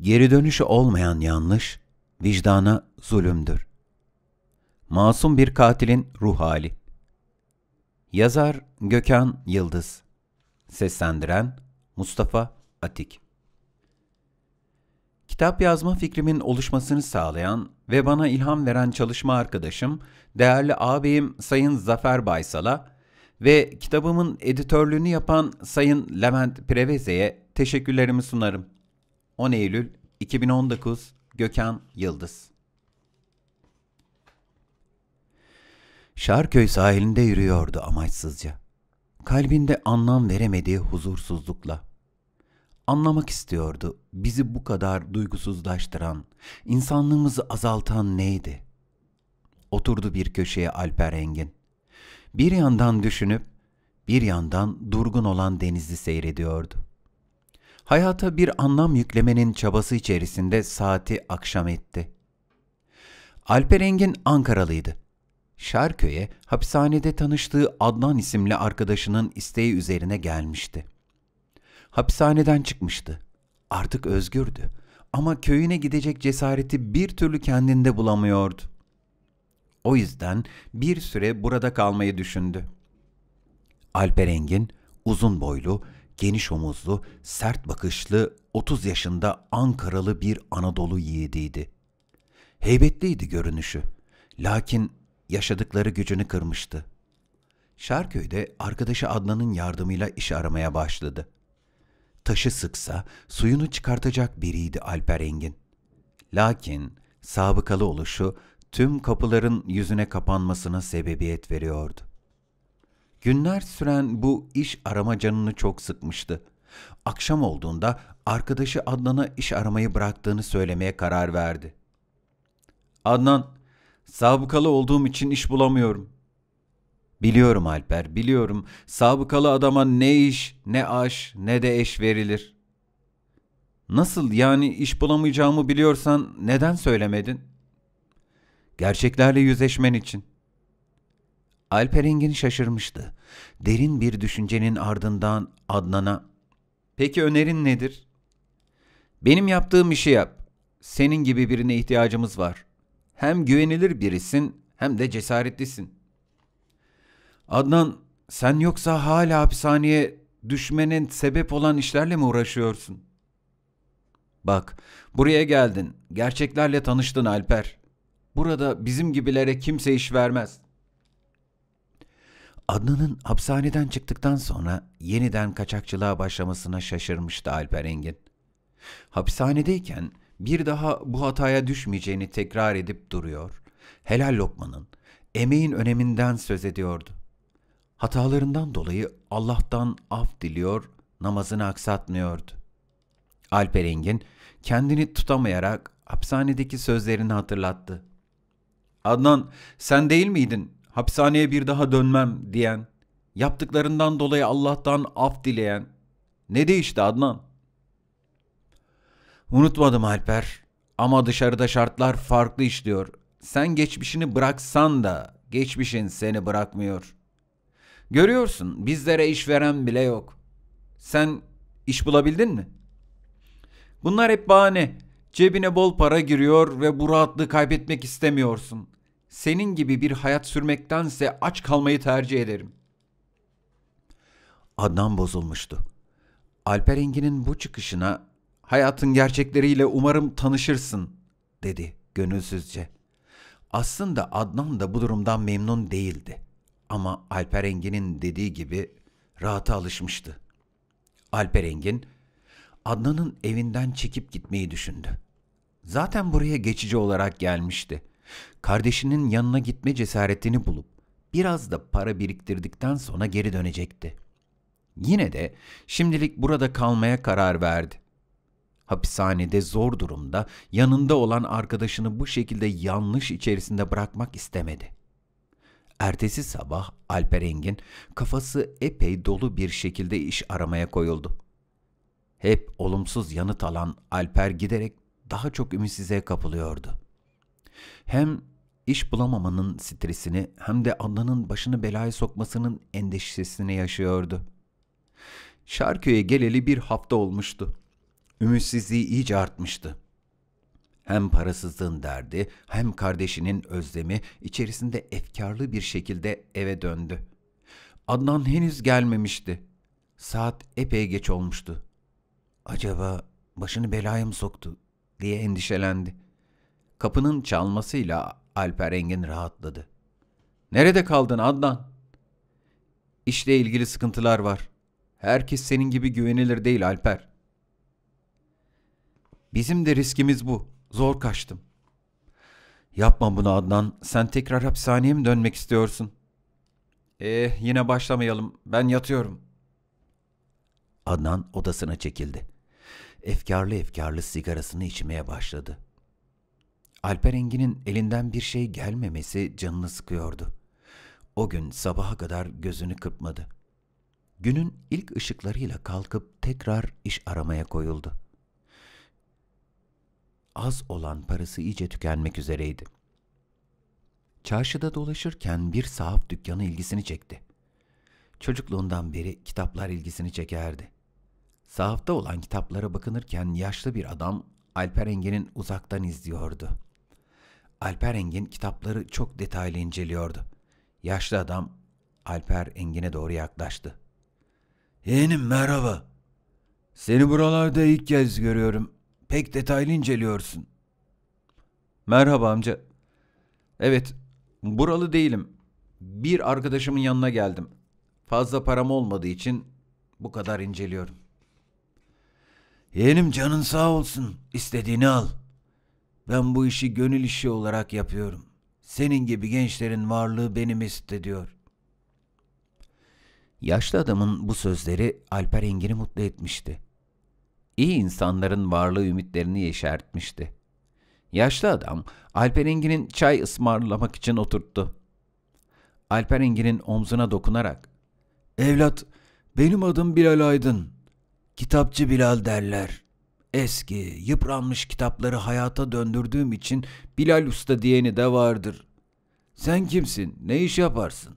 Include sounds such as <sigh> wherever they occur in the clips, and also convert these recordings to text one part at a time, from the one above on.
geri dönüşü olmayan yanlış, vicdana zulümdür. Masum bir katilin ruh hali. Yazar Gökhan Yıldız Seslendiren Mustafa Atik Kitap yazma fikrimin oluşmasını sağlayan ve bana ilham veren çalışma arkadaşım, değerli ağabeyim Sayın Zafer Baysal'a ve kitabımın editörlüğünü yapan Sayın Levent Preveze'ye teşekkürlerimi sunarım. 10 Eylül 2019 Gökhan Yıldız Şarköy sahilinde yürüyordu amaçsızca. Kalbinde anlam veremediği huzursuzlukla. Anlamak istiyordu bizi bu kadar duygusuzlaştıran, insanlığımızı azaltan neydi? Oturdu bir köşeye Alper Engin. Bir yandan düşünüp, bir yandan durgun olan denizi seyrediyordu hayata bir anlam yüklemenin çabası içerisinde saati akşam etti. Alperengin Ankaralıydı. Şarköy'e hapishanede tanıştığı Adnan isimli arkadaşının isteği üzerine gelmişti. Hapishaneden çıkmıştı. Artık özgürdü ama köyüne gidecek cesareti bir türlü kendinde bulamıyordu. O yüzden bir süre burada kalmayı düşündü. Alperengin uzun boylu, geniş omuzlu, sert bakışlı, 30 yaşında Ankaralı bir Anadolu yiğidiydi. Heybetliydi görünüşü. Lakin yaşadıkları gücünü kırmıştı. Şarköy'de arkadaşı Adnan'ın yardımıyla iş aramaya başladı. Taşı sıksa suyunu çıkartacak biriydi Alper Engin. Lakin sabıkalı oluşu tüm kapıların yüzüne kapanmasına sebebiyet veriyordu. Günler süren bu iş arama canını çok sıkmıştı. Akşam olduğunda arkadaşı Adnan'a iş aramayı bıraktığını söylemeye karar verdi. Adnan, sabıkalı olduğum için iş bulamıyorum. Biliyorum Alper, biliyorum. Sabıkalı adama ne iş, ne aş, ne de eş verilir. Nasıl yani iş bulamayacağımı biliyorsan neden söylemedin? Gerçeklerle yüzleşmen için.'' Alper Engin şaşırmıştı. Derin bir düşüncenin ardından Adnan'a ''Peki önerin nedir?'' ''Benim yaptığım işi yap. Senin gibi birine ihtiyacımız var. Hem güvenilir birisin hem de cesaretlisin.'' Adnan sen yoksa hala hapishaneye düşmenin sebep olan işlerle mi uğraşıyorsun? Bak, buraya geldin. Gerçeklerle tanıştın Alper. Burada bizim gibilere kimse iş vermez. Adnan'ın hapishaneden çıktıktan sonra yeniden kaçakçılığa başlamasına şaşırmıştı Alper Engin. Hapishanedeyken bir daha bu hataya düşmeyeceğini tekrar edip duruyor. Helal lokmanın, emeğin öneminden söz ediyordu. Hatalarından dolayı Allah'tan af diliyor, namazını aksatmıyordu. Alper Engin kendini tutamayarak hapishanedeki sözlerini hatırlattı. Adnan sen değil miydin hapishaneye bir daha dönmem diyen, yaptıklarından dolayı Allah'tan af dileyen ne değişti Adnan? Unutmadım Alper ama dışarıda şartlar farklı işliyor. Sen geçmişini bıraksan da geçmişin seni bırakmıyor. Görüyorsun bizlere iş veren bile yok. Sen iş bulabildin mi? Bunlar hep bahane. Cebine bol para giriyor ve bu rahatlığı kaybetmek istemiyorsun senin gibi bir hayat sürmektense aç kalmayı tercih ederim. Adnan bozulmuştu. Alperengin'in bu çıkışına hayatın gerçekleriyle umarım tanışırsın dedi gönülsüzce. Aslında Adnan da bu durumdan memnun değildi. Ama Alperengin'in dediği gibi rahata alışmıştı. Alperengin Adnan'ın evinden çekip gitmeyi düşündü. Zaten buraya geçici olarak gelmişti.'' kardeşinin yanına gitme cesaretini bulup biraz da para biriktirdikten sonra geri dönecekti. Yine de şimdilik burada kalmaya karar verdi. Hapishanede zor durumda yanında olan arkadaşını bu şekilde yanlış içerisinde bırakmak istemedi. Ertesi sabah Alper Engin kafası epey dolu bir şekilde iş aramaya koyuldu. Hep olumsuz yanıt alan Alper giderek daha çok ümitsizliğe kapılıyordu. Hem iş bulamamanın stresini hem de Adnan'ın başını belaya sokmasının endişesini yaşıyordu. Şarköy'e geleli bir hafta olmuştu. Ümitsizliği iyice artmıştı. Hem parasızlığın derdi hem kardeşinin özlemi içerisinde efkarlı bir şekilde eve döndü. Adnan henüz gelmemişti. Saat epey geç olmuştu. Acaba başını belaya mı soktu diye endişelendi.'' Kapının çalmasıyla Alper Engin rahatladı. Nerede kaldın Adnan? İşle ilgili sıkıntılar var. Herkes senin gibi güvenilir değil Alper. Bizim de riskimiz bu. Zor kaçtım. Yapma bunu Adnan. Sen tekrar hapishaneye mi dönmek istiyorsun? Ee, yine başlamayalım. Ben yatıyorum. Adnan odasına çekildi. Efkarlı efkarlı sigarasını içmeye başladı. Alperengi'nin elinden bir şey gelmemesi canını sıkıyordu. O gün sabaha kadar gözünü kırpmadı. Günün ilk ışıklarıyla kalkıp tekrar iş aramaya koyuldu. Az olan parası iyice tükenmek üzereydi. Çarşıda dolaşırken bir sahaf dükkanı ilgisini çekti. Çocukluğundan beri kitaplar ilgisini çekerdi. Sahafta olan kitaplara bakınırken yaşlı bir adam Alperengi'nin uzaktan izliyordu. Alper Engin kitapları çok detaylı inceliyordu. Yaşlı adam Alper Engin'e doğru yaklaştı. Yeğenim merhaba. Seni buralarda ilk kez görüyorum. Pek detaylı inceliyorsun. Merhaba amca. Evet, buralı değilim. Bir arkadaşımın yanına geldim. Fazla param olmadığı için bu kadar inceliyorum. Yeğenim canın sağ olsun. İstediğini al. Ben bu işi gönül işi olarak yapıyorum. Senin gibi gençlerin varlığı benim istediyor. Yaşlı adamın bu sözleri Alper Engin'i mutlu etmişti. İyi insanların varlığı ümitlerini yeşertmişti. Yaşlı adam Alper Engin'in çay ısmarlamak için oturttu. Alper Engin'in omzuna dokunarak ''Evlat, benim adım Bilal Aydın. Kitapçı Bilal derler. Eski, yıpranmış kitapları hayata döndürdüğüm için Bilal Usta diyeni de vardır. Sen kimsin? Ne iş yaparsın?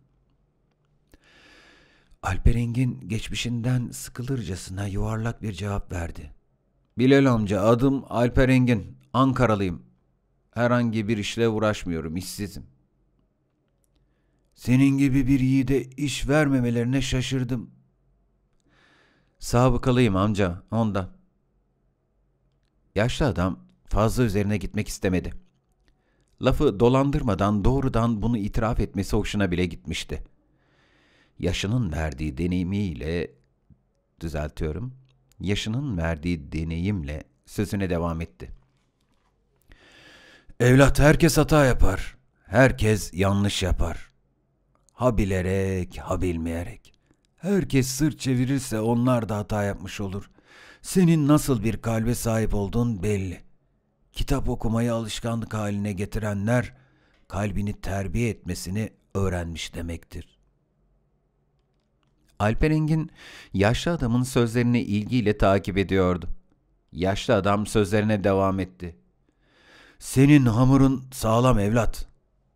Alperengin geçmişinden sıkılırcasına yuvarlak bir cevap verdi. Bilal amca adım Alperengin. Ankaralıyım. Herhangi bir işle uğraşmıyorum. işsizim. Senin gibi bir yiğide iş vermemelerine şaşırdım. Sabıkalıyım amca ondan. Yaşlı adam fazla üzerine gitmek istemedi. Lafı dolandırmadan doğrudan bunu itiraf etmesi hoşuna bile gitmişti. Yaşının verdiği deneyimiyle düzeltiyorum. Yaşının verdiği deneyimle sözüne devam etti. Evlat herkes hata yapar. Herkes yanlış yapar. Ha bilerek ha bilmeyerek. Herkes sırt çevirirse onlar da hata yapmış olur. Senin nasıl bir kalbe sahip olduğun belli. Kitap okumayı alışkanlık haline getirenler kalbini terbiye etmesini öğrenmiş demektir. Alperengin yaşlı adamın sözlerini ilgiyle takip ediyordu. Yaşlı adam sözlerine devam etti. Senin hamurun sağlam evlat.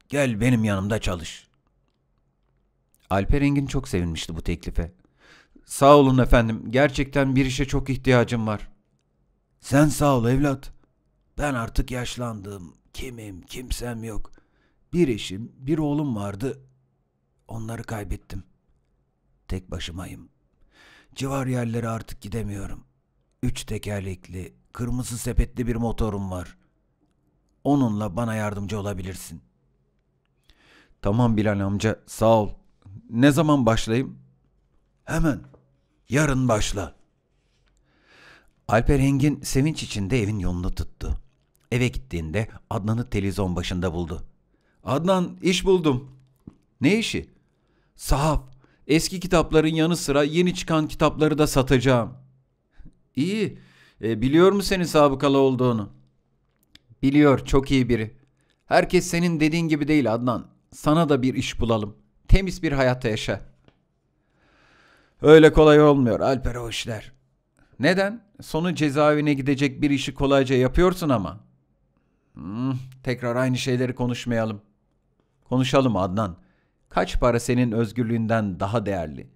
Gel benim yanımda çalış. Alperengin çok sevinmişti bu teklife. Sağ olun efendim. Gerçekten bir işe çok ihtiyacım var. Sen sağ ol evlat. Ben artık yaşlandım. Kimim, kimsem yok. Bir eşim, bir oğlum vardı. Onları kaybettim. Tek başımayım. Civar yerlere artık gidemiyorum. Üç tekerlekli, kırmızı sepetli bir motorum var. Onunla bana yardımcı olabilirsin. Tamam Bilal amca, sağ ol. Ne zaman başlayayım? Hemen Yarın başla. Alper Engin sevinç içinde evin yolunu tuttu. Eve gittiğinde Adnan'ı televizyon başında buldu. Adnan iş buldum. Ne işi? Sahaf. Eski kitapların yanı sıra yeni çıkan kitapları da satacağım. İyi. E, biliyor mu senin sabıkalı olduğunu? Biliyor çok iyi biri. Herkes senin dediğin gibi değil Adnan. Sana da bir iş bulalım. Temiz bir hayatta yaşa.'' Öyle kolay olmuyor Alper o işler. Neden? Sonu cezaevine gidecek bir işi kolayca yapıyorsun ama. Hmm, tekrar aynı şeyleri konuşmayalım. Konuşalım Adnan. Kaç para senin özgürlüğünden daha değerli?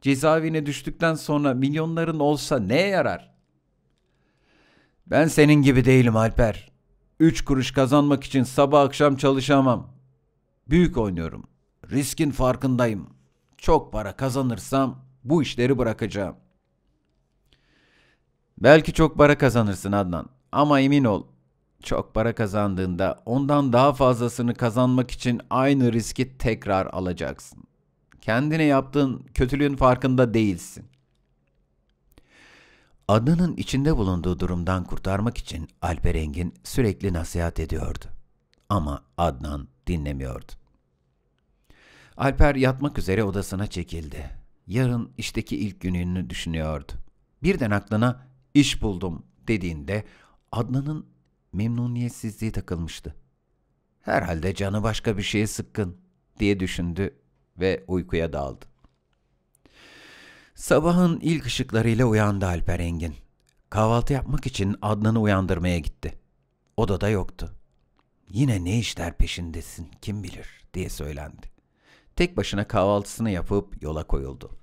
Cezaevine düştükten sonra milyonların olsa neye yarar? Ben senin gibi değilim Alper. Üç kuruş kazanmak için sabah akşam çalışamam. Büyük oynuyorum. Riskin farkındayım. Çok para kazanırsam bu işleri bırakacağım. Belki çok para kazanırsın Adnan ama emin ol çok para kazandığında ondan daha fazlasını kazanmak için aynı riski tekrar alacaksın. Kendine yaptığın kötülüğün farkında değilsin. Adnan'ın içinde bulunduğu durumdan kurtarmak için Alperengin sürekli nasihat ediyordu. Ama Adnan dinlemiyordu. Alper yatmak üzere odasına çekildi yarın işteki ilk gününü düşünüyordu. Birden aklına iş buldum dediğinde Adnan'ın memnuniyetsizliği takılmıştı. Herhalde canı başka bir şeye sıkkın diye düşündü ve uykuya daldı. Sabahın ilk ışıklarıyla uyandı Alper Engin. Kahvaltı yapmak için Adnan'ı uyandırmaya gitti. Odada yoktu. Yine ne işler peşindesin kim bilir diye söylendi. Tek başına kahvaltısını yapıp yola koyuldu.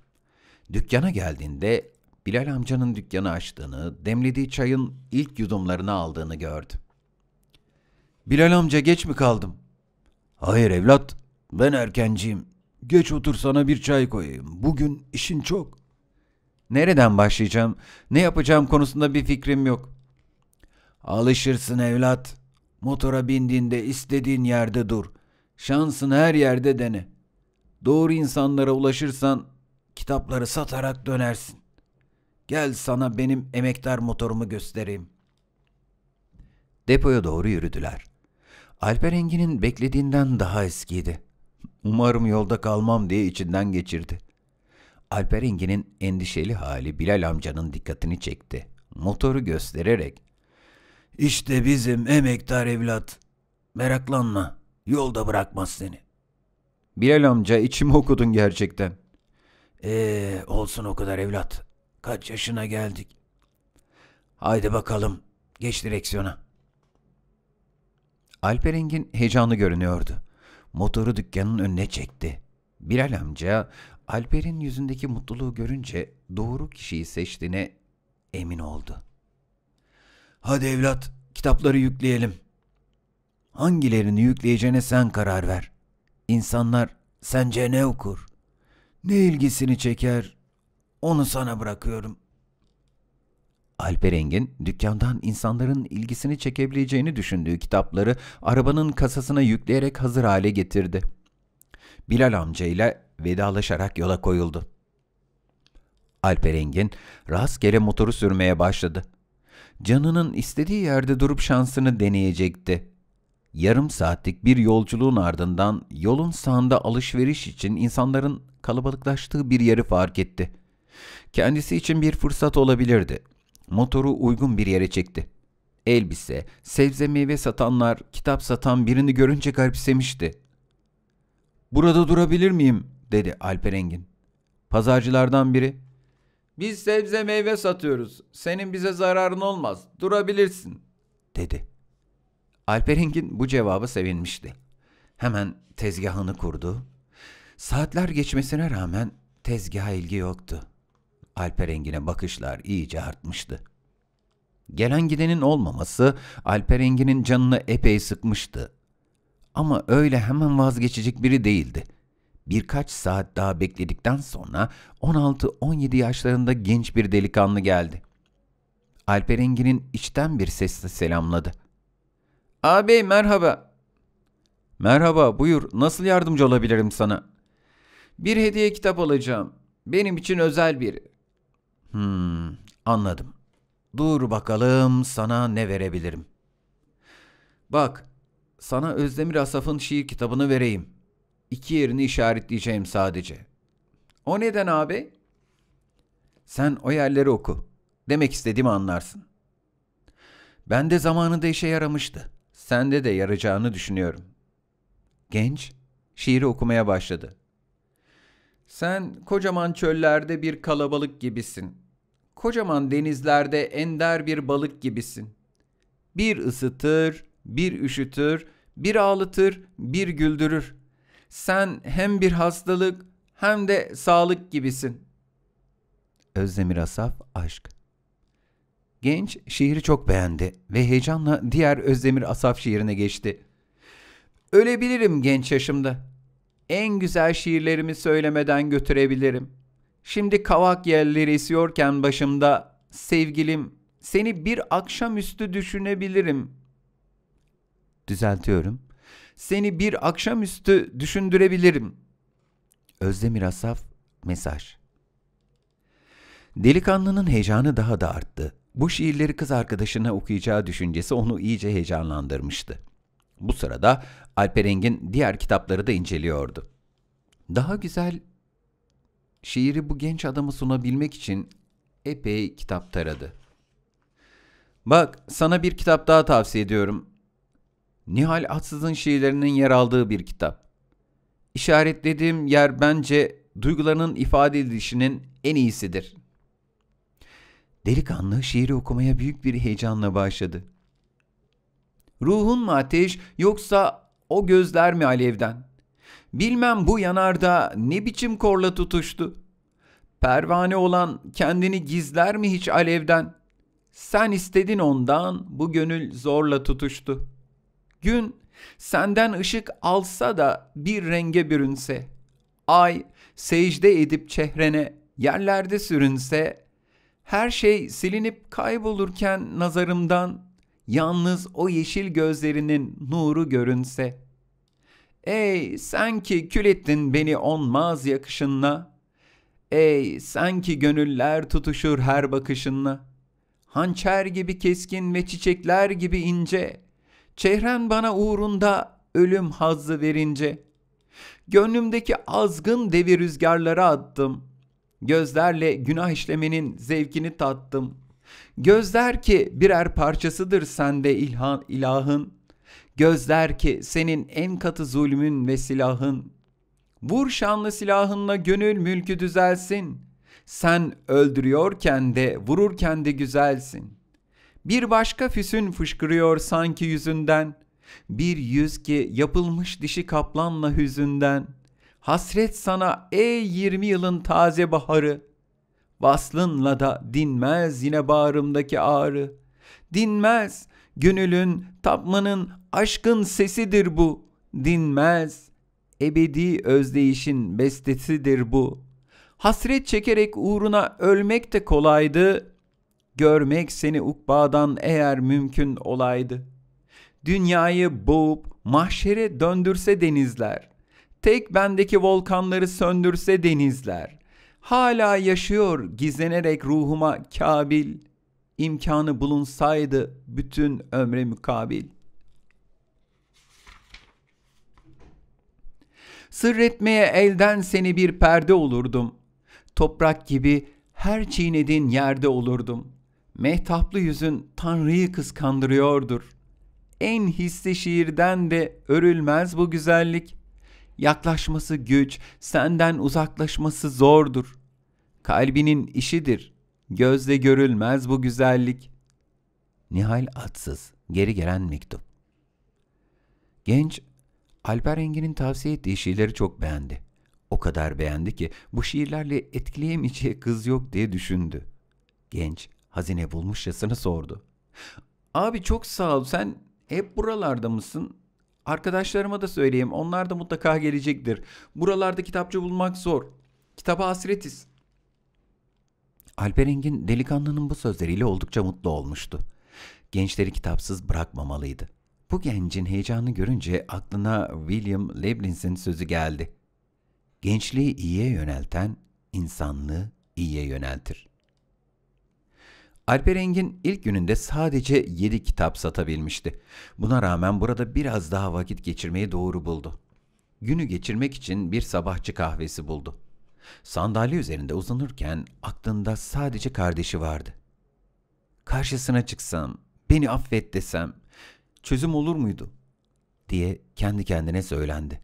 Dükkana geldiğinde Bilal amcanın dükkanı açtığını, demlediği çayın ilk yudumlarını aldığını gördü. Bilal amca geç mi kaldım? Hayır evlat, ben erkenciyim. Geç otur sana bir çay koyayım. Bugün işin çok. Nereden başlayacağım, ne yapacağım konusunda bir fikrim yok. Alışırsın evlat. Motora bindiğinde istediğin yerde dur. Şansın her yerde dene. Doğru insanlara ulaşırsan Kitapları satarak dönersin. Gel sana benim emektar motorumu göstereyim. Depoya doğru yürüdüler. Alperengi'nin beklediğinden daha eskiydi. Umarım yolda kalmam diye içinden geçirdi. Alperengi'nin endişeli hali Bilal amcanın dikkatini çekti. Motoru göstererek işte bizim emektar evlat. Meraklanma. Yolda bırakmaz seni. Bilal amca içimi okudun gerçekten. Ee, olsun o kadar evlat. Kaç yaşına geldik. Haydi bakalım. Geç direksiyona. Alperengin heyecanlı görünüyordu. Motoru dükkanın önüne çekti. Bilal amca Alper'in yüzündeki mutluluğu görünce doğru kişiyi seçtiğine emin oldu. Hadi evlat kitapları yükleyelim. Hangilerini yükleyeceğine sen karar ver. İnsanlar sence ne okur? Ne ilgisini çeker? Onu sana bırakıyorum. Alperengin Engin dükkandan insanların ilgisini çekebileceğini düşündüğü kitapları arabanın kasasına yükleyerek hazır hale getirdi. Bilal amcayla vedalaşarak yola koyuldu. Alperengin rastgele motoru sürmeye başladı. Canının istediği yerde durup şansını deneyecekti. Yarım saatlik bir yolculuğun ardından yolun sağında alışveriş için insanların kalabalıklaştığı bir yeri fark etti. Kendisi için bir fırsat olabilirdi. Motoru uygun bir yere çekti. Elbise, sebze meyve satanlar, kitap satan birini görünce garipsemişti. ''Burada durabilir miyim?'' dedi Alperengin. Pazarcılardan biri biz sebze meyve satıyoruz. Senin bize zararın olmaz. Durabilirsin." dedi. Alperengin bu cevabı sevinmişti. Hemen tezgahını kurdu. Saatler geçmesine rağmen tezgaha ilgi yoktu. Alperengine bakışlar iyice artmıştı. Gelen gidenin olmaması Alperenginin canını epey sıkmıştı. Ama öyle hemen vazgeçecek biri değildi. Birkaç saat daha bekledikten sonra 16-17 yaşlarında genç bir delikanlı geldi. Alperengin'in içten bir sesle selamladı. Abi merhaba. Merhaba buyur nasıl yardımcı olabilirim sana? Bir hediye kitap alacağım. Benim için özel biri. Hmm, anladım. Dur bakalım sana ne verebilirim. Bak, sana Özdemir Asaf'ın şiir kitabını vereyim. İki yerini işaretleyeceğim sadece. O neden abi? Sen o yerleri oku. Demek istediğimi anlarsın. Ben Bende zamanında işe yaramıştı. Sende de yarayacağını düşünüyorum. Genç şiiri okumaya başladı. Sen kocaman çöllerde bir kalabalık gibisin. Kocaman denizlerde ender bir balık gibisin. Bir ısıtır, bir üşütür, bir ağlatır, bir güldürür. Sen hem bir hastalık hem de sağlık gibisin. Özdemir Asaf Aşk Genç şiiri çok beğendi ve heyecanla diğer Özdemir Asaf şiirine geçti. Ölebilirim genç yaşımda en güzel şiirlerimi söylemeden götürebilirim. Şimdi kavak yelleri esiyorken başımda sevgilim seni bir akşamüstü düşünebilirim. Düzeltiyorum. Seni bir akşamüstü düşündürebilirim. Özdemir Asaf mesaj. Delikanlının heyecanı daha da arttı. Bu şiirleri kız arkadaşına okuyacağı düşüncesi onu iyice heyecanlandırmıştı. Bu sırada Alpereng'in diğer kitapları da inceliyordu. Daha güzel şiiri bu genç adamı sunabilmek için epey kitap taradı. Bak sana bir kitap daha tavsiye ediyorum. Nihal Atsız'ın şiirlerinin yer aldığı bir kitap. İşaretlediğim yer bence duygularının ifade edilişinin en iyisidir. Delikanlı şiiri okumaya büyük bir heyecanla başladı. Ruhun mu ateş yoksa o gözler mi alevden? Bilmem bu yanarda ne biçim korla tutuştu. Pervane olan kendini gizler mi hiç alevden? Sen istedin ondan bu gönül zorla tutuştu. Gün senden ışık alsa da bir renge bürünse. Ay secde edip çehrene yerlerde sürünse. Her şey silinip kaybolurken nazarımdan Yalnız o yeşil gözlerinin nuru görünse. Ey sen ki kül ettin beni onmaz yakışınla. Ey sen ki gönüller tutuşur her bakışınla. Hançer gibi keskin ve çiçekler gibi ince. Çehren bana uğrunda ölüm hazzı verince. Gönlümdeki azgın devi rüzgarlara attım. Gözlerle günah işlemenin zevkini tattım.'' Gözler ki birer parçasıdır sende ilhan, ilahın. Gözler ki senin en katı zulmün ve silahın. Vur şanlı silahınla gönül mülkü düzelsin. Sen öldürüyorken de vururken de güzelsin. Bir başka füsün fışkırıyor sanki yüzünden. Bir yüz ki yapılmış dişi kaplanla hüzünden. Hasret sana ey 20 yılın taze baharı. Vaslınla da dinmez yine bağrımdaki ağrı. Dinmez gönülün, tapmanın, aşkın sesidir bu. Dinmez ebedi özdeyişin bestesidir bu. Hasret çekerek uğruna ölmek de kolaydı. Görmek seni ukbadan eğer mümkün olaydı. Dünyayı boğup mahşere döndürse denizler. Tek bendeki volkanları söndürse denizler Hala yaşıyor gizlenerek ruhuma Kabil. İmkanı bulunsaydı bütün ömre mukabil. Sırretmeye elden seni bir perde olurdum. Toprak gibi her çiğnedin yerde olurdum. Mehtaplı yüzün Tanrı'yı kıskandırıyordur. En hisli şiirden de örülmez bu güzellik yaklaşması güç, senden uzaklaşması zordur. Kalbinin işidir, gözle görülmez bu güzellik. Nihal atsız, geri gelen mektup. Genç, Alper Engin'in tavsiye ettiği şiirleri çok beğendi. O kadar beğendi ki bu şiirlerle etkileyemeyeceği kız yok diye düşündü. Genç, hazine bulmuşçasına sordu. Abi çok sağ ol, sen hep buralarda mısın? Arkadaşlarıma da söyleyeyim. Onlar da mutlaka gelecektir. Buralarda kitapçı bulmak zor. Kitaba hasretiz. Alper delikanlının bu sözleriyle oldukça mutlu olmuştu. Gençleri kitapsız bırakmamalıydı. Bu gencin heyecanını görünce aklına William Leblins'in sözü geldi. Gençliği iyiye yönelten insanlığı iyiye yöneltir. Alperengin ilk gününde sadece 7 kitap satabilmişti. Buna rağmen burada biraz daha vakit geçirmeyi doğru buldu. Günü geçirmek için bir sabahçı kahvesi buldu. Sandalye üzerinde uzanırken aklında sadece kardeşi vardı. Karşısına çıksam, beni affet desem, çözüm olur muydu? diye kendi kendine söylendi.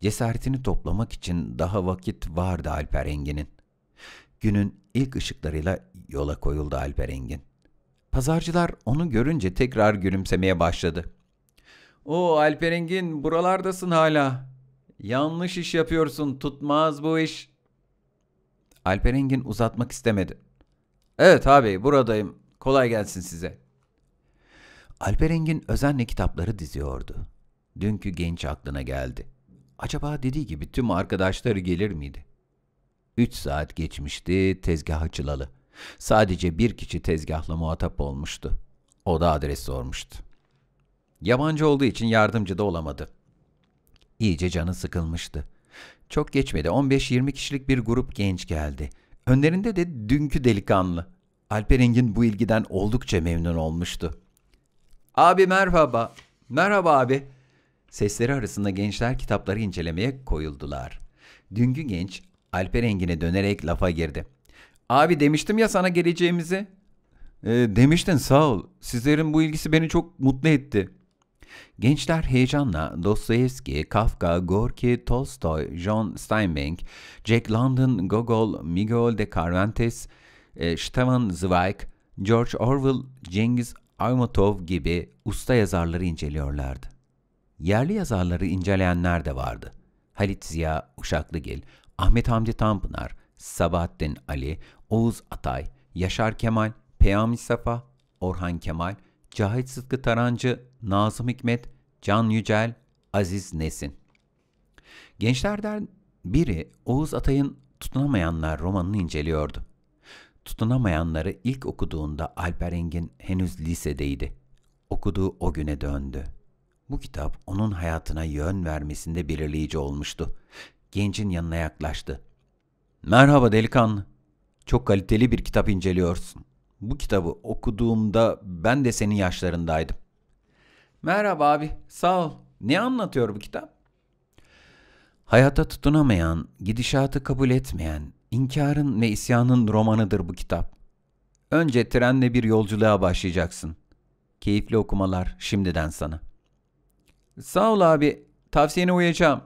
Cesaretini toplamak için daha vakit vardı Alper Engin'in. Günün ilk ışıklarıyla yola koyuldu Alperengin. Pazarcılar onu görünce tekrar gülümsemeye başladı. O Alperengin buralardasın hala. Yanlış iş yapıyorsun tutmaz bu iş. Alperengin uzatmak istemedi. Evet abi buradayım. Kolay gelsin size. Alperengin özenle kitapları diziyordu. Dünkü genç aklına geldi. Acaba dediği gibi tüm arkadaşları gelir miydi? Üç saat geçmişti tezgah açılalı. Sadece bir kişi tezgahla muhatap olmuştu. O da adres sormuştu. Yabancı olduğu için yardımcı da olamadı. İyice canı sıkılmıştı. Çok geçmedi 15-20 kişilik bir grup genç geldi. Önlerinde de dünkü delikanlı. Alperengin bu ilgiden oldukça memnun olmuştu. Abi merhaba. Merhaba abi. Sesleri arasında gençler kitapları incelemeye koyuldular. Dünkü genç Alperengin'e dönerek lafa girdi. Abi demiştim ya sana geleceğimizi. E, demiştin sağ ol. Sizlerin bu ilgisi beni çok mutlu etti. Gençler heyecanla Dostoyevski, Kafka, Gorki, Tolstoy, John Steinbeck, Jack London, Gogol, Miguel de Cervantes, e, Stefan Zweig, George Orwell, Cengiz Aymatov gibi usta yazarları inceliyorlardı. Yerli yazarları inceleyenler de vardı. Halit Ziya Uşaklıgil, Ahmet Hamdi Tanpınar, Sabahattin Ali, Oğuz Atay, Yaşar Kemal, Peyami Safa, Orhan Kemal, Cahit Sıtkı Tarancı, Nazım Hikmet, Can Yücel, Aziz Nesin. Gençlerden biri Oğuz Atay'ın Tutunamayanlar romanını inceliyordu. Tutunamayanları ilk okuduğunda Alper Engin henüz lisedeydi. Okuduğu o güne döndü. Bu kitap onun hayatına yön vermesinde belirleyici olmuştu. Gencin yanına yaklaştı. Merhaba delikanlı çok kaliteli bir kitap inceliyorsun. Bu kitabı okuduğumda ben de senin yaşlarındaydım. Merhaba abi, sağ ol. Ne anlatıyor bu kitap? Hayata tutunamayan, gidişatı kabul etmeyen, inkarın ve isyanın romanıdır bu kitap. Önce trenle bir yolculuğa başlayacaksın. Keyifli okumalar şimdiden sana. Sağ ol abi, tavsiyene uyacağım.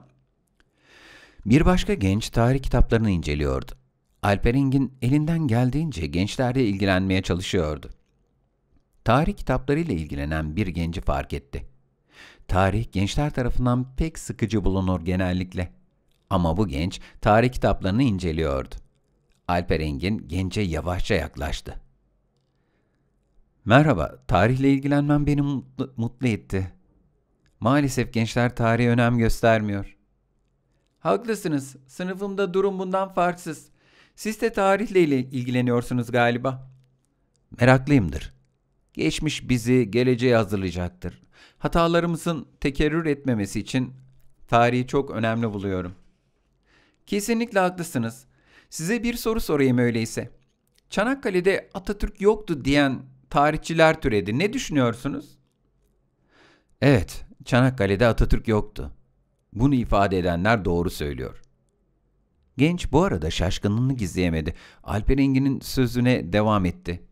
Bir başka genç tarih kitaplarını inceliyordu. Alper elinden geldiğince gençlerle ilgilenmeye çalışıyordu. Tarih kitaplarıyla ilgilenen bir genci fark etti. Tarih gençler tarafından pek sıkıcı bulunur genellikle. Ama bu genç tarih kitaplarını inceliyordu. Alper Engin gence yavaşça yaklaştı. Merhaba, tarihle ilgilenmem beni mutlu, mutlu etti. Maalesef gençler tarihe önem göstermiyor. Haklısınız, sınıfımda durum bundan farksız. Siz de tarihle ilgileniyorsunuz galiba. Meraklıyımdır. Geçmiş bizi geleceğe hazırlayacaktır. Hatalarımızın tekerrür etmemesi için tarihi çok önemli buluyorum. Kesinlikle haklısınız. Size bir soru sorayım öyleyse. Çanakkale'de Atatürk yoktu diyen tarihçiler türedi. Ne düşünüyorsunuz? Evet, Çanakkale'de Atatürk yoktu. Bunu ifade edenler doğru söylüyor. Genç bu arada şaşkınlığını gizleyemedi. Alperengi'nin sözüne devam etti.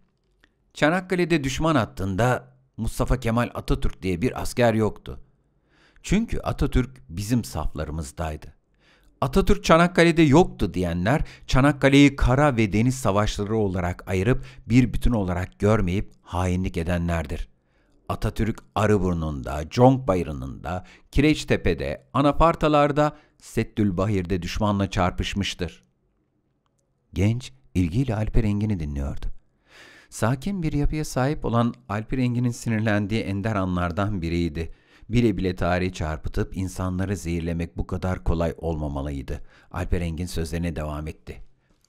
Çanakkale'de düşman attığında Mustafa Kemal Atatürk diye bir asker yoktu. Çünkü Atatürk bizim saflarımızdaydı. Atatürk Çanakkale'de yoktu diyenler Çanakkale'yi kara ve deniz savaşları olarak ayırıp bir bütün olarak görmeyip hainlik edenlerdir. Atatürk Arıburnu'nda, Conk Bayrı'nda, Kireçtepe'de, Anapartalar'da Settül Bahir'de düşmanla çarpışmıştır. Genç ilgiyle Alperengini dinliyordu. Sakin bir yapıya sahip olan Alperengin'in sinirlendiği ender anlardan biriydi. Bile bile tarihi çarpıtıp insanları zehirlemek bu kadar kolay olmamalıydı. Alperengin sözlerine devam etti.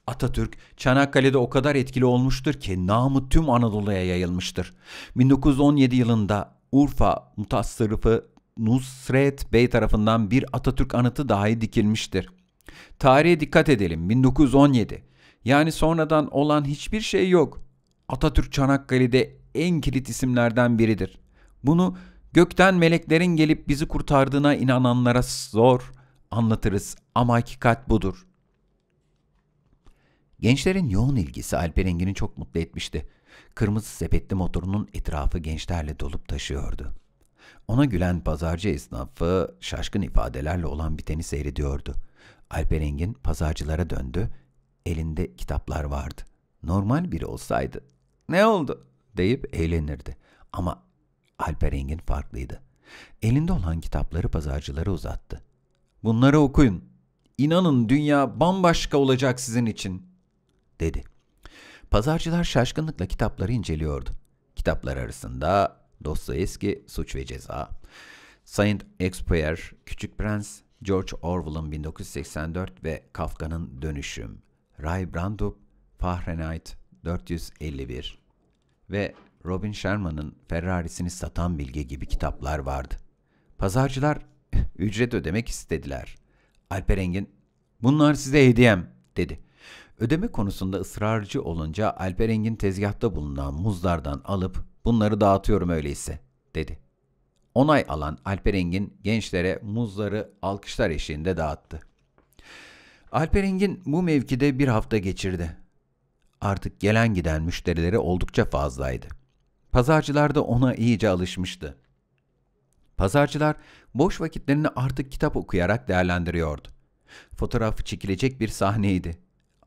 Atatürk Çanakkale'de o kadar etkili olmuştur ki namı tüm Anadolu'ya yayılmıştır. 1917 yılında Urfa mutasarrıfı Nusret Bey tarafından bir Atatürk anıtı dahi dikilmiştir. Tarihe dikkat edelim 1917. Yani sonradan olan hiçbir şey yok. Atatürk Çanakkale'de en kilit isimlerden biridir. Bunu gökten meleklerin gelip bizi kurtardığına inananlara zor anlatırız ama hakikat budur. Gençlerin yoğun ilgisi Alper Engin'i çok mutlu etmişti. Kırmızı sepetli motorunun etrafı gençlerle dolup taşıyordu. Ona gülen pazarcı esnafı şaşkın ifadelerle olan biteni seyrediyordu. Alperengin Engin pazarcılara döndü. Elinde kitaplar vardı. Normal biri olsaydı ne oldu deyip eğlenirdi. Ama Alperengin farklıydı. Elinde olan kitapları pazarcılara uzattı. Bunları okuyun. İnanın dünya bambaşka olacak sizin için dedi. Pazarcılar şaşkınlıkla kitapları inceliyordu. Kitaplar arasında Dostoyevski, Suç ve Ceza, Saint Exupery, Küçük Prens, George Orwell'ın 1984 ve Kafka'nın Dönüşüm, Ray Brandup, Fahrenheit 451 ve Robin Sharma'nın Ferrarisini Satan Bilge gibi kitaplar vardı. Pazarcılar ücret ödemek istediler. Alperengin bunlar size hediyem dedi. Ödeme konusunda ısrarcı olunca Alperengin Engin tezgahta bulunan muzlardan alıp Bunları dağıtıyorum öyleyse, dedi. Onay alan Alperengin gençlere muzları alkışlar eşliğinde dağıttı. Alperengin bu mevkide bir hafta geçirdi. Artık gelen giden müşterileri oldukça fazlaydı. Pazarcılar da ona iyice alışmıştı. Pazarcılar boş vakitlerini artık kitap okuyarak değerlendiriyordu. Fotoğrafı çekilecek bir sahneydi.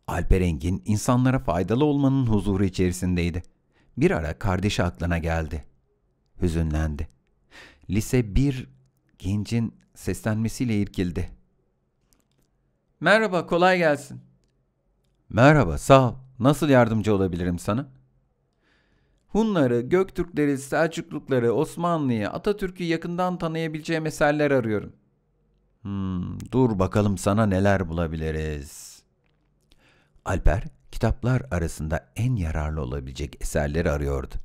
Alperengin insanlara faydalı olmanın huzuru içerisindeydi. Bir ara kardeşi aklına geldi. Hüzünlendi. Lise bir gencin seslenmesiyle irkildi. Merhaba, kolay gelsin. Merhaba, sağ ol. Nasıl yardımcı olabilirim sana? Hunları, Göktürkleri, Selçuklukları, Osmanlı'yı, Atatürk'ü yakından tanıyabileceğim eserler arıyorum. Hmm, dur bakalım sana neler bulabiliriz. Alper kitaplar arasında en yararlı olabilecek eserleri arıyordu.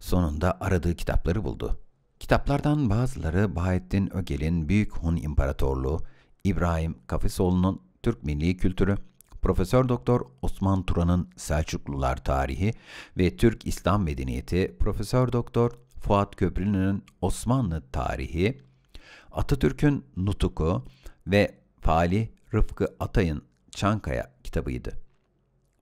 Sonunda aradığı kitapları buldu. Kitaplardan bazıları Bahettin Ögel'in Büyük Hun İmparatorluğu, İbrahim Kafisoğlu'nun Türk Milli Kültürü, Profesör Doktor Osman Turan'ın Selçuklular Tarihi ve Türk İslam Medeniyeti, Profesör Doktor Fuat Köprülü'nün Osmanlı Tarihi, Atatürk'ün Nutuku ve Fali Rıfkı Atay'ın Çankaya kitabıydı.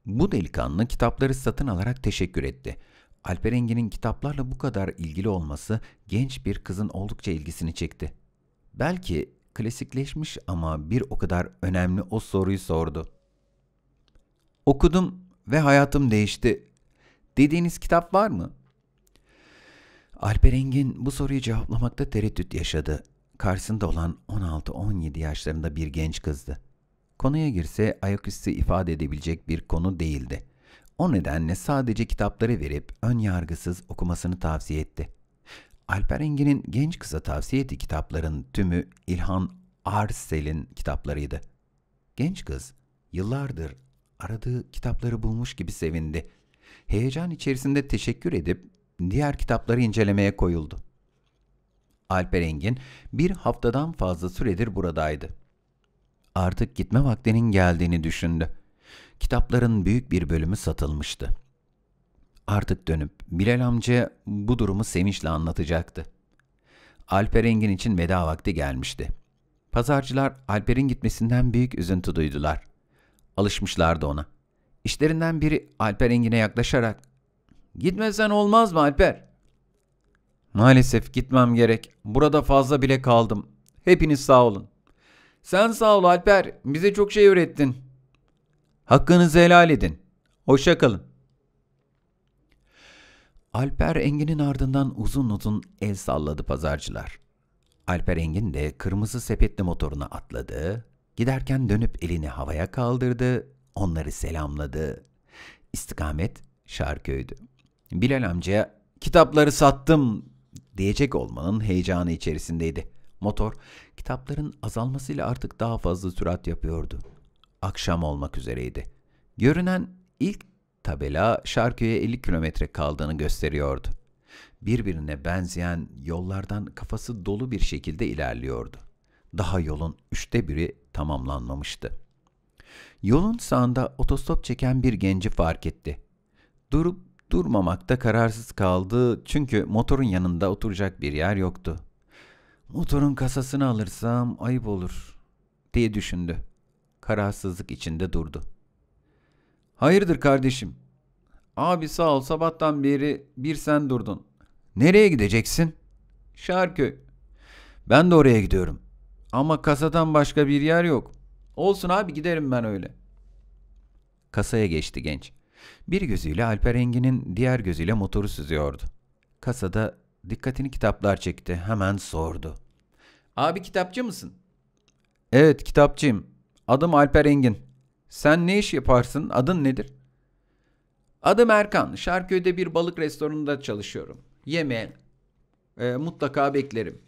Bu delikanlı kitapları satın alarak teşekkür etti. Alperengi'nin kitaplarla bu kadar ilgili olması genç bir kızın oldukça ilgisini çekti. Belki klasikleşmiş ama bir o kadar önemli o soruyu sordu. Okudum ve hayatım değişti. Dediğiniz kitap var mı? Alperengin bu soruyu cevaplamakta tereddüt yaşadı. Karşısında olan 16-17 yaşlarında bir genç kızdı konuya girse ayaküstü ifade edebilecek bir konu değildi. O nedenle sadece kitapları verip ön yargısız okumasını tavsiye etti. Alper Engin'in genç kıza tavsiye ettiği kitapların tümü İlhan Arsel'in kitaplarıydı. Genç kız yıllardır aradığı kitapları bulmuş gibi sevindi. Heyecan içerisinde teşekkür edip diğer kitapları incelemeye koyuldu. Alper Engin bir haftadan fazla süredir buradaydı artık gitme vaktinin geldiğini düşündü. Kitapların büyük bir bölümü satılmıştı. Artık dönüp Bilal amca bu durumu sevinçle anlatacaktı. Alperengin için veda vakti gelmişti. Pazarcılar Alper'in gitmesinden büyük üzüntü duydular. Alışmışlardı ona. İşlerinden biri Alper Engin'e yaklaşarak ''Gitmesen olmaz mı Alper?'' ''Maalesef gitmem gerek. Burada fazla bile kaldım. Hepiniz sağ olun. Sen sağ ol Alper. Bize çok şey öğrettin. Hakkınızı helal edin. Hoşça kalın. Alper Engin'in ardından uzun uzun el salladı pazarcılar. Alper Engin de kırmızı sepetli motoruna atladı. Giderken dönüp elini havaya kaldırdı. Onları selamladı. İstikamet Şarköy'dü. Bilal amca kitapları sattım diyecek olmanın heyecanı içerisindeydi. Motor kitapların azalmasıyla artık daha fazla sürat yapıyordu. Akşam olmak üzereydi. Görünen ilk tabela Şarköy'e 50 kilometre kaldığını gösteriyordu. Birbirine benzeyen yollardan kafası dolu bir şekilde ilerliyordu. Daha yolun üçte biri tamamlanmamıştı. Yolun sağında otostop çeken bir genci fark etti. Durup durmamakta kararsız kaldı çünkü motorun yanında oturacak bir yer yoktu. Motorun kasasını alırsam ayıp olur diye düşündü. Kararsızlık içinde durdu. Hayırdır kardeşim? Abi sağ ol sabahtan beri bir sen durdun. Nereye gideceksin? Şarköy. Ben de oraya gidiyorum. Ama kasadan başka bir yer yok. Olsun abi giderim ben öyle. Kasaya geçti genç. Bir gözüyle Alper Engin'in diğer gözüyle motoru süzüyordu. Kasada Dikkatini kitaplar çekti. Hemen sordu. Abi kitapçı mısın? Evet kitapçıyım. Adım Alper Engin. Sen ne iş yaparsın? Adın nedir? Adım Erkan. Şarköy'de bir balık restoranında çalışıyorum. Yeme e, mutlaka beklerim.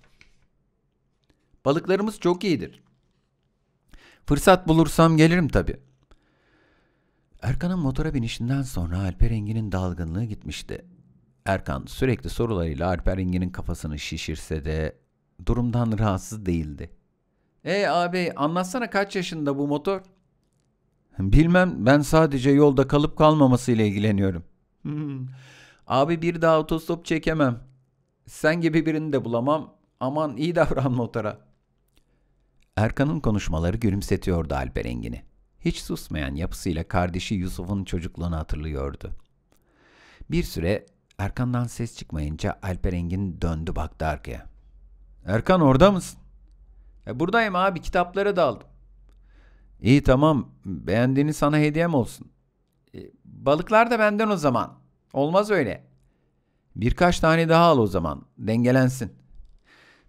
Balıklarımız çok iyidir. Fırsat bulursam gelirim tabii. Erkan'ın motora binişinden sonra Alper Engin'in dalgınlığı gitmişti. Erkan sürekli sorularıyla Alper Engin'in kafasını şişirse de durumdan rahatsız değildi. E abi anlatsana kaç yaşında bu motor? Bilmem ben sadece yolda kalıp kalmamasıyla ilgileniyorum. Hmm. Abi bir daha otostop çekemem. Sen gibi birini de bulamam. Aman iyi davran motora. Erkan'ın konuşmaları gülümsetiyordu Alper Engin'i. Hiç susmayan yapısıyla kardeşi Yusuf'un çocukluğunu hatırlıyordu. Bir süre Erkan'dan ses çıkmayınca Alper Engin döndü baktı arkaya. Erkan orada mısın? E, buradayım abi kitapları da aldım. İyi tamam beğendiğini sana hediyem olsun. E, balıklar da benden o zaman. Olmaz öyle. Birkaç tane daha al o zaman. Dengelensin.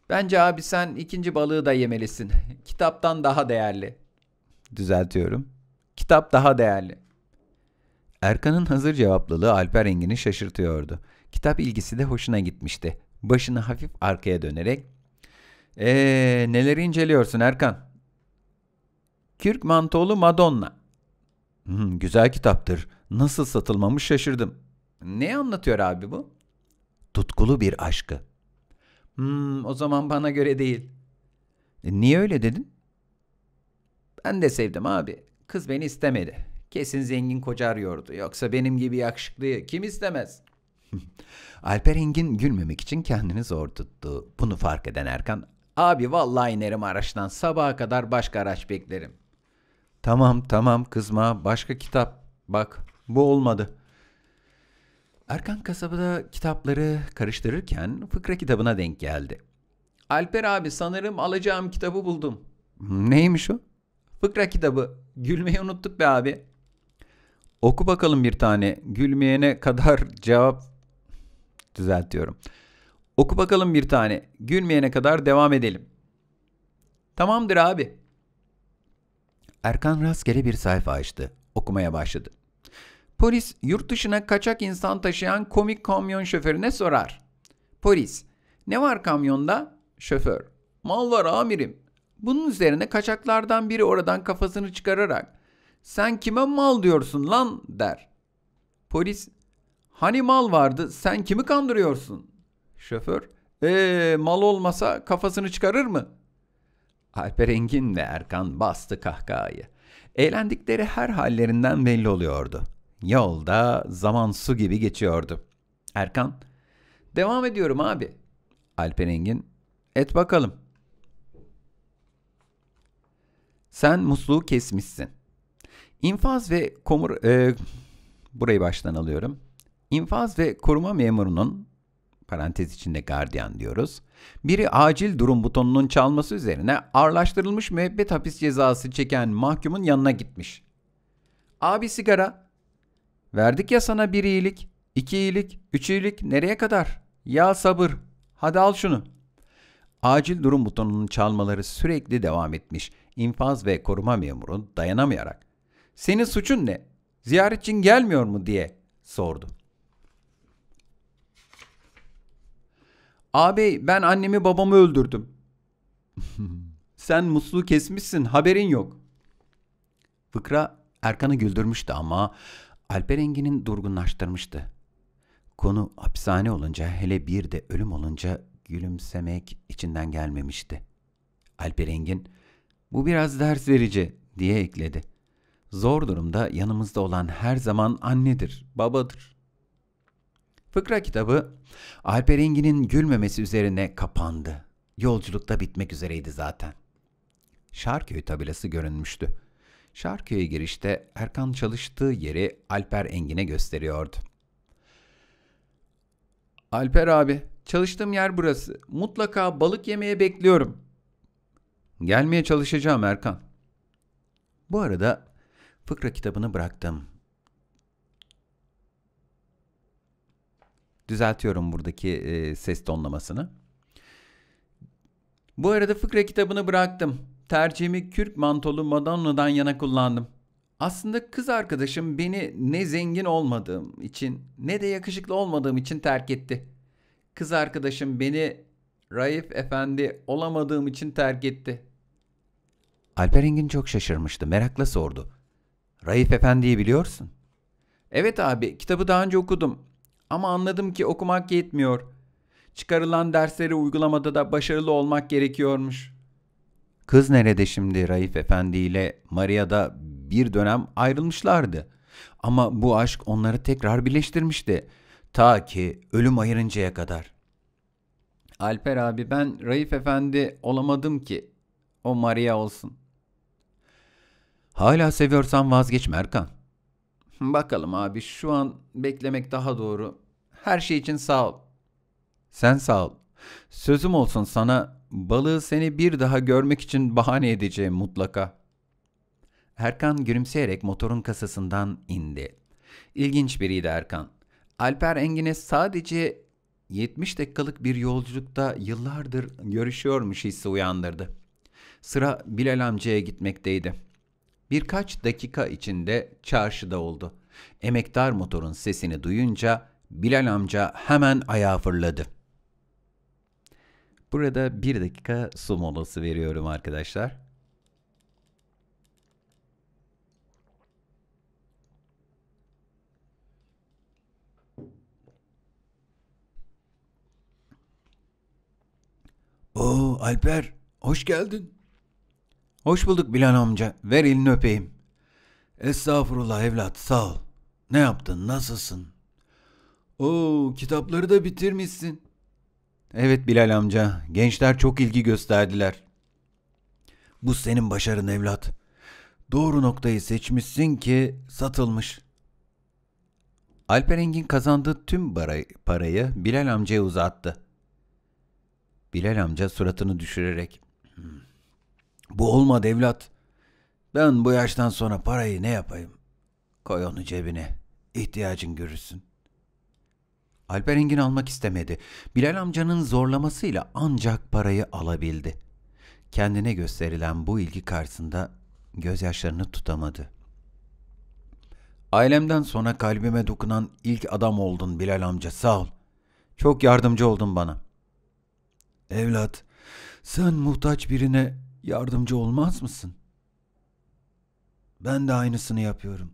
Bence abi sen ikinci balığı da yemelisin. <laughs> Kitaptan daha değerli. Düzeltiyorum. Kitap daha değerli. Erkan'ın hazır cevaplılığı Alper Engin'i şaşırtıyordu. Kitap ilgisi de hoşuna gitmişti. Başını hafif arkaya dönerek ''Eee neleri inceliyorsun Erkan?'' ''Kürk Mantolu Madonna.'' Hmm, ''Güzel kitaptır. Nasıl satılmamış şaşırdım.'' ''Ne anlatıyor abi bu?'' ''Tutkulu bir aşkı.'' Hmm, o zaman bana göre değil. E, niye öyle dedin? Ben de sevdim abi. Kız beni istemedi. Kesin zengin koca arıyordu. Yoksa benim gibi yakışıklıyı kim istemez? <laughs> Alper Engin gülmemek için kendini zor tuttu. Bunu fark eden Erkan, abi vallahi inerim araçtan sabaha kadar başka araç beklerim. Tamam tamam kızma başka kitap bak bu olmadı. Erkan kasabada kitapları karıştırırken fıkra kitabına denk geldi. Alper abi sanırım alacağım kitabı buldum. Neymiş o? Fıkra kitabı. Gülmeyi unuttuk be abi. Oku bakalım bir tane. Gülmeyene kadar cevap düzeltiyorum. Oku bakalım bir tane. Gülmeyene kadar devam edelim. Tamamdır abi. Erkan rastgele bir sayfa açtı. Okumaya başladı. Polis yurt dışına kaçak insan taşıyan komik kamyon şoförüne sorar. Polis, ne var kamyonda? Şoför, mal var amirim. Bunun üzerine kaçaklardan biri oradan kafasını çıkararak sen kime mal diyorsun lan der. Polis hani mal vardı sen kimi kandırıyorsun? Şoför ee mal olmasa kafasını çıkarır mı? Alper Engin ve Erkan bastı kahkahayı. Eğlendikleri her hallerinden belli oluyordu. Yolda zaman su gibi geçiyordu. Erkan, devam ediyorum abi. Alper Engin, et bakalım. Sen musluğu kesmişsin. İnfaz ve komur... E, burayı baştan alıyorum. İnfaz ve koruma memurunun parantez içinde gardiyan diyoruz. Biri acil durum butonunun çalması üzerine ağırlaştırılmış müebbet hapis cezası çeken mahkumun yanına gitmiş. Abi sigara. Verdik ya sana bir iyilik, iki iyilik, üç iyilik nereye kadar? Ya sabır. Hadi al şunu. Acil durum butonunun çalmaları sürekli devam etmiş. İnfaz ve koruma memuru dayanamayarak senin suçun ne? Ziyaretçin gelmiyor mu diye sordu. Ağabey ben annemi babamı öldürdüm. <laughs> Sen musluğu kesmişsin haberin yok. Fıkra Erkan'ı güldürmüştü ama Alperengin'in durgunlaştırmıştı. Konu hapishane olunca hele bir de ölüm olunca gülümsemek içinden gelmemişti. Alperengin bu biraz ders verici diye ekledi zor durumda yanımızda olan her zaman annedir, babadır. Fıkra kitabı Alper Engin'in gülmemesi üzerine kapandı. Yolculukta bitmek üzereydi zaten. Şarköy tabelası görünmüştü. Şarköy'e girişte Erkan çalıştığı yeri Alper Engin'e gösteriyordu. Alper abi, çalıştığım yer burası. Mutlaka balık yemeye bekliyorum. Gelmeye çalışacağım Erkan. Bu arada Fıkra kitabını bıraktım. Düzeltiyorum buradaki e, ses tonlamasını. Bu arada fıkra kitabını bıraktım. Tercihimi kürk mantolu Madonna'dan yana kullandım. Aslında kız arkadaşım beni ne zengin olmadığım için ne de yakışıklı olmadığım için terk etti. Kız arkadaşım beni Raif Efendi olamadığım için terk etti. Alperengin çok şaşırmıştı. Merakla sordu. Raif Efendi'yi biliyorsun. Evet abi kitabı daha önce okudum. Ama anladım ki okumak yetmiyor. Çıkarılan dersleri uygulamada da başarılı olmak gerekiyormuş. Kız nerede şimdi Raif Efendi ile Maria da bir dönem ayrılmışlardı. Ama bu aşk onları tekrar birleştirmişti. Ta ki ölüm ayırıncaya kadar. Alper abi ben Raif Efendi olamadım ki. O Maria olsun.'' Hala seviyorsan vazgeçme Erkan. Bakalım abi şu an beklemek daha doğru. Her şey için sağ ol. Sen sağ ol. Sözüm olsun sana balığı seni bir daha görmek için bahane edeceğim mutlaka. Erkan gülümseyerek motorun kasasından indi. İlginç biriydi Erkan. Alper Engin'e sadece 70 dakikalık bir yolculukta yıllardır görüşüyormuş hissi uyandırdı. Sıra Bilal amcaya gitmekteydi.'' birkaç dakika içinde çarşıda oldu. Emektar motorun sesini duyunca Bilal amca hemen ayağa fırladı. Burada bir dakika su molası veriyorum arkadaşlar. Oo Alper, hoş geldin. Hoş bulduk Bilan amca. Ver elini öpeyim. Estağfurullah evlat sağ ol. Ne yaptın nasılsın? Oo kitapları da bitirmişsin. Evet Bilal amca gençler çok ilgi gösterdiler. Bu senin başarın evlat. Doğru noktayı seçmişsin ki satılmış. Alper Engin kazandığı tüm parayı Bilal amcaya uzattı. Bilal amca suratını düşürerek hmm, bu olmadı evlat. Ben bu yaştan sonra parayı ne yapayım? Koy onu cebine. İhtiyacın görürsün. Alper Engin almak istemedi. Bilal amcanın zorlamasıyla ancak parayı alabildi. Kendine gösterilen bu ilgi karşısında gözyaşlarını tutamadı. Ailemden sonra kalbime dokunan ilk adam oldun Bilal amca sağ ol. Çok yardımcı oldun bana. Evlat, sen muhtaç birine Yardımcı olmaz mısın? Ben de aynısını yapıyorum.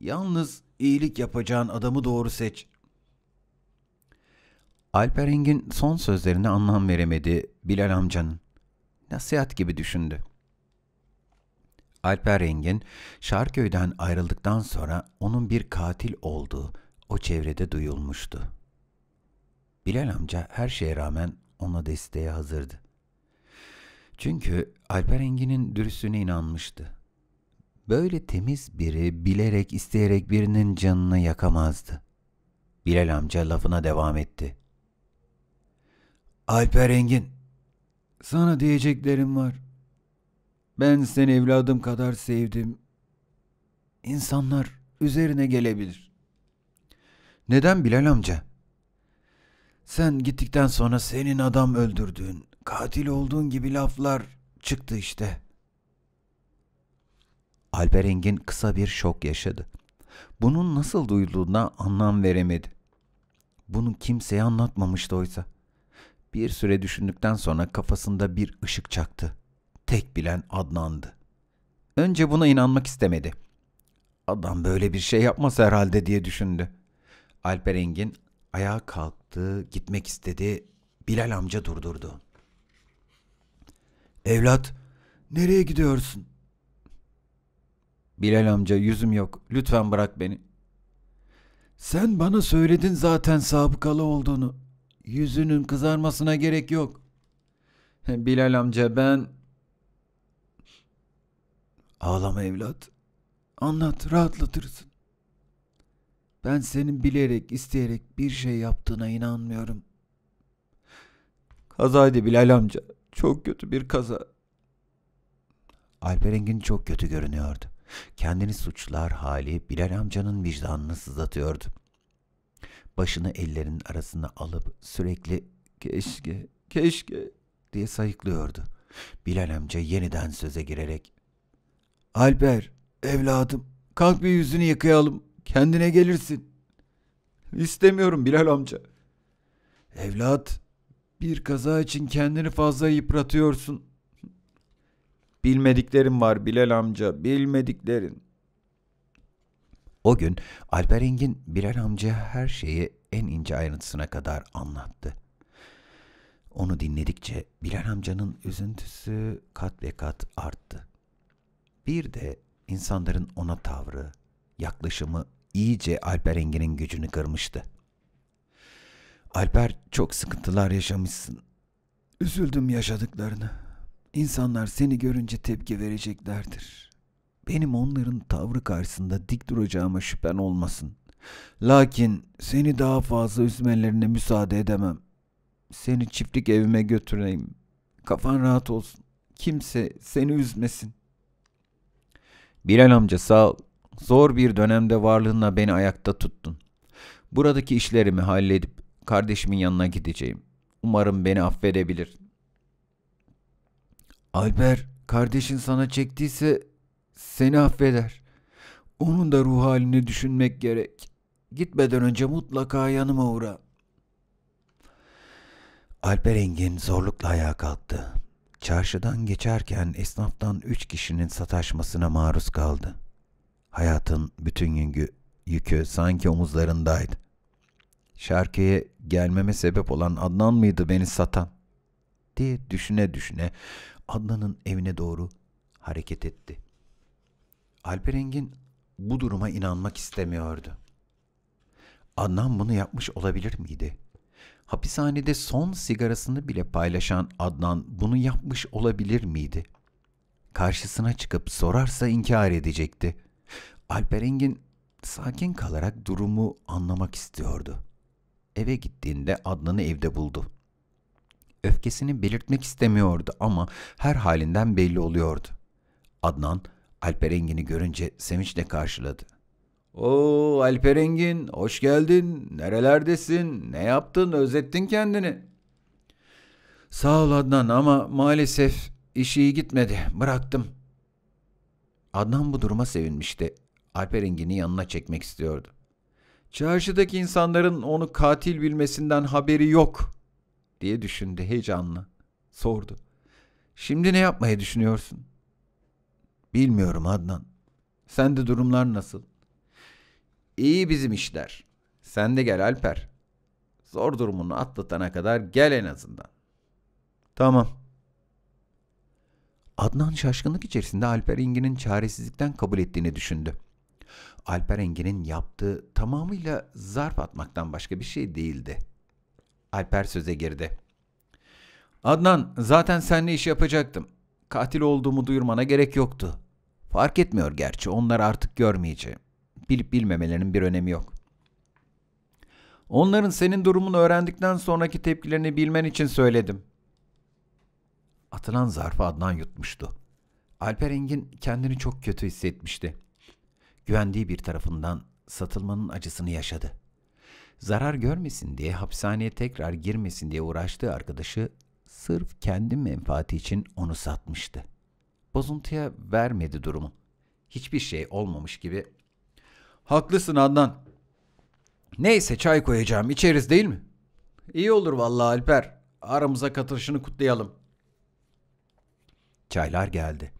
Yalnız iyilik yapacağın adamı doğru seç. Alperengin son sözlerine anlam veremedi Bilal amcanın. Nasihat gibi düşündü. Alperengin Şarköy'den ayrıldıktan sonra onun bir katil olduğu o çevrede duyulmuştu. Bilal amca her şeye rağmen ona desteğe hazırdı. Çünkü Alper Engin'in dürüstlüğüne inanmıştı. Böyle temiz biri bilerek isteyerek birinin canını yakamazdı. Bilal amca lafına devam etti. Alper Engin, sana diyeceklerim var. Ben seni evladım kadar sevdim. İnsanlar üzerine gelebilir. Neden Bilal amca? Sen gittikten sonra senin adam öldürdüğün, Katil olduğun gibi laflar çıktı işte. Alperengin kısa bir şok yaşadı. Bunun nasıl duyulduğuna anlam veremedi. Bunu kimseye anlatmamıştı oysa. Bir süre düşündükten sonra kafasında bir ışık çaktı. Tek bilen Adnan'dı. Önce buna inanmak istemedi. Adam böyle bir şey yapmaz herhalde diye düşündü. Alperengin Engin ayağa kalktı, gitmek istedi. Bilal amca durdurdu. Evlat, nereye gidiyorsun? Bilal amca yüzüm yok. Lütfen bırak beni. Sen bana söyledin zaten sabıkalı olduğunu. Yüzünün kızarmasına gerek yok. <laughs> Bilal amca ben... Ağlama evlat. Anlat rahatlatırsın. Ben senin bilerek isteyerek bir şey yaptığına inanmıyorum. Kazaydı Bilal amca. Çok kötü bir kaza. Alperengin çok kötü görünüyordu. Kendini suçlar hali Bilal amcanın vicdanını sızlatıyordu. Başını ellerinin arasına alıp sürekli keşke, keşke diye sayıklıyordu. Bilal amca yeniden söze girerek Alper, evladım, kalk bir yüzünü yıkayalım. Kendine gelirsin. İstemiyorum Bilal amca. Evlat, bir kaza için kendini fazla yıpratıyorsun. Bilmediklerim var Bilal amca, bilmediklerin. O gün Alper Engin Bilal amcaya her şeyi en ince ayrıntısına kadar anlattı. Onu dinledikçe Bilal amcanın üzüntüsü kat ve kat arttı. Bir de insanların ona tavrı, yaklaşımı iyice Alper Engin'in gücünü kırmıştı. Alper çok sıkıntılar yaşamışsın. Üzüldüm yaşadıklarını. İnsanlar seni görünce tepki vereceklerdir. Benim onların tavrı karşısında dik duracağıma şüphen olmasın. Lakin seni daha fazla üzmelerine müsaade edemem. Seni çiftlik evime götüreyim. Kafan rahat olsun. Kimse seni üzmesin. Bilal amca sağ ol. Zor bir dönemde varlığınla beni ayakta tuttun. Buradaki işlerimi halledip Kardeşimin yanına gideceğim. Umarım beni affedebilir. Alper, kardeşin sana çektiyse seni affeder. Onun da ruh halini düşünmek gerek. Gitmeden önce mutlaka yanıma uğra. Alper Engin zorlukla ayağa kalktı. Çarşıdan geçerken esnaftan üç kişinin sataşmasına maruz kaldı. Hayatın bütün yükü sanki omuzlarındaydı şarkıya gelmeme sebep olan Adnan mıydı beni satan? diye düşüne düşüne Adnan'ın evine doğru hareket etti. Alperengin bu duruma inanmak istemiyordu. Adnan bunu yapmış olabilir miydi? Hapishanede son sigarasını bile paylaşan Adnan bunu yapmış olabilir miydi? Karşısına çıkıp sorarsa inkar edecekti. Alperengin sakin kalarak durumu anlamak istiyordu.'' Eve gittiğinde Adnan'ı evde buldu. Öfkesini belirtmek istemiyordu ama her halinden belli oluyordu. Adnan, Alperengini görünce sevinçle karşıladı. Oo Alperengin, hoş geldin. Nerelerdesin? Ne yaptın? Özettin kendini. Sağ ol Adnan ama maalesef iş iyi gitmedi. Bıraktım. Adnan bu duruma sevinmişti. Alperengini yanına çekmek istiyordu. Çarşıdaki insanların onu katil bilmesinden haberi yok diye düşündü heyecanla. Sordu. Şimdi ne yapmayı düşünüyorsun? Bilmiyorum Adnan. Sen de durumlar nasıl? İyi bizim işler. Sen de gel Alper. Zor durumunu atlatana kadar gel en azından. Tamam. Adnan şaşkınlık içerisinde Alper İngi'nin çaresizlikten kabul ettiğini düşündü. Alper Engin'in yaptığı tamamıyla zarf atmaktan başka bir şey değildi. Alper söze girdi. Adnan zaten seninle iş yapacaktım. Katil olduğumu duyurmana gerek yoktu. Fark etmiyor gerçi onları artık görmeyeceğim. Bilip bilmemelerinin bir önemi yok. Onların senin durumunu öğrendikten sonraki tepkilerini bilmen için söyledim. Atılan zarfı Adnan yutmuştu. Alper Engin kendini çok kötü hissetmişti güvendiği bir tarafından satılmanın acısını yaşadı. Zarar görmesin diye hapishaneye tekrar girmesin diye uğraştığı arkadaşı sırf kendi menfaati için onu satmıştı. Bozuntuya vermedi durumu. Hiçbir şey olmamış gibi. Haklısın Adnan. Neyse çay koyacağım içeriz değil mi? İyi olur vallahi Alper. Aramıza katılışını kutlayalım. Çaylar geldi.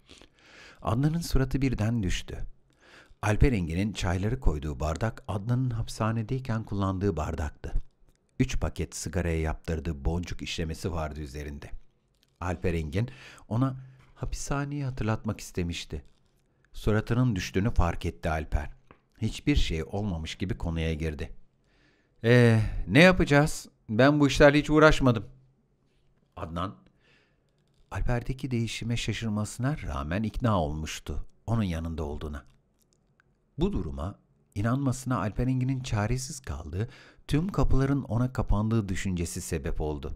Adnan'ın suratı birden düştü. Alper Engin'in çayları koyduğu bardak Adnan'ın hapishanedeyken kullandığı bardaktı. Üç paket sigaraya yaptırdığı boncuk işlemesi vardı üzerinde. Alper Engin ona hapishaneyi hatırlatmak istemişti. Suratının düştüğünü fark etti Alper. Hiçbir şey olmamış gibi konuya girdi. Eee eh, ne yapacağız? Ben bu işlerle hiç uğraşmadım. Adnan, Alper'deki değişime şaşırmasına rağmen ikna olmuştu onun yanında olduğuna.'' Bu duruma inanmasına Alperengi'nin çaresiz kaldığı, tüm kapıların ona kapandığı düşüncesi sebep oldu.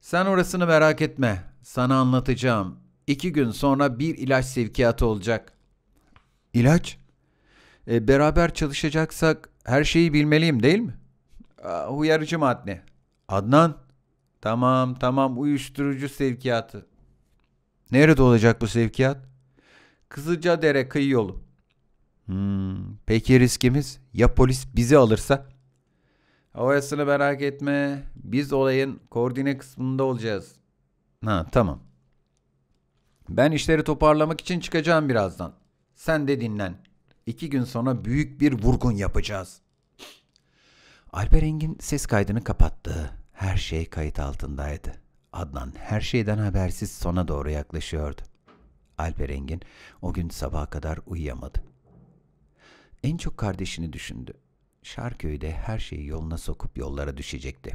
Sen orasını merak etme. Sana anlatacağım. İki gün sonra bir ilaç sevkiyatı olacak. İlaç? E, beraber çalışacaksak her şeyi bilmeliyim değil mi? uyarıcı madne. Adnan? Tamam tamam uyuşturucu sevkiyatı. Nerede olacak bu sevkiyat? Kızılcadere kıyı yolu. Hmm, peki riskimiz ya polis bizi alırsa? Havayasını merak etme. Biz olayın koordine kısmında olacağız. Ha tamam. Ben işleri toparlamak için çıkacağım birazdan. Sen de dinlen. İki gün sonra büyük bir vurgun yapacağız. Alperengin ses kaydını kapattı. Her şey kayıt altındaydı. Adnan her şeyden habersiz sona doğru yaklaşıyordu. Alperengin o gün sabaha kadar uyuyamadı. En çok kardeşini düşündü. Şarköy'de her şeyi yoluna sokup yollara düşecekti.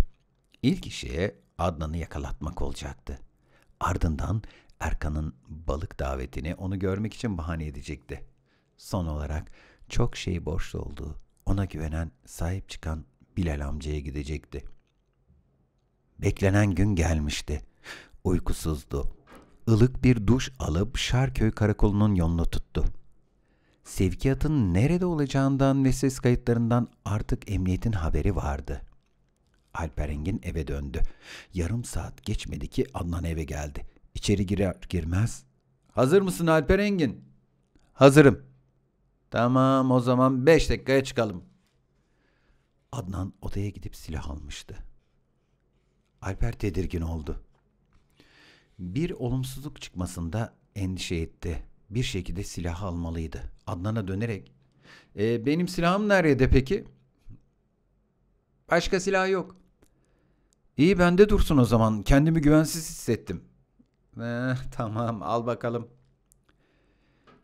İlk işe Adnan'ı yakalatmak olacaktı. Ardından Erkan'ın balık davetini onu görmek için bahane edecekti. Son olarak çok şey borçlu olduğu, ona güvenen, sahip çıkan Bilal amcaya gidecekti. Beklenen gün gelmişti. Uykusuzdu. Ilık bir duş alıp Şarköy karakolunun yolunu tuttu sevkiyatın nerede olacağından ve ses kayıtlarından artık emniyetin haberi vardı. Alperengin eve döndü. Yarım saat geçmedi ki Adnan eve geldi. İçeri girer girmez. Hazır mısın Alperengin? Hazırım. Tamam o zaman beş dakikaya çıkalım. Adnan odaya gidip silah almıştı. Alper tedirgin oldu. Bir olumsuzluk çıkmasında endişe etti bir şekilde silahı almalıydı. Adnan'a dönerek e, benim silahım nerede peki? Başka silah yok. İyi bende dursun o zaman. Kendimi güvensiz hissettim. Eh, tamam al bakalım.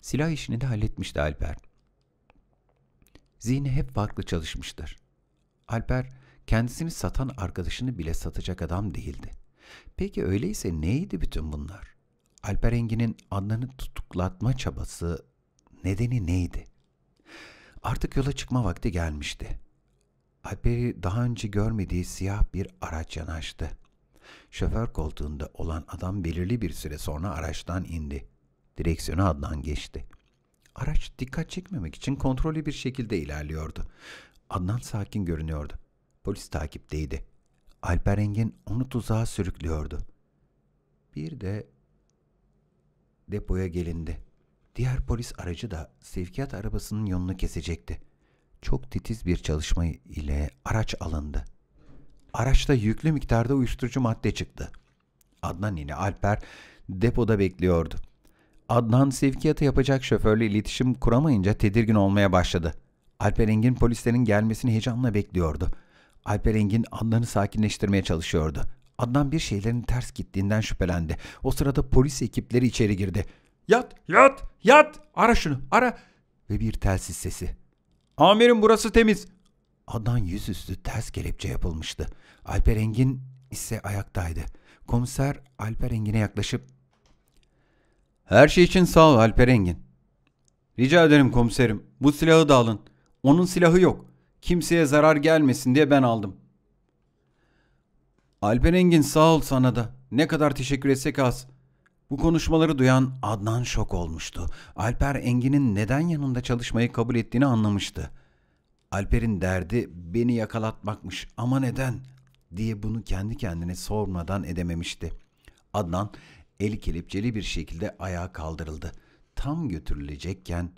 Silah işini de halletmişti Alper. Zihni hep farklı çalışmıştır. Alper kendisini satan arkadaşını bile satacak adam değildi. Peki öyleyse neydi bütün bunlar? Alperengin'in Adnan'ı tutuklatma çabası nedeni neydi? Artık yola çıkma vakti gelmişti. Alper'i daha önce görmediği siyah bir araç yanaştı. Şoför koltuğunda olan adam belirli bir süre sonra araçtan indi. Direksiyonu Adnan geçti. Araç dikkat çekmemek için kontrollü bir şekilde ilerliyordu. Adnan sakin görünüyordu. Polis takipteydi. Alper Engin onu tuzağa sürüklüyordu. Bir de Depoya gelindi. Diğer polis aracı da sevkiyat arabasının yolunu kesecekti. Çok titiz bir çalışma ile araç alındı. Araçta yüklü miktarda uyuşturucu madde çıktı. Adnan yine Alper depoda bekliyordu. Adnan sevkiyatı yapacak şoförle iletişim kuramayınca tedirgin olmaya başladı. Alper Engin polislerin gelmesini heyecanla bekliyordu. Alper Engin Adnan'ı sakinleştirmeye çalışıyordu. Adnan bir şeylerin ters gittiğinden şüphelendi. O sırada polis ekipleri içeri girdi. Yat, yat, yat. Ara şunu, ara. Ve bir telsiz sesi. Amirim burası temiz. Adnan yüzüstü ters kelepçe yapılmıştı. Alperengin ise ayaktaydı. Komiser Alperengine yaklaşıp her şey için sağ ol Alperengin. Rica ederim komiserim. Bu silahı da alın. Onun silahı yok. Kimseye zarar gelmesin diye ben aldım. Alper Engin sağ ol sana da. Ne kadar teşekkür etsek az. Bu konuşmaları duyan Adnan şok olmuştu. Alper Engin'in neden yanında çalışmayı kabul ettiğini anlamıştı. Alper'in derdi beni yakalatmakmış ama neden diye bunu kendi kendine sormadan edememişti. Adnan eli kelepçeli bir şekilde ayağa kaldırıldı. Tam götürülecekken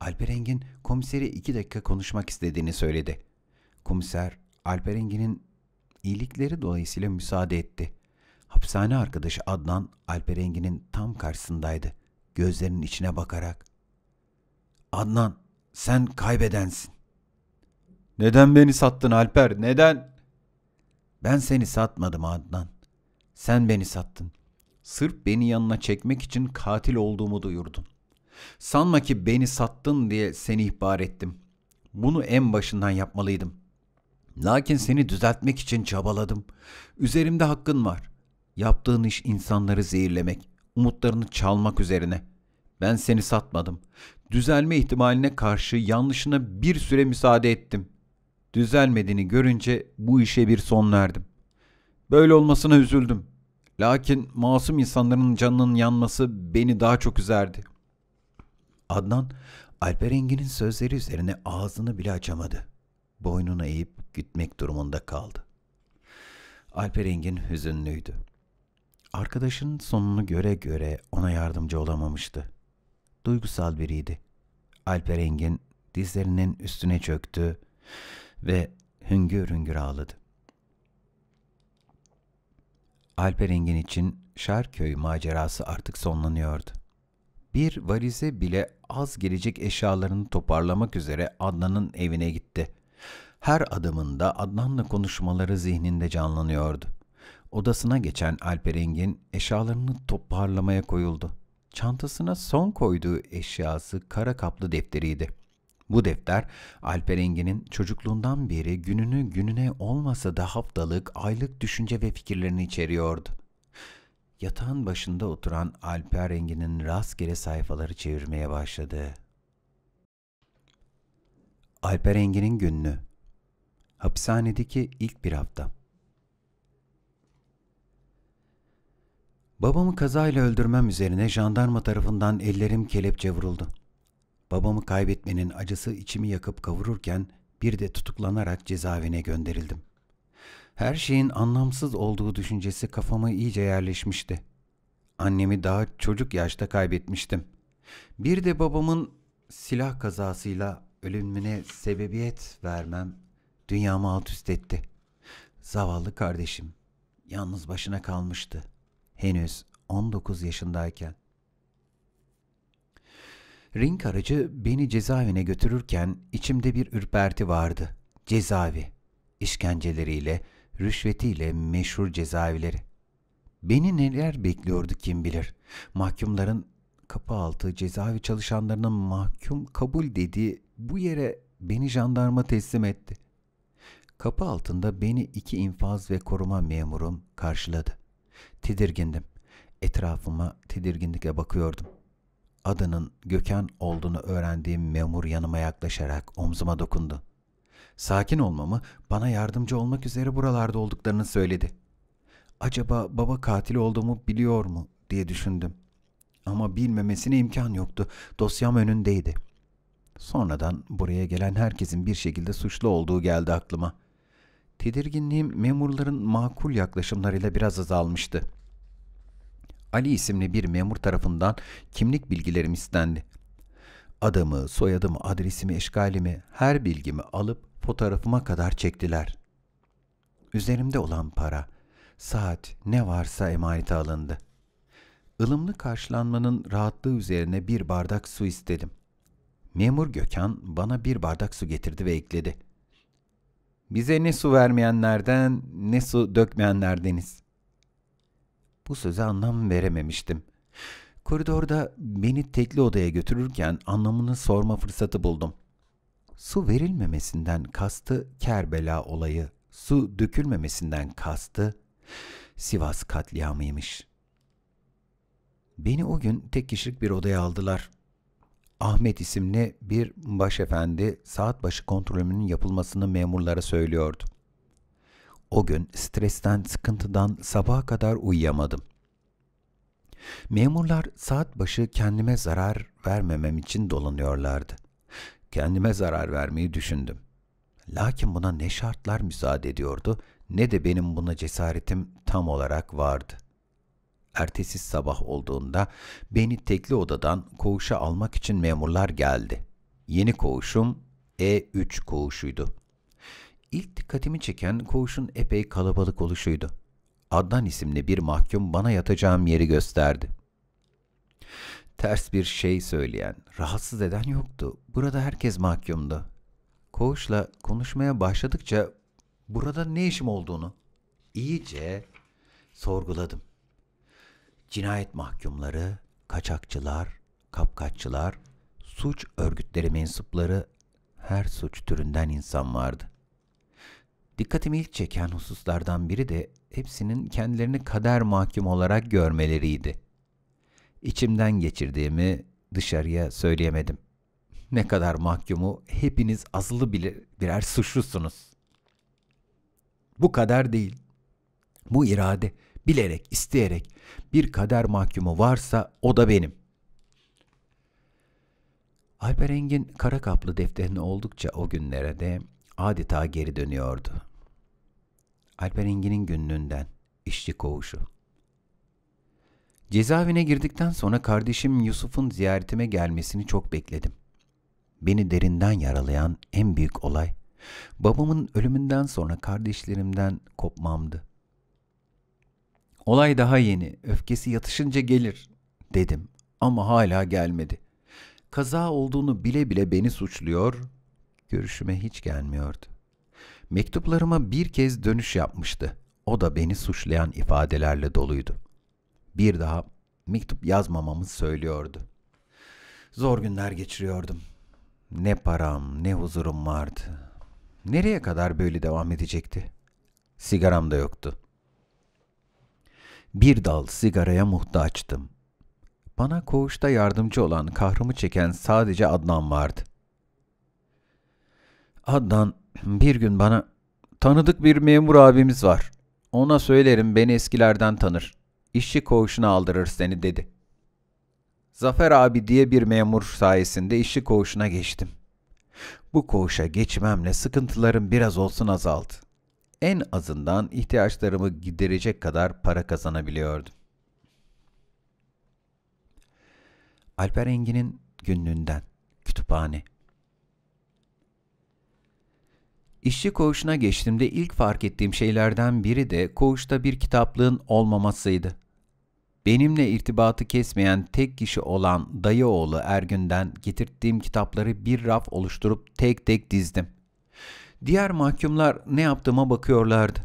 Alper Engin komiseri iki dakika konuşmak istediğini söyledi. Komiser Alper Engin'in iyilikleri dolayısıyla müsaade etti. Hapishane arkadaşı Adnan Alperengi'nin tam karşısındaydı. Gözlerinin içine bakarak. Adnan sen kaybedensin. Neden beni sattın Alper neden? Ben seni satmadım Adnan. Sen beni sattın. Sırf beni yanına çekmek için katil olduğumu duyurdun. Sanma ki beni sattın diye seni ihbar ettim. Bunu en başından yapmalıydım. Lakin seni düzeltmek için çabaladım. Üzerimde hakkın var. Yaptığın iş insanları zehirlemek, umutlarını çalmak üzerine. Ben seni satmadım. Düzelme ihtimaline karşı yanlışına bir süre müsaade ettim. Düzelmediğini görünce bu işe bir son verdim. Böyle olmasına üzüldüm. Lakin masum insanların canının yanması beni daha çok üzerdi. Adnan, Alperengi'nin sözleri üzerine ağzını bile açamadı. Boynunu eğip gitmek durumunda kaldı. Alperengin hüzünlüydü. Arkadaşın sonunu göre göre ona yardımcı olamamıştı. Duygusal biriydi. Alperengin dizlerinin üstüne çöktü ve hüngür hüngür ağladı. Alperengin için Şarköy macerası artık sonlanıyordu. Bir varize bile az gelecek eşyalarını toparlamak üzere Adnan'ın evine gitti. Her adımında Adnan'la konuşmaları zihninde canlanıyordu. Odasına geçen Alperengin eşyalarını toparlamaya koyuldu. Çantasına son koyduğu eşyası kara kaplı defteriydi. Bu defter Alperengin'in çocukluğundan beri gününü gününe olmasa da haftalık, aylık düşünce ve fikirlerini içeriyordu. Yatağın başında oturan Alperengin'in rastgele sayfaları çevirmeye başladı. Alperengin'in günlüğü Hapishanedeki ilk bir hafta. Babamı kazayla öldürmem üzerine jandarma tarafından ellerim kelepçe vuruldu. Babamı kaybetmenin acısı içimi yakıp kavururken bir de tutuklanarak cezaevine gönderildim. Her şeyin anlamsız olduğu düşüncesi kafama iyice yerleşmişti. Annemi daha çocuk yaşta kaybetmiştim. Bir de babamın silah kazasıyla ölümüne sebebiyet vermem Dünyamı alt üst etti. Zavallı kardeşim. Yalnız başına kalmıştı. Henüz 19 yaşındayken. Ring aracı beni cezaevine götürürken içimde bir ürperti vardı. Cezaevi. İşkenceleriyle, rüşvetiyle meşhur cezaevleri. Beni neler bekliyordu kim bilir. Mahkumların kapı altı cezaevi çalışanlarının mahkum kabul dediği bu yere beni jandarma teslim etti. Kapı altında beni iki infaz ve koruma memurum karşıladı. Tedirgindim. Etrafıma tedirginlikle bakıyordum. Adının Gökhan olduğunu öğrendiğim memur yanıma yaklaşarak omzuma dokundu. Sakin olmamı, bana yardımcı olmak üzere buralarda olduklarını söyledi. Acaba baba katil olduğumu biliyor mu diye düşündüm. Ama bilmemesine imkan yoktu. Dosyam önündeydi.'' Sonradan buraya gelen herkesin bir şekilde suçlu olduğu geldi aklıma tedirginliğim memurların makul yaklaşımlarıyla biraz azalmıştı. Ali isimli bir memur tarafından kimlik bilgilerim istendi. Adamı, soyadımı, adresimi, eşkalimi, her bilgimi alıp fotoğrafıma kadar çektiler. Üzerimde olan para, saat, ne varsa emanete alındı. Ilımlı karşılanmanın rahatlığı üzerine bir bardak su istedim. Memur Gökhan bana bir bardak su getirdi ve ekledi.'' Bize ne su vermeyenlerden ne su dökmeyenlerdeniz. Bu söze anlam verememiştim. Koridorda beni tekli odaya götürürken anlamını sorma fırsatı buldum. Su verilmemesinden kastı Kerbela olayı, su dökülmemesinden kastı Sivas katliamıymış. Beni o gün tek kişilik bir odaya aldılar. Ahmet isimli bir başefendi saat başı kontrolünün yapılmasını memurlara söylüyordu. O gün stresten, sıkıntıdan sabaha kadar uyuyamadım. Memurlar saat başı kendime zarar vermemem için dolanıyorlardı. Kendime zarar vermeyi düşündüm. Lakin buna ne şartlar müsaade ediyordu ne de benim buna cesaretim tam olarak vardı ertesi sabah olduğunda beni tekli odadan koğuşa almak için memurlar geldi. Yeni koğuşum E3 koğuşuydu. İlk dikkatimi çeken koğuşun epey kalabalık oluşuydu. Adnan isimli bir mahkum bana yatacağım yeri gösterdi. Ters bir şey söyleyen, rahatsız eden yoktu. Burada herkes mahkumdu. Koğuşla konuşmaya başladıkça burada ne işim olduğunu iyice sorguladım cinayet mahkumları, kaçakçılar, kapkaççılar, suç örgütleri mensupları, her suç türünden insan vardı. Dikkatimi ilk çeken hususlardan biri de hepsinin kendilerini kader mahkum olarak görmeleriydi. İçimden geçirdiğimi dışarıya söyleyemedim. Ne kadar mahkumu hepiniz azılı bile birer suçlusunuz. Bu kader değil. Bu irade.'' bilerek, isteyerek bir kader mahkumu varsa o da benim. Alper Engin kara kaplı defterini oldukça o günlere de adeta geri dönüyordu. Alper Engin'in günlüğünden işçi kovuşu. Cezaevine girdikten sonra kardeşim Yusuf'un ziyaretime gelmesini çok bekledim. Beni derinden yaralayan en büyük olay babamın ölümünden sonra kardeşlerimden kopmamdı. Olay daha yeni, öfkesi yatışınca gelir dedim ama hala gelmedi. Kaza olduğunu bile bile beni suçluyor, görüşüme hiç gelmiyordu. Mektuplarıma bir kez dönüş yapmıştı. O da beni suçlayan ifadelerle doluydu. Bir daha mektup yazmamamı söylüyordu. Zor günler geçiriyordum. Ne param ne huzurum vardı. Nereye kadar böyle devam edecekti? Sigaram da yoktu.'' bir dal sigaraya muhtaçtım. Bana koğuşta yardımcı olan kahrımı çeken sadece Adnan vardı. Adnan bir gün bana tanıdık bir memur abimiz var. Ona söylerim beni eskilerden tanır. İşçi koğuşuna aldırır seni dedi. Zafer abi diye bir memur sayesinde işçi koğuşuna geçtim. Bu koğuşa geçmemle sıkıntılarım biraz olsun azaldı en azından ihtiyaçlarımı giderecek kadar para kazanabiliyordum. Alper Engin'in günlüğünden kütüphane. İşçi koğuşuna geçtiğimde ilk fark ettiğim şeylerden biri de koğuşta bir kitaplığın olmamasıydı. Benimle irtibatı kesmeyen tek kişi olan dayı oğlu Ergün'den getirttiğim kitapları bir raf oluşturup tek tek dizdim. Diğer mahkumlar ne yaptığıma bakıyorlardı.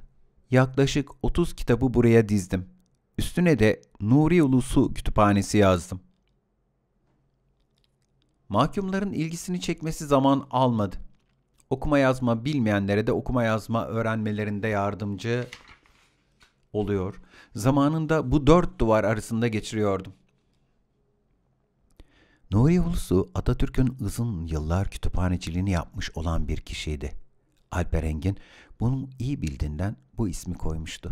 Yaklaşık 30 kitabı buraya dizdim. Üstüne de Nuri Ulusu kütüphanesi yazdım. Mahkumların ilgisini çekmesi zaman almadı. Okuma yazma bilmeyenlere de okuma yazma öğrenmelerinde yardımcı oluyor. Zamanında bu dört duvar arasında geçiriyordum. Nuri Ulusu Atatürk'ün uzun yıllar kütüphaneciliğini yapmış olan bir kişiydi. Alperengin Engin bunu iyi bildiğinden bu ismi koymuştu.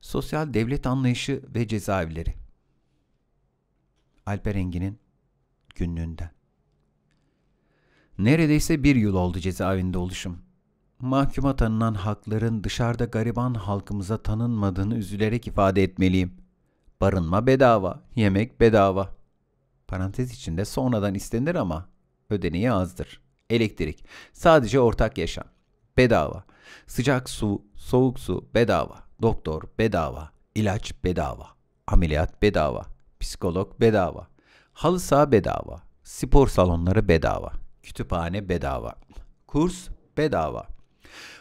Sosyal devlet anlayışı ve cezaevleri Alperengin'in Engin'in günlüğünden. Neredeyse bir yıl oldu cezaevinde oluşum. Mahkuma tanınan hakların dışarıda gariban halkımıza tanınmadığını üzülerek ifade etmeliyim. Barınma bedava, yemek bedava. Parantez içinde sonradan istenir ama ödeneği azdır.'' Elektrik. Sadece ortak yaşam. Bedava. Sıcak su, soğuk su bedava. Doktor bedava. İlaç bedava. Ameliyat bedava. Psikolog bedava. Halı saha bedava. Spor salonları bedava. Kütüphane bedava. Kurs bedava.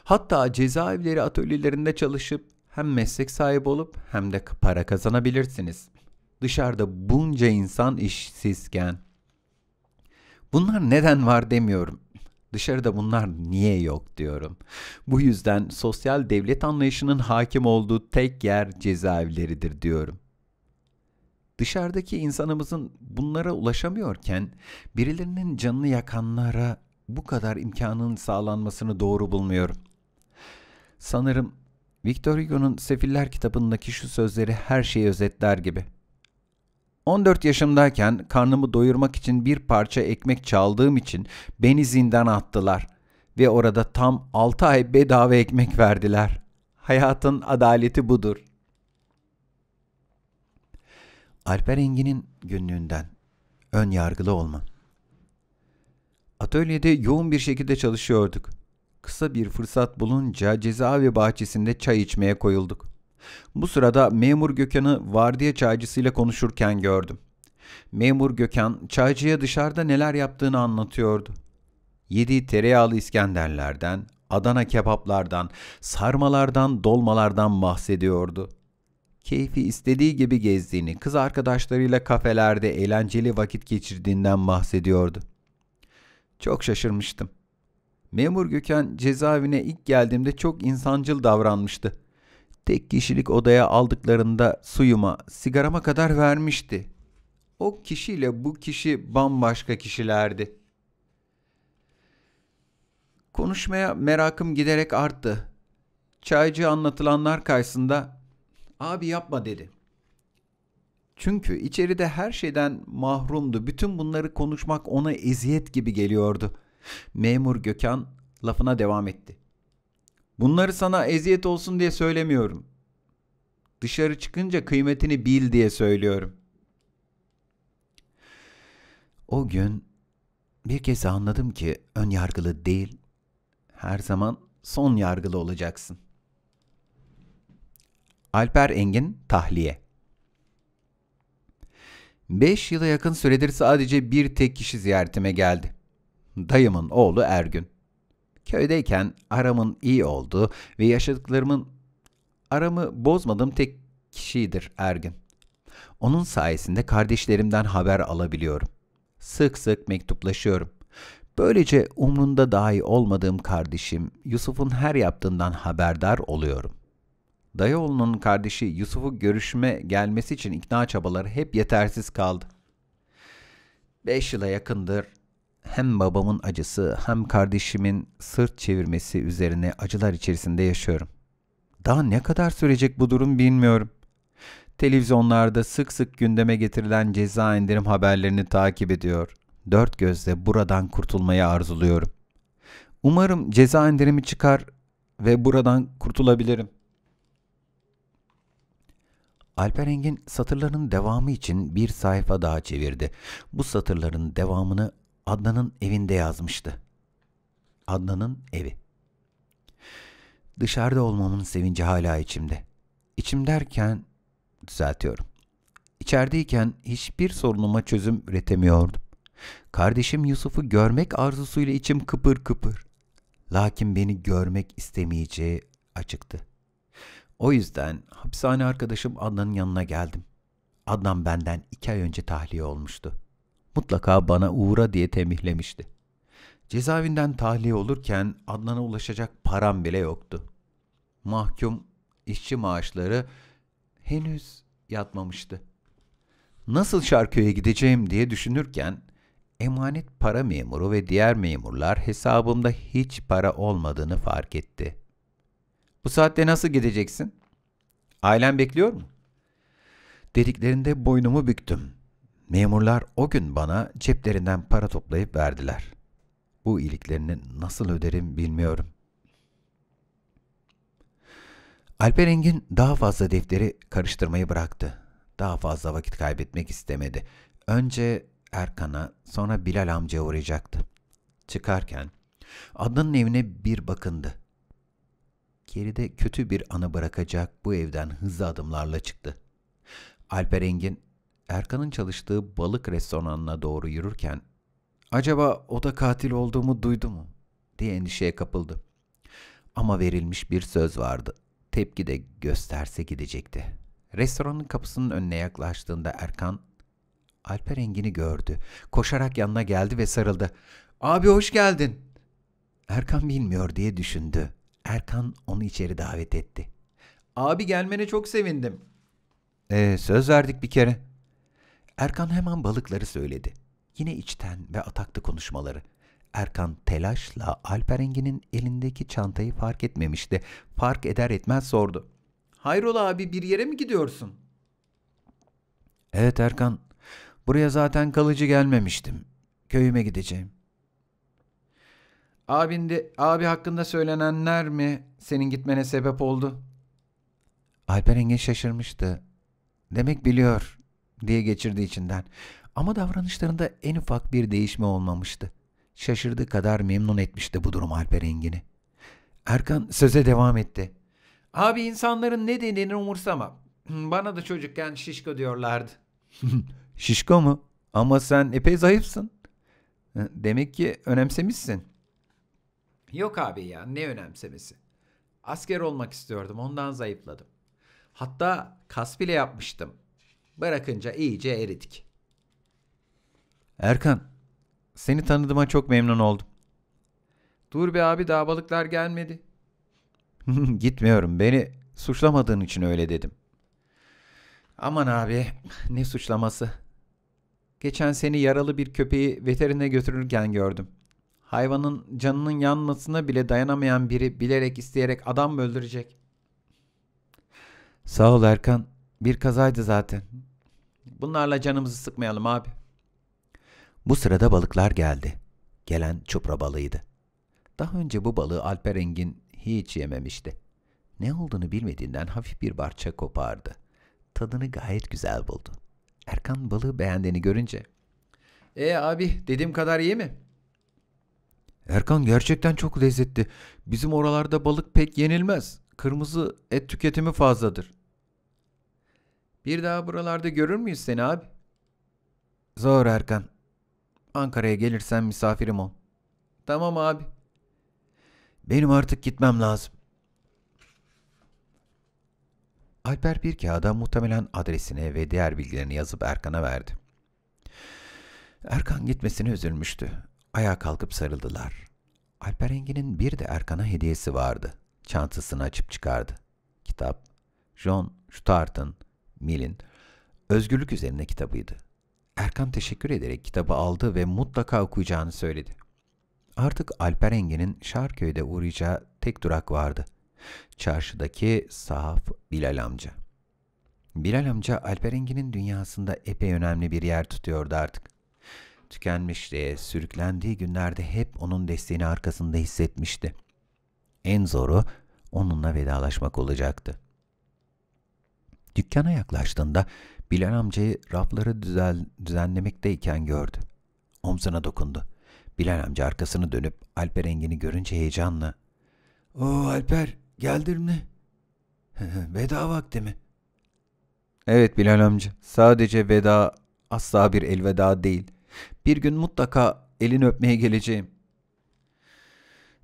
Hatta cezaevleri atölyelerinde çalışıp hem meslek sahibi olup hem de para kazanabilirsiniz. Dışarıda bunca insan işsizken Bunlar neden var demiyorum. Dışarıda bunlar niye yok diyorum. Bu yüzden sosyal devlet anlayışının hakim olduğu tek yer cezaevleridir diyorum. Dışarıdaki insanımızın bunlara ulaşamıyorken birilerinin canını yakanlara bu kadar imkanın sağlanmasını doğru bulmuyorum. Sanırım Victor Hugo'nun Sefiller kitabındaki şu sözleri her şeyi özetler gibi. 14 yaşımdayken karnımı doyurmak için bir parça ekmek çaldığım için beni zindan attılar ve orada tam 6 ay bedava ekmek verdiler. Hayatın adaleti budur. Alper Engin'in günlüğünden ön yargılı olma. Atölyede yoğun bir şekilde çalışıyorduk. Kısa bir fırsat bulunca cezaevi bahçesinde çay içmeye koyulduk. Bu sırada memur Gökhan'ı vardiya çaycısıyla konuşurken gördüm. Memur Gökhan çaycıya dışarıda neler yaptığını anlatıyordu. Yediği tereyağlı İskenderlerden, Adana kebaplardan, sarmalardan, dolmalardan bahsediyordu. Keyfi istediği gibi gezdiğini, kız arkadaşlarıyla kafelerde eğlenceli vakit geçirdiğinden bahsediyordu. Çok şaşırmıştım. Memur Gökhan cezaevine ilk geldiğimde çok insancıl davranmıştı. Tek kişilik odaya aldıklarında suyuma, sigarama kadar vermişti. O kişiyle bu kişi bambaşka kişilerdi. Konuşmaya merakım giderek arttı. Çaycı anlatılanlar karşısında "Abi yapma." dedi. Çünkü içeride her şeyden mahrumdu. Bütün bunları konuşmak ona eziyet gibi geliyordu. Memur Gökhan lafına devam etti. Bunları sana eziyet olsun diye söylemiyorum. Dışarı çıkınca kıymetini bil diye söylüyorum. O gün bir kez anladım ki ön yargılı değil, her zaman son yargılı olacaksın. Alper Engin Tahliye Beş yıla yakın süredir sadece bir tek kişi ziyaretime geldi. Dayımın oğlu Ergün. Köydeyken aramın iyi oldu ve yaşadıklarımın aramı bozmadığım tek kişidir Ergin. Onun sayesinde kardeşlerimden haber alabiliyorum. Sık sık mektuplaşıyorum. Böylece umrunda dahi olmadığım kardeşim Yusuf'un her yaptığından haberdar oluyorum. Dayıoğlu'nun kardeşi Yusuf'u görüşme gelmesi için ikna çabaları hep yetersiz kaldı. Beş yıla yakındır hem babamın acısı hem kardeşimin sırt çevirmesi üzerine acılar içerisinde yaşıyorum. Daha ne kadar sürecek bu durum bilmiyorum. Televizyonlarda sık sık gündeme getirilen ceza indirim haberlerini takip ediyor. Dört gözle buradan kurtulmayı arzuluyorum. Umarım ceza indirimi çıkar ve buradan kurtulabilirim. Alper Engin satırların devamı için bir sayfa daha çevirdi. Bu satırların devamını Adnan'ın evinde yazmıştı. Adnan'ın evi. Dışarıda olmamın sevinci hala içimde. İçim derken düzeltiyorum. İçerideyken hiçbir sorunuma çözüm üretemiyordum. Kardeşim Yusuf'u görmek arzusuyla içim kıpır kıpır. Lakin beni görmek istemeyeceği açıktı. O yüzden hapishane arkadaşım Adnan'ın yanına geldim. Adnan benden iki ay önce tahliye olmuştu mutlaka bana uğra diye temihlemişti. Cezaevinden tahliye olurken Adnan'a ulaşacak param bile yoktu. Mahkum işçi maaşları henüz yatmamıştı. Nasıl Şarköy'e gideceğim diye düşünürken emanet para memuru ve diğer memurlar hesabımda hiç para olmadığını fark etti. Bu saatte nasıl gideceksin? Ailen bekliyor mu? Dediklerinde boynumu büktüm. Memurlar o gün bana ceplerinden para toplayıp verdiler. Bu iyiliklerini nasıl öderim bilmiyorum. Alper Engin daha fazla defteri karıştırmayı bıraktı. Daha fazla vakit kaybetmek istemedi. Önce Erkan'a sonra Bilal amcaya uğrayacaktı. Çıkarken Adnan'ın evine bir bakındı. Geride kötü bir anı bırakacak bu evden hızlı adımlarla çıktı. Alper Engin Erkan'ın çalıştığı balık restoranına doğru yürürken acaba o da katil olduğumu duydu mu diye endişeye kapıldı. Ama verilmiş bir söz vardı. Tepki de gösterse gidecekti. Restoranın kapısının önüne yaklaştığında Erkan Alper Engin'i gördü. Koşarak yanına geldi ve sarıldı. Abi hoş geldin. Erkan bilmiyor diye düşündü. Erkan onu içeri davet etti. Abi gelmene çok sevindim. Ee, söz verdik bir kere. Erkan hemen balıkları söyledi. Yine içten ve ataklı konuşmaları. Erkan telaşla Alperengi'nin elindeki çantayı fark etmemişti. Fark eder etmez sordu. Hayrola abi bir yere mi gidiyorsun? Evet Erkan. Buraya zaten kalıcı gelmemiştim. Köyüme gideceğim. Abin de, abi hakkında söylenenler mi senin gitmene sebep oldu? Alperengi şaşırmıştı. Demek biliyor diye geçirdi içinden. Ama davranışlarında en ufak bir değişme olmamıştı. Şaşırdığı kadar memnun etmişti bu durum Alper Engin'i. Erkan söze devam etti. Abi insanların ne dediğini umursamam. Bana da çocukken şişko diyorlardı. <laughs> şişko mu? Ama sen epey zayıfsın. Demek ki önemsemişsin. Yok abi ya ne önemsemesi. Asker olmak istiyordum ondan zayıfladım. Hatta kas bile yapmıştım. Bırakınca iyice eridik. Erkan, seni tanıdığıma çok memnun oldum. Dur be abi daha balıklar gelmedi. <laughs> Gitmiyorum beni suçlamadığın için öyle dedim. Aman abi ne suçlaması. Geçen seni yaralı bir köpeği veterine götürürken gördüm. Hayvanın canının yanmasına bile dayanamayan biri bilerek isteyerek adam mı öldürecek? Sağ ol Erkan. Bir kazaydı zaten. Bunlarla canımızı sıkmayalım abi. Bu sırada balıklar geldi. Gelen çupra balığıydı. Daha önce bu balığı Alper Engin hiç yememişti. Ne olduğunu bilmediğinden hafif bir parça kopardı. Tadını gayet güzel buldu. Erkan balığı beğendiğini görünce e abi dediğim kadar iyi mi? Erkan gerçekten çok lezzetli. Bizim oralarda balık pek yenilmez. Kırmızı et tüketimi fazladır. Bir daha buralarda görür müyüz seni abi? Zor Erkan. Ankara'ya gelirsen misafirim ol. Tamam abi. Benim artık gitmem lazım. Alper bir kağıda muhtemelen adresini ve diğer bilgilerini yazıp Erkan'a verdi. Erkan gitmesine üzülmüştü. Ayağa kalkıp sarıldılar. Alper Engin'in bir de Erkan'a hediyesi vardı. Çantasını açıp çıkardı. Kitap, John Stuart'ın Mill'in özgürlük üzerine kitabıydı. Erkan teşekkür ederek kitabı aldı ve mutlaka okuyacağını söyledi. Artık Alper Engin'in Şarköy'de uğrayacağı tek durak vardı. Çarşıdaki sahaf Bilal amca. Bilal amca Alper Engin'in dünyasında epey önemli bir yer tutuyordu artık. Tükenmişliğe sürüklendiği günlerde hep onun desteğini arkasında hissetmişti. En zoru onunla vedalaşmak olacaktı. Dükkana yaklaştığında Bilal amcayı rafları düzel, düzenlemekteyken gördü. Omzuna dokundu. Bilal amca arkasını dönüp Alper Engin'i görünce heyecanla O Alper geldin mi? <laughs> veda vakti mi?'' Evet Bilal amca, sadece veda asla bir elveda değil. Bir gün mutlaka elini öpmeye geleceğim.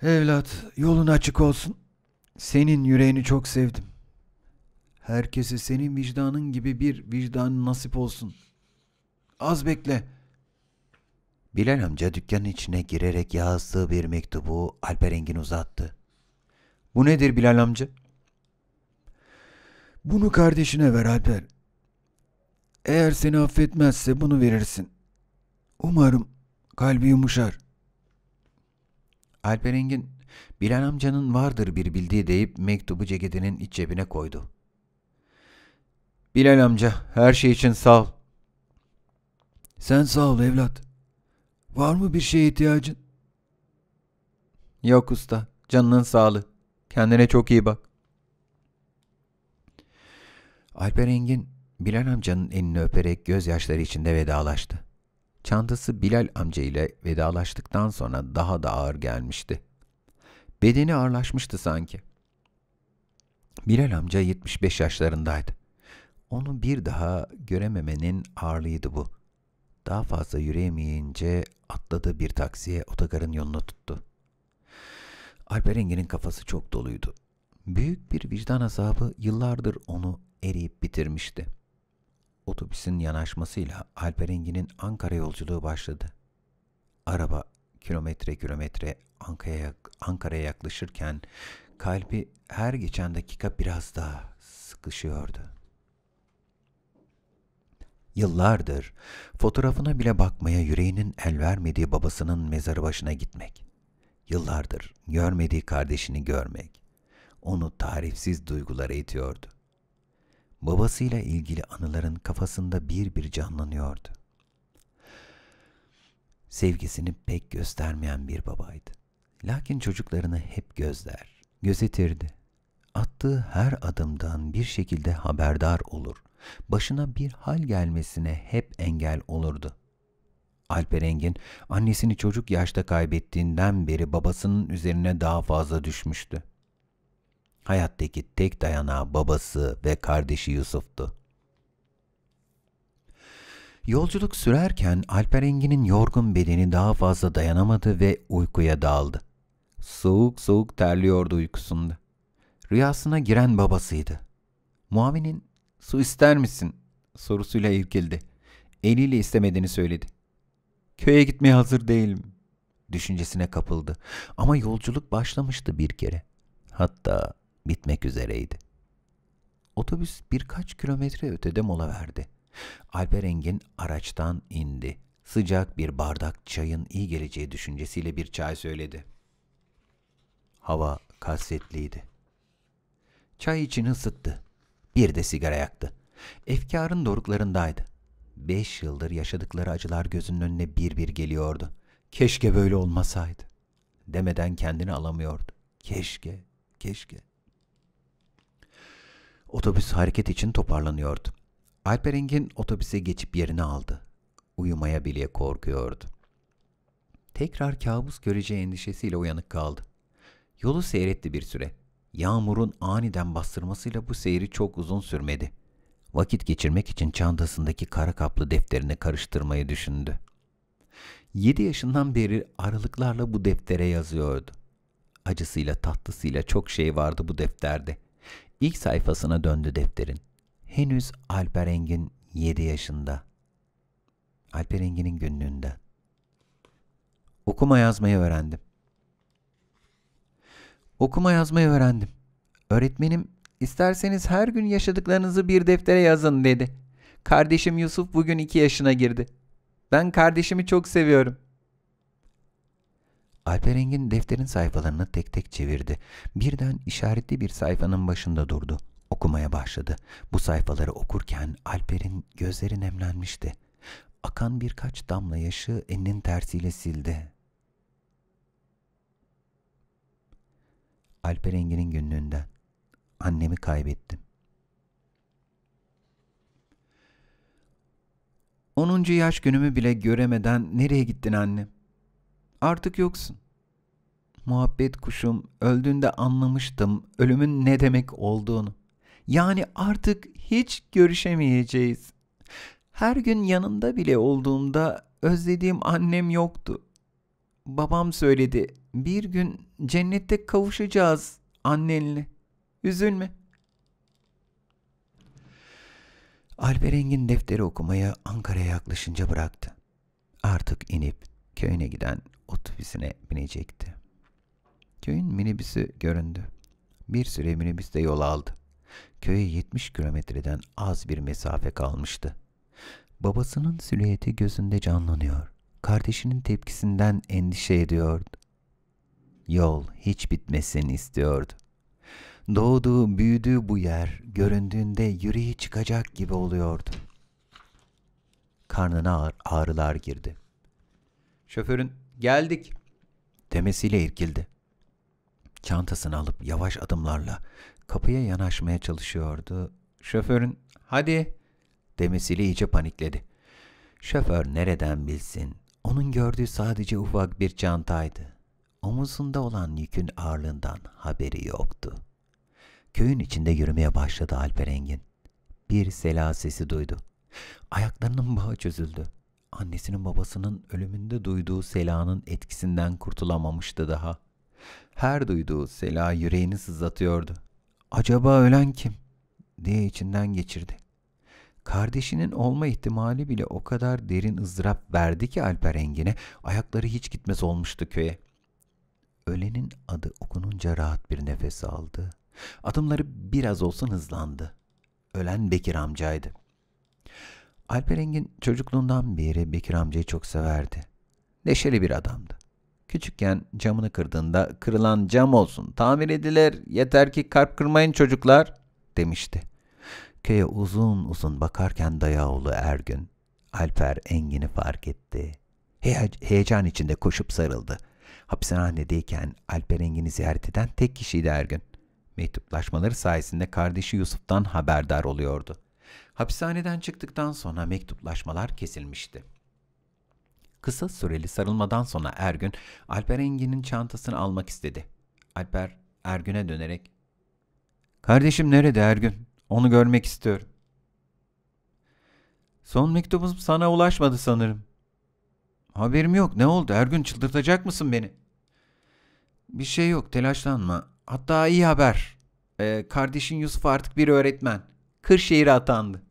Evlat, yolun açık olsun. Senin yüreğini çok sevdim. Herkese senin vicdanın gibi bir vicdan nasip olsun. Az bekle. Bilal amca dükkanın içine girerek yazdığı bir mektubu Alper Engin uzattı. Bu nedir Bilal amca? Bunu kardeşine ver Alper. Eğer seni affetmezse bunu verirsin. Umarım kalbi yumuşar. Alper Engin, Bilal amcanın vardır bir bildiği deyip mektubu ceketinin iç cebine koydu. Bilal amca her şey için sağ ol. Sen sağ ol evlat. Var mı bir şeye ihtiyacın? Yok usta. Canının sağlığı. Kendine çok iyi bak. Alper Engin Bilal amcanın elini öperek gözyaşları içinde vedalaştı. Çantası Bilal amca ile vedalaştıktan sonra daha da ağır gelmişti. Bedeni ağırlaşmıştı sanki. Bilal amca 75 yaşlarındaydı. Onu bir daha görememenin ağırlığıydı bu. Daha fazla yürüyemeyince atladığı bir taksiye otogarın yolunu tuttu. Alperengi'nin kafası çok doluydu. Büyük bir vicdan azabı yıllardır onu eriyip bitirmişti. Otobüsün yanaşmasıyla Alperengi'nin Ankara yolculuğu başladı. Araba kilometre kilometre Ankara'ya Ankara'ya yaklaşırken kalbi her geçen dakika biraz daha sıkışıyordu. Yıllardır fotoğrafına bile bakmaya yüreğinin el vermediği babasının mezarı başına gitmek. Yıllardır görmediği kardeşini görmek. Onu tarifsiz duygulara itiyordu. Babasıyla ilgili anıların kafasında bir bir canlanıyordu. Sevgisini pek göstermeyen bir babaydı. Lakin çocuklarını hep gözler, gözetirdi attığı her adımdan bir şekilde haberdar olur. Başına bir hal gelmesine hep engel olurdu. Alperengin annesini çocuk yaşta kaybettiğinden beri babasının üzerine daha fazla düşmüştü. Hayattaki tek dayanağı babası ve kardeşi Yusuf'tu. Yolculuk sürerken Alperengin'in yorgun bedeni daha fazla dayanamadı ve uykuya daldı. Soğuk soğuk terliyordu uykusunda. Rüyasına giren babasıydı. Muavin'in su ister misin sorusuyla irkildi. Eliyle istemediğini söyledi. Köye gitmeye hazır değilim düşüncesine kapıldı. Ama yolculuk başlamıştı bir kere. Hatta bitmek üzereydi. Otobüs birkaç kilometre ötede mola verdi. Alperengin araçtan indi. Sıcak bir bardak çayın iyi geleceği düşüncesiyle bir çay söyledi. Hava kasvetliydi. Çay için ısıttı. Bir de sigara yaktı. Efkarın doruklarındaydı. Beş yıldır yaşadıkları acılar gözünün önüne bir bir geliyordu. Keşke böyle olmasaydı. Demeden kendini alamıyordu. Keşke, keşke. Otobüs hareket için toparlanıyordu. Alperengin otobüse geçip yerini aldı. Uyumaya bile korkuyordu. Tekrar kabus göreceği endişesiyle uyanık kaldı. Yolu seyretti bir süre. Yağmurun aniden bastırmasıyla bu seyri çok uzun sürmedi. Vakit geçirmek için çantasındaki kara kaplı defterine karıştırmayı düşündü. 7 yaşından beri aralıklarla bu deftere yazıyordu. Acısıyla tatlısıyla çok şey vardı bu defterde. İlk sayfasına döndü defterin. Henüz Alperengin Engin 7 yaşında. Alperengin'in Engin'in günlüğünden. Okuma yazmayı öğrendim. Okuma yazmayı öğrendim. Öğretmenim, isterseniz her gün yaşadıklarınızı bir deftere yazın dedi. Kardeşim Yusuf bugün iki yaşına girdi. Ben kardeşimi çok seviyorum. Alperengin defterin sayfalarını tek tek çevirdi. Birden işaretli bir sayfanın başında durdu. Okumaya başladı. Bu sayfaları okurken Alper'in gözleri nemlenmişti. Akan birkaç damla yaşı elinin tersiyle sildi. Alper Engin'in günlüğünden. Annemi kaybettim. 10. yaş günümü bile göremeden nereye gittin annem? Artık yoksun. Muhabbet kuşum öldüğünde anlamıştım ölümün ne demek olduğunu. Yani artık hiç görüşemeyeceğiz. Her gün yanında bile olduğumda özlediğim annem yoktu. Babam söyledi bir gün cennette kavuşacağız annenle. Üzülme. Alperengin defteri okumaya Ankara'ya yaklaşınca bıraktı. Artık inip köyüne giden otobüsüne binecekti. Köyün minibüsü göründü. Bir süre minibüste yol aldı. Köye 70 kilometreden az bir mesafe kalmıştı. Babasının silüeti gözünde canlanıyor. Kardeşinin tepkisinden endişe ediyordu yol hiç bitmesin istiyordu. Doğduğu, büyüdüğü bu yer göründüğünde yüreği çıkacak gibi oluyordu. Karnına ağır ağrılar girdi. Şoförün geldik demesiyle irkildi. Çantasını alıp yavaş adımlarla kapıya yanaşmaya çalışıyordu. Şoförün hadi demesiyle iyice panikledi. Şoför nereden bilsin? Onun gördüğü sadece ufak bir çantaydı omuzunda olan yükün ağırlığından haberi yoktu. Köyün içinde yürümeye başladı Alperengin. Bir sela sesi duydu. Ayaklarının bağı çözüldü. Annesinin babasının ölümünde duyduğu selanın etkisinden kurtulamamıştı daha. Her duyduğu sela yüreğini sızlatıyordu. Acaba ölen kim? diye içinden geçirdi. Kardeşinin olma ihtimali bile o kadar derin ızdırap verdi ki Alperengine ayakları hiç gitmez olmuştu köye. Ölenin adı okununca rahat bir nefes aldı. Adımları biraz olsun hızlandı. Ölen Bekir amcaydı. Alperengin çocukluğundan beri Bekir amcayı çok severdi. Neşeli bir adamdı. Küçükken camını kırdığında kırılan cam olsun tamir edilir yeter ki kalp kırmayın çocuklar demişti. Köye uzun uzun bakarken Dayaoğlu Ergün Alper Engin'i fark etti. heyecan içinde koşup sarıldı hapishanedeyken Alper Engin'i ziyaret eden tek kişiydi Ergün. Mektuplaşmaları sayesinde kardeşi Yusuf'tan haberdar oluyordu. Hapishaneden çıktıktan sonra mektuplaşmalar kesilmişti. Kısa süreli sarılmadan sonra Ergün, Alperengi'nin çantasını almak istedi. Alper, Ergün'e dönerek, ''Kardeşim nerede Ergün? Onu görmek istiyorum.'' ''Son mektubum sana ulaşmadı sanırım.'' Haberim yok. Ne oldu? Ergün çıldırtacak mısın beni? Bir şey yok telaşlanma. Hatta iyi haber. Ee, kardeşin Yusuf artık bir öğretmen. Kırşehir'e atandı.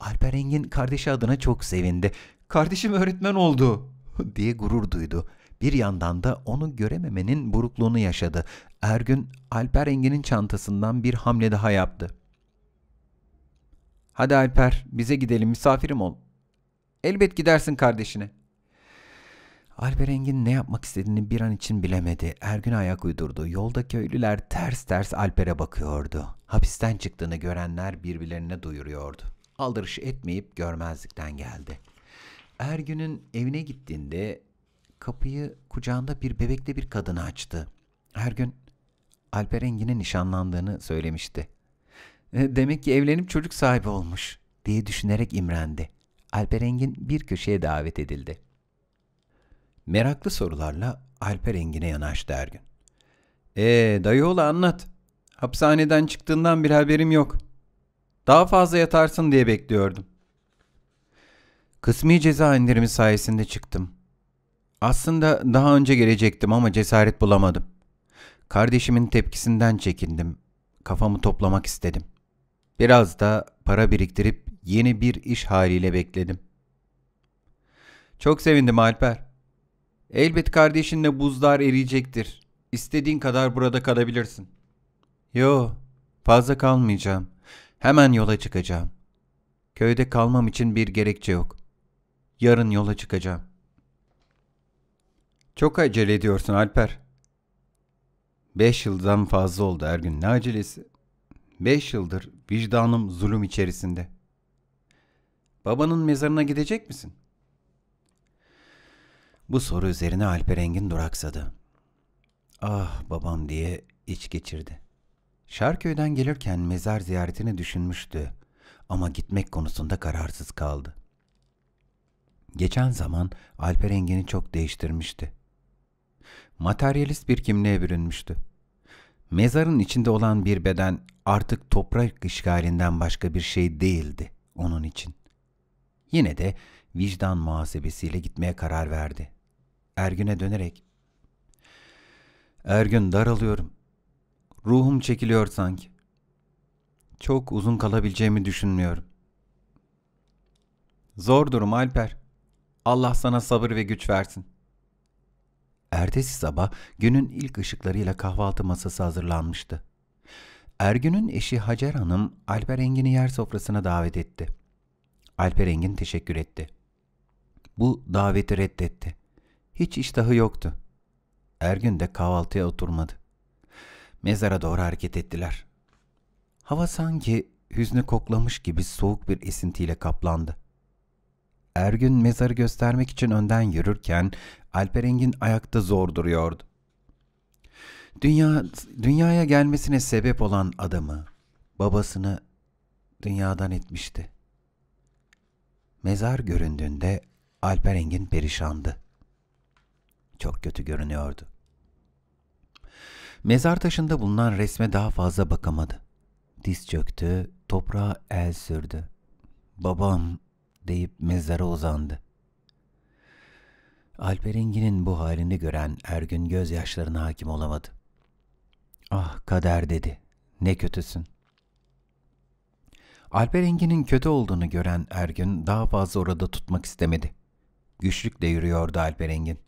Alper Engin kardeşi adına çok sevindi. Kardeşim öğretmen oldu <laughs> diye gurur duydu. Bir yandan da onu görememenin burukluğunu yaşadı. Ergün Alper Engin'in çantasından bir hamle daha yaptı. Hadi Alper bize gidelim misafirim ol. Elbet gidersin kardeşine.'' Alperengin ne yapmak istediğini bir an için bilemedi. Ergün ayak uydurdu. Yolda köylüler ters ters Alper'e bakıyordu. Hapisten çıktığını görenler birbirlerine duyuruyordu. Aldırış etmeyip görmezlikten geldi. Ergün'ün evine gittiğinde kapıyı kucağında bir bebekle bir kadını açtı. Ergün, Alper Engin'e nişanlandığını söylemişti. E, demek ki evlenip çocuk sahibi olmuş diye düşünerek imrendi. Alperengin bir köşeye davet edildi. Meraklı sorularla Alper Engin'e yanaştı gün. Ee dayıoğlu anlat. Hapishaneden çıktığından bir haberim yok. Daha fazla yatarsın diye bekliyordum. Kısmi ceza indirimi sayesinde çıktım. Aslında daha önce gelecektim ama cesaret bulamadım. Kardeşimin tepkisinden çekindim. Kafamı toplamak istedim. Biraz da para biriktirip yeni bir iş haliyle bekledim. Çok sevindim Alper. Elbet kardeşinle buzlar eriyecektir. İstediğin kadar burada kalabilirsin. Yo, fazla kalmayacağım. Hemen yola çıkacağım. Köyde kalmam için bir gerekçe yok. Yarın yola çıkacağım. Çok acele ediyorsun Alper. Beş yıldan fazla oldu her gün Ne acelesi? Beş yıldır vicdanım zulüm içerisinde. Babanın mezarına gidecek misin? Bu soru üzerine Alperengin duraksadı. Ah babam diye iç geçirdi. Şarköy'den gelirken mezar ziyaretini düşünmüştü ama gitmek konusunda kararsız kaldı. Geçen zaman Alperengini çok değiştirmişti. Materyalist bir kimliğe bürünmüştü. Mezarın içinde olan bir beden artık toprak işgalinden başka bir şey değildi onun için. Yine de vicdan muhasebesiyle gitmeye karar verdi. Ergün'e dönerek. Ergün daralıyorum. Ruhum çekiliyor sanki. Çok uzun kalabileceğimi düşünmüyorum. Zor durum Alper. Allah sana sabır ve güç versin. Ertesi sabah günün ilk ışıklarıyla kahvaltı masası hazırlanmıştı. Ergün'ün eşi Hacer Hanım Alper Engin'i yer sofrasına davet etti. Alper Engin teşekkür etti. Bu daveti reddetti. Hiç iştahı yoktu. Ergün de kahvaltıya oturmadı. Mezara doğru hareket ettiler. Hava sanki hüznü koklamış gibi soğuk bir esintiyle kaplandı. Ergün mezarı göstermek için önden yürürken Alperengin ayakta zor duruyordu. Dünya, dünyaya gelmesine sebep olan adamı, babasını dünyadan etmişti. Mezar göründüğünde Alperengin perişandı çok kötü görünüyordu. Mezar taşında bulunan resme daha fazla bakamadı. Diz çöktü, toprağa el sürdü. Babam deyip mezara uzandı. Alperengi'nin bu halini gören Ergün gözyaşlarına hakim olamadı. Ah kader dedi. Ne kötüsün. Alperengi'nin kötü olduğunu gören Ergün daha fazla orada tutmak istemedi. Güçlükle yürüyordu Alperengin.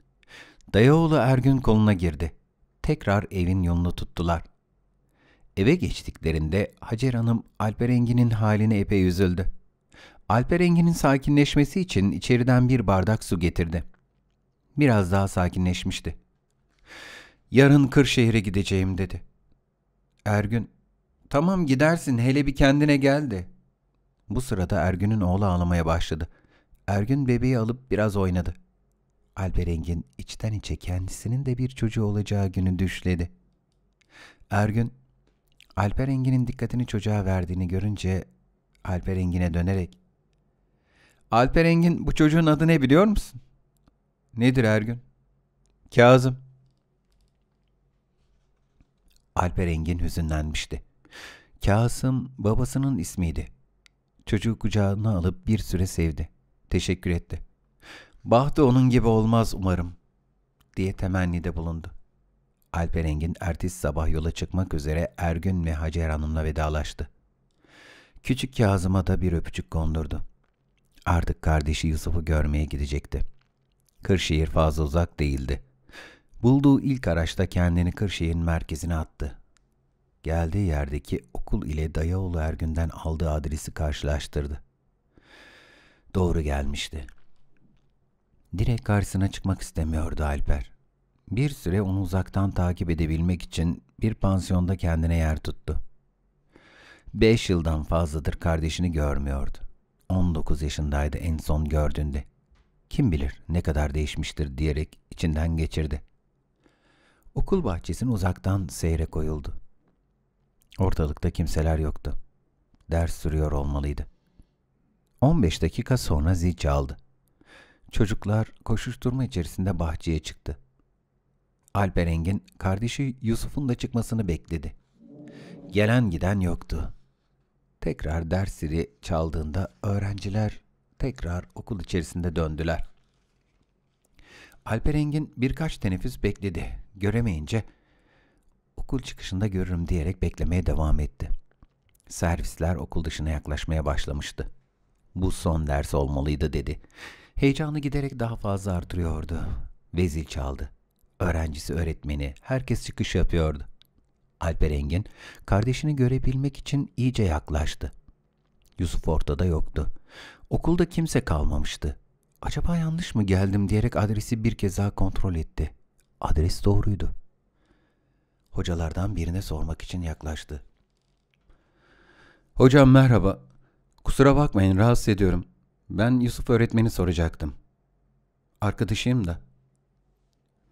Dayaoğlu Ergün koluna girdi. Tekrar evin yolunu tuttular. Eve geçtiklerinde Hacer Hanım Alperengin'in haline epey üzüldü. Alperengin'in sakinleşmesi için içeriden bir bardak su getirdi. Biraz daha sakinleşmişti. Yarın Kırşehir'e gideceğim dedi. Ergün, tamam gidersin hele bir kendine gel de. Bu sırada Ergün'ün oğlu ağlamaya başladı. Ergün bebeği alıp biraz oynadı. Alberengin içten içe kendisinin de bir çocuğu olacağı günü düşledi. Ergün, Alperengin'in dikkatini çocuğa verdiğini görünce Alperengine dönerek Alperengin bu çocuğun adı ne biliyor musun? Nedir Ergün? Kazım. Alperengin hüzünlenmişti. Kasım babasının ismiydi. Çocuğu kucağına alıp bir süre sevdi. Teşekkür etti. Bahtı onun gibi olmaz umarım diye temennide bulundu. Alperengin ertesi sabah yola çıkmak üzere Ergün ve Hacer Hanım'la vedalaştı. Küçük Kazım'a da bir öpücük kondurdu. Artık kardeşi Yusuf'u görmeye gidecekti. Kırşehir fazla uzak değildi. Bulduğu ilk araçta kendini Kırşehir'in merkezine attı. Geldiği yerdeki okul ile Dayaoğlu Ergün'den aldığı adresi karşılaştırdı. Doğru gelmişti.'' Direkt karşısına çıkmak istemiyordu Alper. Bir süre onu uzaktan takip edebilmek için bir pansiyonda kendine yer tuttu. Beş yıldan fazladır kardeşini görmüyordu. 19 yaşındaydı en son gördüğünde. Kim bilir ne kadar değişmiştir diyerek içinden geçirdi. Okul bahçesini uzaktan seyre koyuldu. Ortalıkta kimseler yoktu. Ders sürüyor olmalıydı. 15 dakika sonra zil çaldı. Çocuklar koşuşturma içerisinde bahçeye çıktı. Alperengin kardeşi Yusuf'un da çıkmasını bekledi. Gelen giden yoktu. Tekrar ders çaldığında öğrenciler tekrar okul içerisinde döndüler. Alperengin birkaç teneffüs bekledi. Göremeyince okul çıkışında görürüm diyerek beklemeye devam etti. Servisler okul dışına yaklaşmaya başlamıştı. Bu son ders olmalıydı dedi. Heyecanı giderek daha fazla artırıyordu. Ve çaldı. Öğrencisi, öğretmeni, herkes çıkış yapıyordu. Alperengin kardeşini görebilmek için iyice yaklaştı. Yusuf ortada yoktu. Okulda kimse kalmamıştı. Acaba yanlış mı geldim diyerek adresi bir kez daha kontrol etti. Adres doğruydu. Hocalardan birine sormak için yaklaştı. Hocam merhaba. Kusura bakmayın rahatsız ediyorum. Ben Yusuf öğretmeni soracaktım. Arkadaşıyım da.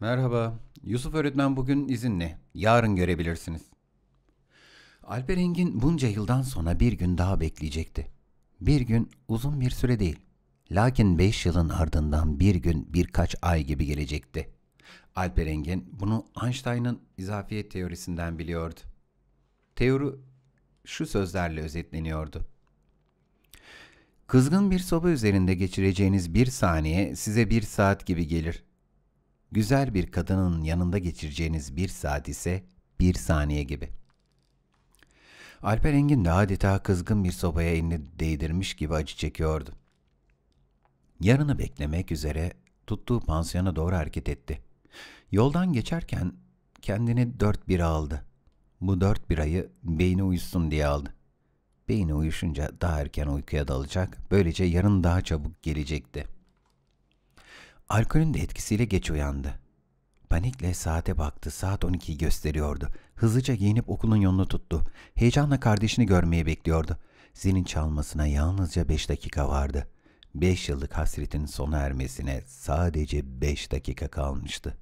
Merhaba. Yusuf öğretmen bugün izinli. Yarın görebilirsiniz. Alperengin bunca yıldan sonra bir gün daha bekleyecekti. Bir gün uzun bir süre değil. Lakin beş yılın ardından bir gün birkaç ay gibi gelecekti. Alperengin bunu Einstein'ın izafiyet teorisinden biliyordu. Teori şu sözlerle özetleniyordu. Kızgın bir soba üzerinde geçireceğiniz bir saniye size bir saat gibi gelir. Güzel bir kadının yanında geçireceğiniz bir saat ise bir saniye gibi. Alper Engin de adeta kızgın bir sobaya elini değdirmiş gibi acı çekiyordu. Yarını beklemek üzere tuttuğu pansiyona doğru hareket etti. Yoldan geçerken kendini dört bira aldı. Bu dört birayı beyni uyusun diye aldı. Beyni uyuşunca daha erken uykuya dalacak, böylece yarın daha çabuk gelecekti. Alkolün de etkisiyle geç uyandı. Panikle saate baktı. Saat 12'yi gösteriyordu. Hızlıca giyinip okulun yolunu tuttu. Heyecanla kardeşini görmeye bekliyordu. Zilin çalmasına yalnızca 5 dakika vardı. 5 yıllık hasretin sona ermesine sadece 5 dakika kalmıştı.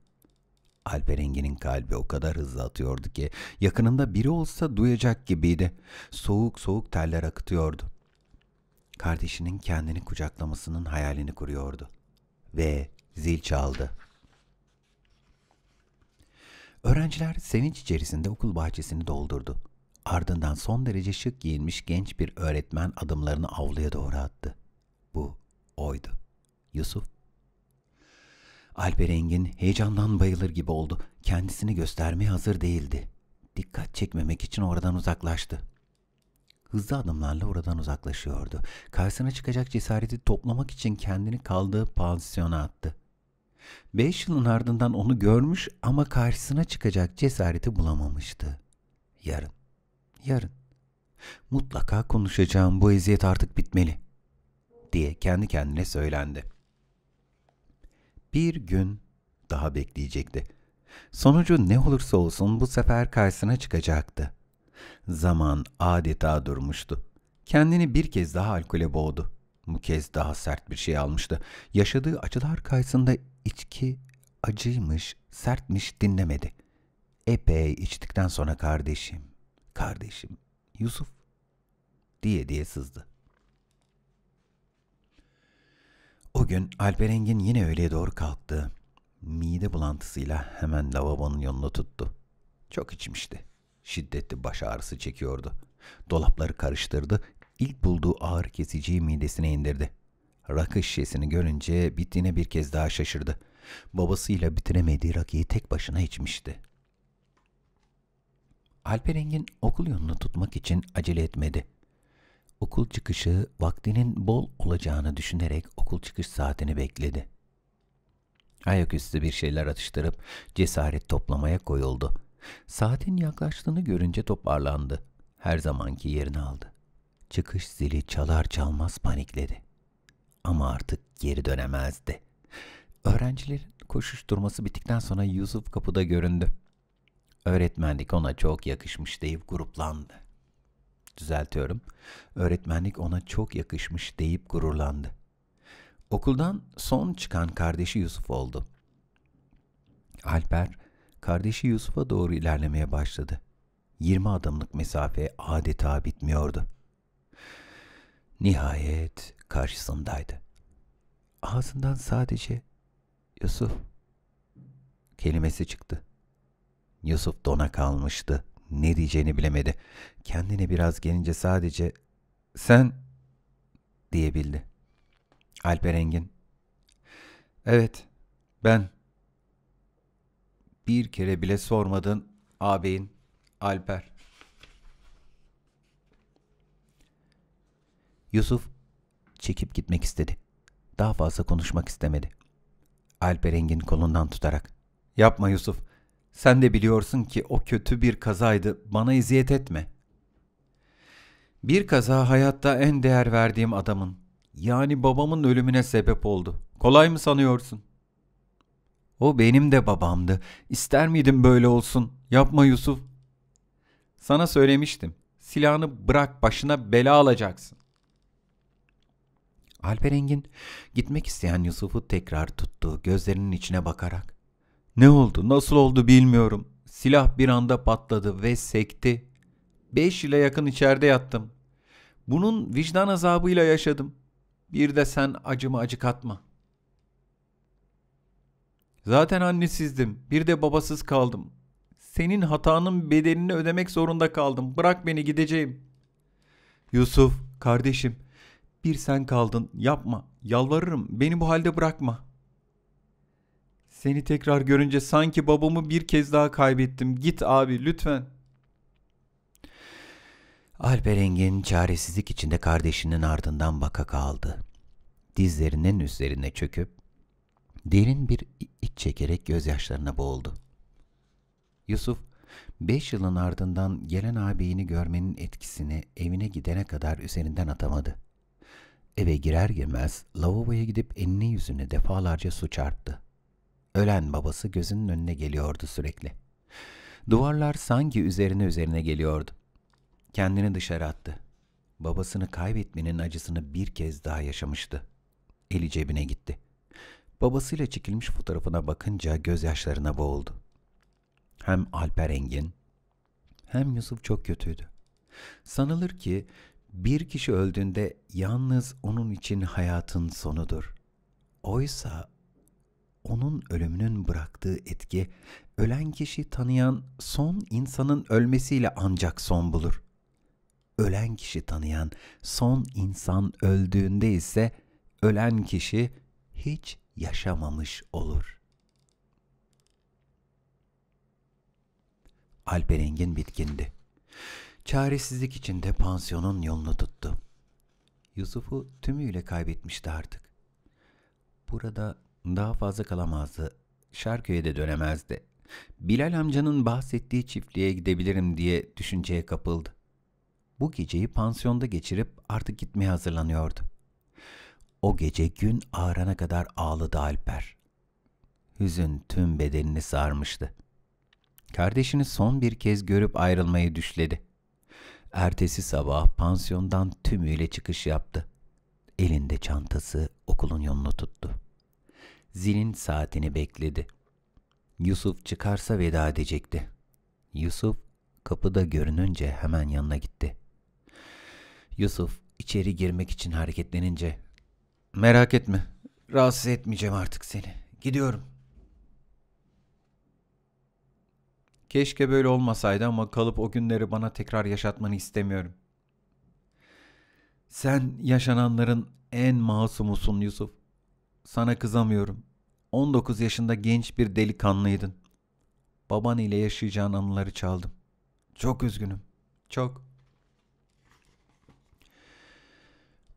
Alperengi'nin kalbi o kadar hızlı atıyordu ki yakınında biri olsa duyacak gibiydi. Soğuk soğuk terler akıtıyordu. Kardeşinin kendini kucaklamasının hayalini kuruyordu. Ve zil çaldı. Öğrenciler sevinç içerisinde okul bahçesini doldurdu. Ardından son derece şık giyinmiş genç bir öğretmen adımlarını avluya doğru attı. Bu oydu. Yusuf Alperengin heyecandan bayılır gibi oldu. Kendisini göstermeye hazır değildi. Dikkat çekmemek için oradan uzaklaştı. Hızlı adımlarla oradan uzaklaşıyordu. Karşısına çıkacak cesareti toplamak için kendini kaldığı pozisyona attı. Beş yılın ardından onu görmüş ama karşısına çıkacak cesareti bulamamıştı. Yarın, yarın. Mutlaka konuşacağım bu eziyet artık bitmeli diye kendi kendine söylendi.'' bir gün daha bekleyecekti. Sonucu ne olursa olsun bu sefer karşısına çıkacaktı. Zaman adeta durmuştu. Kendini bir kez daha alkole boğdu. Bu kez daha sert bir şey almıştı. Yaşadığı acılar karşısında içki acıymış, sertmiş dinlemedi. Epey içtikten sonra kardeşim, kardeşim, Yusuf diye diye sızdı. O gün Alperengin yine öğleye doğru kalktı. Mide bulantısıyla hemen lavabonun yolunu tuttu. Çok içmişti. Şiddetli baş ağrısı çekiyordu. Dolapları karıştırdı. İlk bulduğu ağır kesiciyi midesine indirdi. Rakı şişesini görünce bittiğine bir kez daha şaşırdı. Babasıyla bitiremediği rakıyı tek başına içmişti. Alperengin okul yolunu tutmak için acele etmedi. Okul çıkışı vaktinin bol olacağını düşünerek okul çıkış saatini bekledi. Ayaküstü bir şeyler atıştırıp cesaret toplamaya koyuldu. Saatin yaklaştığını görünce toparlandı. Her zamanki yerini aldı. Çıkış zili çalar çalmaz panikledi. Ama artık geri dönemezdi. Öğrencilerin koşuşturması bittikten sonra Yusuf kapıda göründü. Öğretmenlik ona çok yakışmış deyip gruplandı düzeltiyorum. Öğretmenlik ona çok yakışmış deyip gururlandı. Okuldan son çıkan kardeşi Yusuf oldu. Alper, kardeşi Yusuf'a doğru ilerlemeye başladı. 20 adımlık mesafe adeta bitmiyordu. Nihayet karşısındaydı. Ağzından sadece Yusuf kelimesi çıktı. Yusuf dona kalmıştı ne diyeceğini bilemedi. Kendine biraz gelince sadece sen diyebildi. Alper Engin. Evet, ben. Bir kere bile sormadın ağabeyin Alper. Yusuf çekip gitmek istedi. Daha fazla konuşmak istemedi. Alper Engin kolundan tutarak. Yapma Yusuf. Sen de biliyorsun ki o kötü bir kazaydı. Bana eziyet etme. Bir kaza hayatta en değer verdiğim adamın, yani babamın ölümüne sebep oldu. Kolay mı sanıyorsun? O benim de babamdı. İster miydim böyle olsun? Yapma Yusuf. Sana söylemiştim. Silahını bırak başına bela alacaksın. Alperengin gitmek isteyen Yusuf'u tekrar tuttu gözlerinin içine bakarak. Ne oldu, nasıl oldu bilmiyorum. Silah bir anda patladı ve sekti. Beş ile yakın içeride yattım. Bunun vicdan azabıyla yaşadım. Bir de sen acımı acı katma. Zaten annesizdim. Bir de babasız kaldım. Senin hatanın bedelini ödemek zorunda kaldım. Bırak beni gideceğim. Yusuf, kardeşim, bir sen kaldın. Yapma. Yalvarırım. Beni bu halde bırakma.'' Seni tekrar görünce sanki babamı bir kez daha kaybettim. Git abi lütfen. Alperengin çaresizlik içinde kardeşinin ardından baka kaldı. Dizlerinin üzerine çöküp derin bir iç çekerek gözyaşlarına boğuldu. Yusuf Beş yılın ardından gelen ağabeyini görmenin etkisini evine gidene kadar üzerinden atamadı. Eve girer girmez lavaboya gidip enine yüzünü defalarca su çarptı. Ölen babası gözünün önüne geliyordu sürekli. Duvarlar sanki üzerine üzerine geliyordu. Kendini dışarı attı. Babasını kaybetmenin acısını bir kez daha yaşamıştı. Eli cebine gitti. Babasıyla çekilmiş fotoğrafına bakınca gözyaşlarına boğuldu. Hem Alper Engin hem Yusuf çok kötüydü. Sanılır ki bir kişi öldüğünde yalnız onun için hayatın sonudur. Oysa onun ölümünün bıraktığı etki ölen kişi tanıyan son insanın ölmesiyle ancak son bulur. Ölen kişi tanıyan son insan öldüğünde ise ölen kişi hiç yaşamamış olur. Alperengin bitkindi. Çaresizlik içinde pansiyonun yolunu tuttu. Yusuf'u tümüyle kaybetmişti artık. Burada daha fazla kalamazdı. Şarköy'e de dönemezdi. Bilal amcanın bahsettiği çiftliğe gidebilirim diye düşünceye kapıldı. Bu geceyi pansiyonda geçirip artık gitmeye hazırlanıyordu. O gece gün ağrana kadar ağladı Alper. Hüzün tüm bedenini sarmıştı. Kardeşini son bir kez görüp ayrılmayı düşledi. Ertesi sabah pansiyondan tümüyle çıkış yaptı. Elinde çantası okulun yolunu tuttu zilin saatini bekledi. Yusuf çıkarsa veda edecekti. Yusuf kapıda görününce hemen yanına gitti. Yusuf içeri girmek için hareketlenince ''Merak etme, rahatsız etmeyeceğim artık seni. Gidiyorum.'' Keşke böyle olmasaydı ama kalıp o günleri bana tekrar yaşatmanı istemiyorum. Sen yaşananların en masumusun Yusuf. Sana kızamıyorum. 19 yaşında genç bir delikanlıydın. Baban ile yaşayacağın anıları çaldım. Çok üzgünüm. Çok.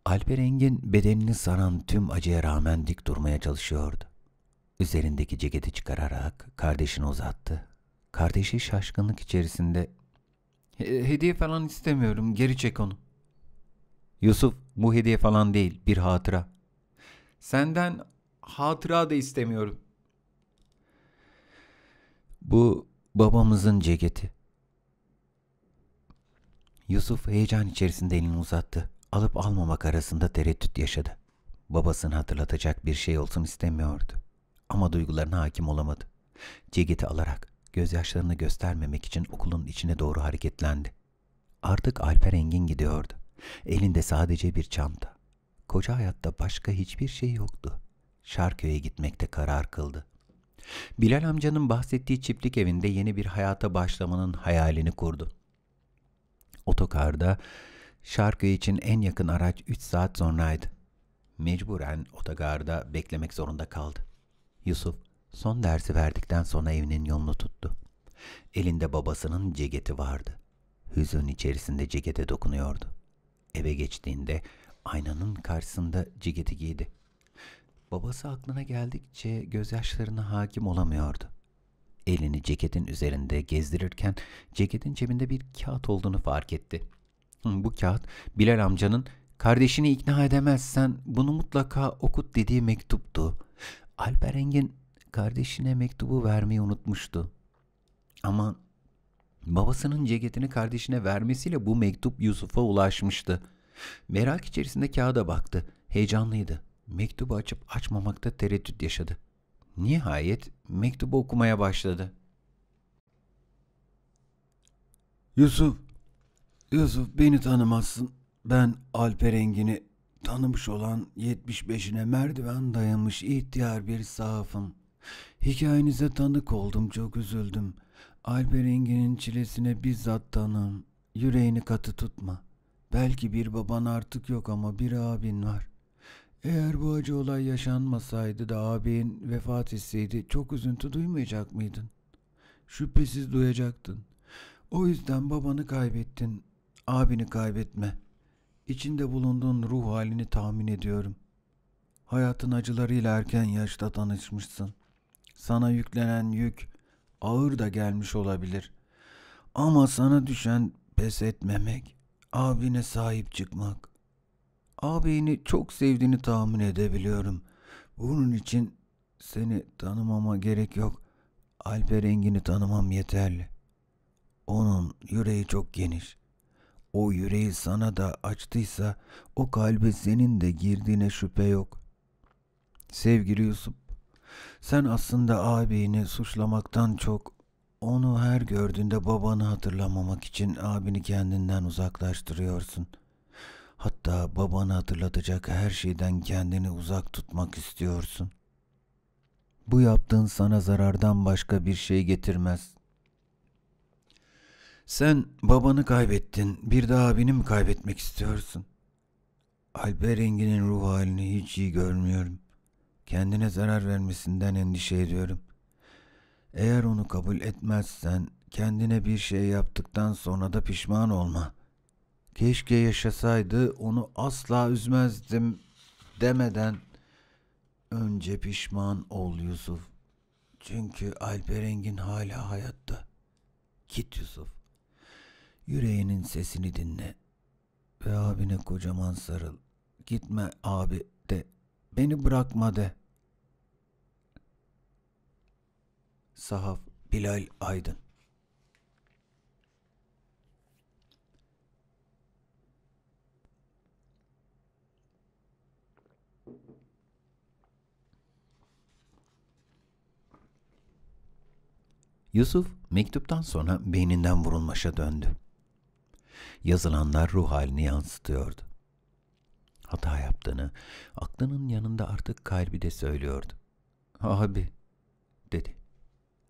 Alper Engin bedenini saran tüm acıya rağmen dik durmaya çalışıyordu. Üzerindeki ceketi çıkararak kardeşini uzattı. Kardeşi şaşkınlık içerisinde hediye falan istemiyorum geri çek onu. Yusuf bu hediye falan değil bir hatıra. Senden hatıra da istemiyorum. Bu babamızın ceketi. Yusuf heyecan içerisinde elini uzattı. Alıp almamak arasında tereddüt yaşadı. Babasını hatırlatacak bir şey olsun istemiyordu. Ama duygularına hakim olamadı. Ceketi alarak gözyaşlarını göstermemek için okulun içine doğru hareketlendi. Artık Alper Engin gidiyordu. Elinde sadece bir çanta koca hayatta başka hiçbir şey yoktu. Şarköy'e gitmekte karar kıldı. Bilal amcanın bahsettiği çiftlik evinde yeni bir hayata başlamanın hayalini kurdu. Otokarda Şarköy için en yakın araç 3 saat sonraydı. Mecburen otogarda beklemek zorunda kaldı. Yusuf son dersi verdikten sonra evinin yolunu tuttu. Elinde babasının ceketi vardı. Hüzün içerisinde cekete dokunuyordu. Eve geçtiğinde aynanın karşısında cigeti giydi. Babası aklına geldikçe gözyaşlarına hakim olamıyordu. Elini ceketin üzerinde gezdirirken ceketin cebinde bir kağıt olduğunu fark etti. Bu kağıt Bilal amcanın kardeşini ikna edemezsen bunu mutlaka okut dediği mektuptu. Alperengin kardeşine mektubu vermeyi unutmuştu. Ama babasının ceketini kardeşine vermesiyle bu mektup Yusuf'a ulaşmıştı. Merak içerisinde kağıda baktı. Heyecanlıydı. Mektubu açıp açmamakta tereddüt yaşadı. Nihayet mektubu okumaya başladı. Yusuf, Yusuf beni tanımazsın. Ben Alperengini tanımış olan 75'ine merdiven dayamış ihtiyar bir sahafım. Hikayenize tanık oldum çok üzüldüm. Alperenginin çilesine bizzat tanım. Yüreğini katı tutma.'' Belki bir baban artık yok ama bir abin var. Eğer bu acı olay yaşanmasaydı da abin vefat etseydi çok üzüntü duymayacak mıydın? Şüphesiz duyacaktın. O yüzden babanı kaybettin. Abini kaybetme. İçinde bulunduğun ruh halini tahmin ediyorum. Hayatın acılarıyla erken yaşta tanışmışsın. Sana yüklenen yük ağır da gelmiş olabilir. Ama sana düşen pes etmemek, Abine sahip çıkmak. Abini çok sevdiğini tahmin edebiliyorum. Bunun için seni tanımama gerek yok. Alper Engin'i tanımam yeterli. Onun yüreği çok geniş. O yüreği sana da açtıysa o kalbe senin de girdiğine şüphe yok. Sevgili Yusuf, sen aslında abini suçlamaktan çok onu her gördüğünde babanı hatırlamamak için abini kendinden uzaklaştırıyorsun. Hatta babanı hatırlatacak her şeyden kendini uzak tutmak istiyorsun. Bu yaptığın sana zarardan başka bir şey getirmez. Sen babanı kaybettin, bir daha abini mi kaybetmek istiyorsun? Alper ruh halini hiç iyi görmüyorum. Kendine zarar vermesinden endişe ediyorum.'' Eğer onu kabul etmezsen kendine bir şey yaptıktan sonra da pişman olma. Keşke yaşasaydı onu asla üzmezdim demeden önce pişman ol Yusuf. Çünkü Alperengin hala hayatta. Git Yusuf. Yüreğinin sesini dinle ve abine kocaman sarıl. Gitme abi de. Beni bırakma de.'' Sahaf Bilal Aydın Yusuf mektuptan sonra beyninden vurulmaşa döndü. Yazılanlar ruh halini yansıtıyordu. Hata yaptığını, aklının yanında artık kalbi de söylüyordu. Abi, dedi.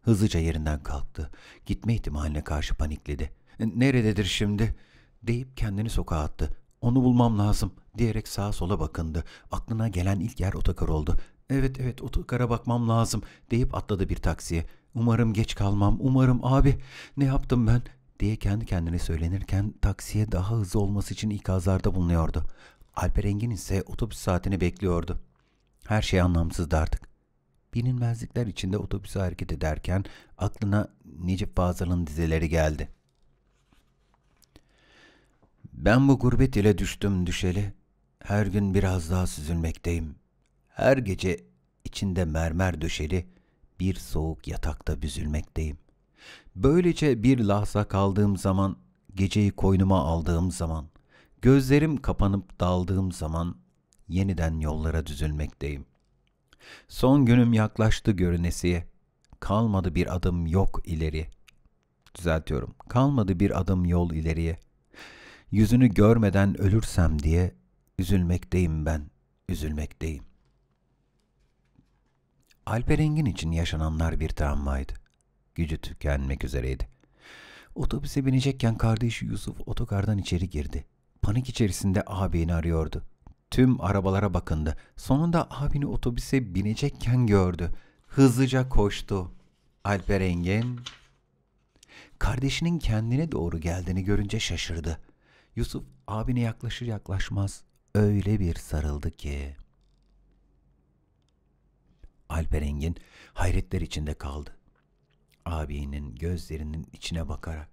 Hızlıca yerinden kalktı. Gitme ihtimaline karşı panikledi. E, nerededir şimdi? deyip kendini sokağa attı. Onu bulmam lazım diyerek sağa sola bakındı. Aklına gelen ilk yer otokar oldu. Evet evet otokara bakmam lazım deyip atladı bir taksiye. Umarım geç kalmam, umarım abi ne yaptım ben diye kendi kendine söylenirken taksiye daha hızlı olması için ikazlarda bulunuyordu. Alper Engin ise otobüs saatini bekliyordu. Her şey anlamsızdı artık bilinmezlikler içinde otobüse hareket ederken aklına Necip Fazıl'ın dizeleri geldi. Ben bu gurbet ile düştüm düşeli, her gün biraz daha süzülmekteyim. Her gece içinde mermer döşeli, bir soğuk yatakta büzülmekteyim. Böylece bir lahza kaldığım zaman, geceyi koynuma aldığım zaman, gözlerim kapanıp daldığım zaman yeniden yollara düzülmekteyim. Son günüm yaklaştı görünesiye. Kalmadı bir adım yok ileri. Düzeltiyorum. Kalmadı bir adım yol ileriye. Yüzünü görmeden ölürsem diye üzülmekteyim ben, üzülmekteyim. Alper Engin için yaşananlar bir travmaydı. Gücü tükenmek üzereydi. Otobüse binecekken kardeşi Yusuf otogardan içeri girdi. Panik içerisinde ağabeyini arıyordu. Tüm arabalara bakındı. Sonunda abini otobüse binecekken gördü. Hızlıca koştu. Alper Engin kardeşinin kendine doğru geldiğini görünce şaşırdı. Yusuf abine yaklaşır yaklaşmaz öyle bir sarıldı ki. Alper Engin hayretler içinde kaldı. Abinin gözlerinin içine bakarak.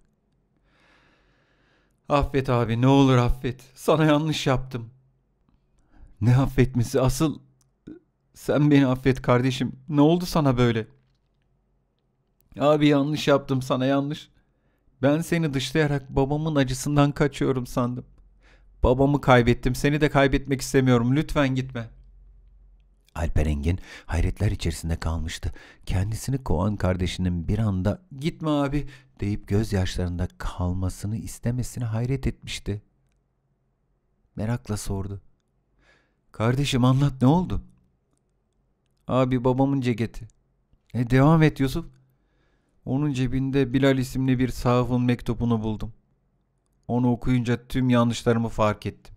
Affet abi ne olur affet. Sana yanlış yaptım. Ne affetmesi asıl sen beni affet kardeşim. Ne oldu sana böyle? Abi yanlış yaptım sana yanlış. Ben seni dışlayarak babamın acısından kaçıyorum sandım. Babamı kaybettim. Seni de kaybetmek istemiyorum. Lütfen gitme. Alper Engin hayretler içerisinde kalmıştı. Kendisini kovan kardeşinin bir anda gitme abi deyip gözyaşlarında kalmasını istemesini hayret etmişti. Merakla sordu. Kardeşim anlat ne oldu? Abi babamın ceketi. E devam et Yusuf. Onun cebinde Bilal isimli bir sahafın mektubunu buldum. Onu okuyunca tüm yanlışlarımı fark ettim.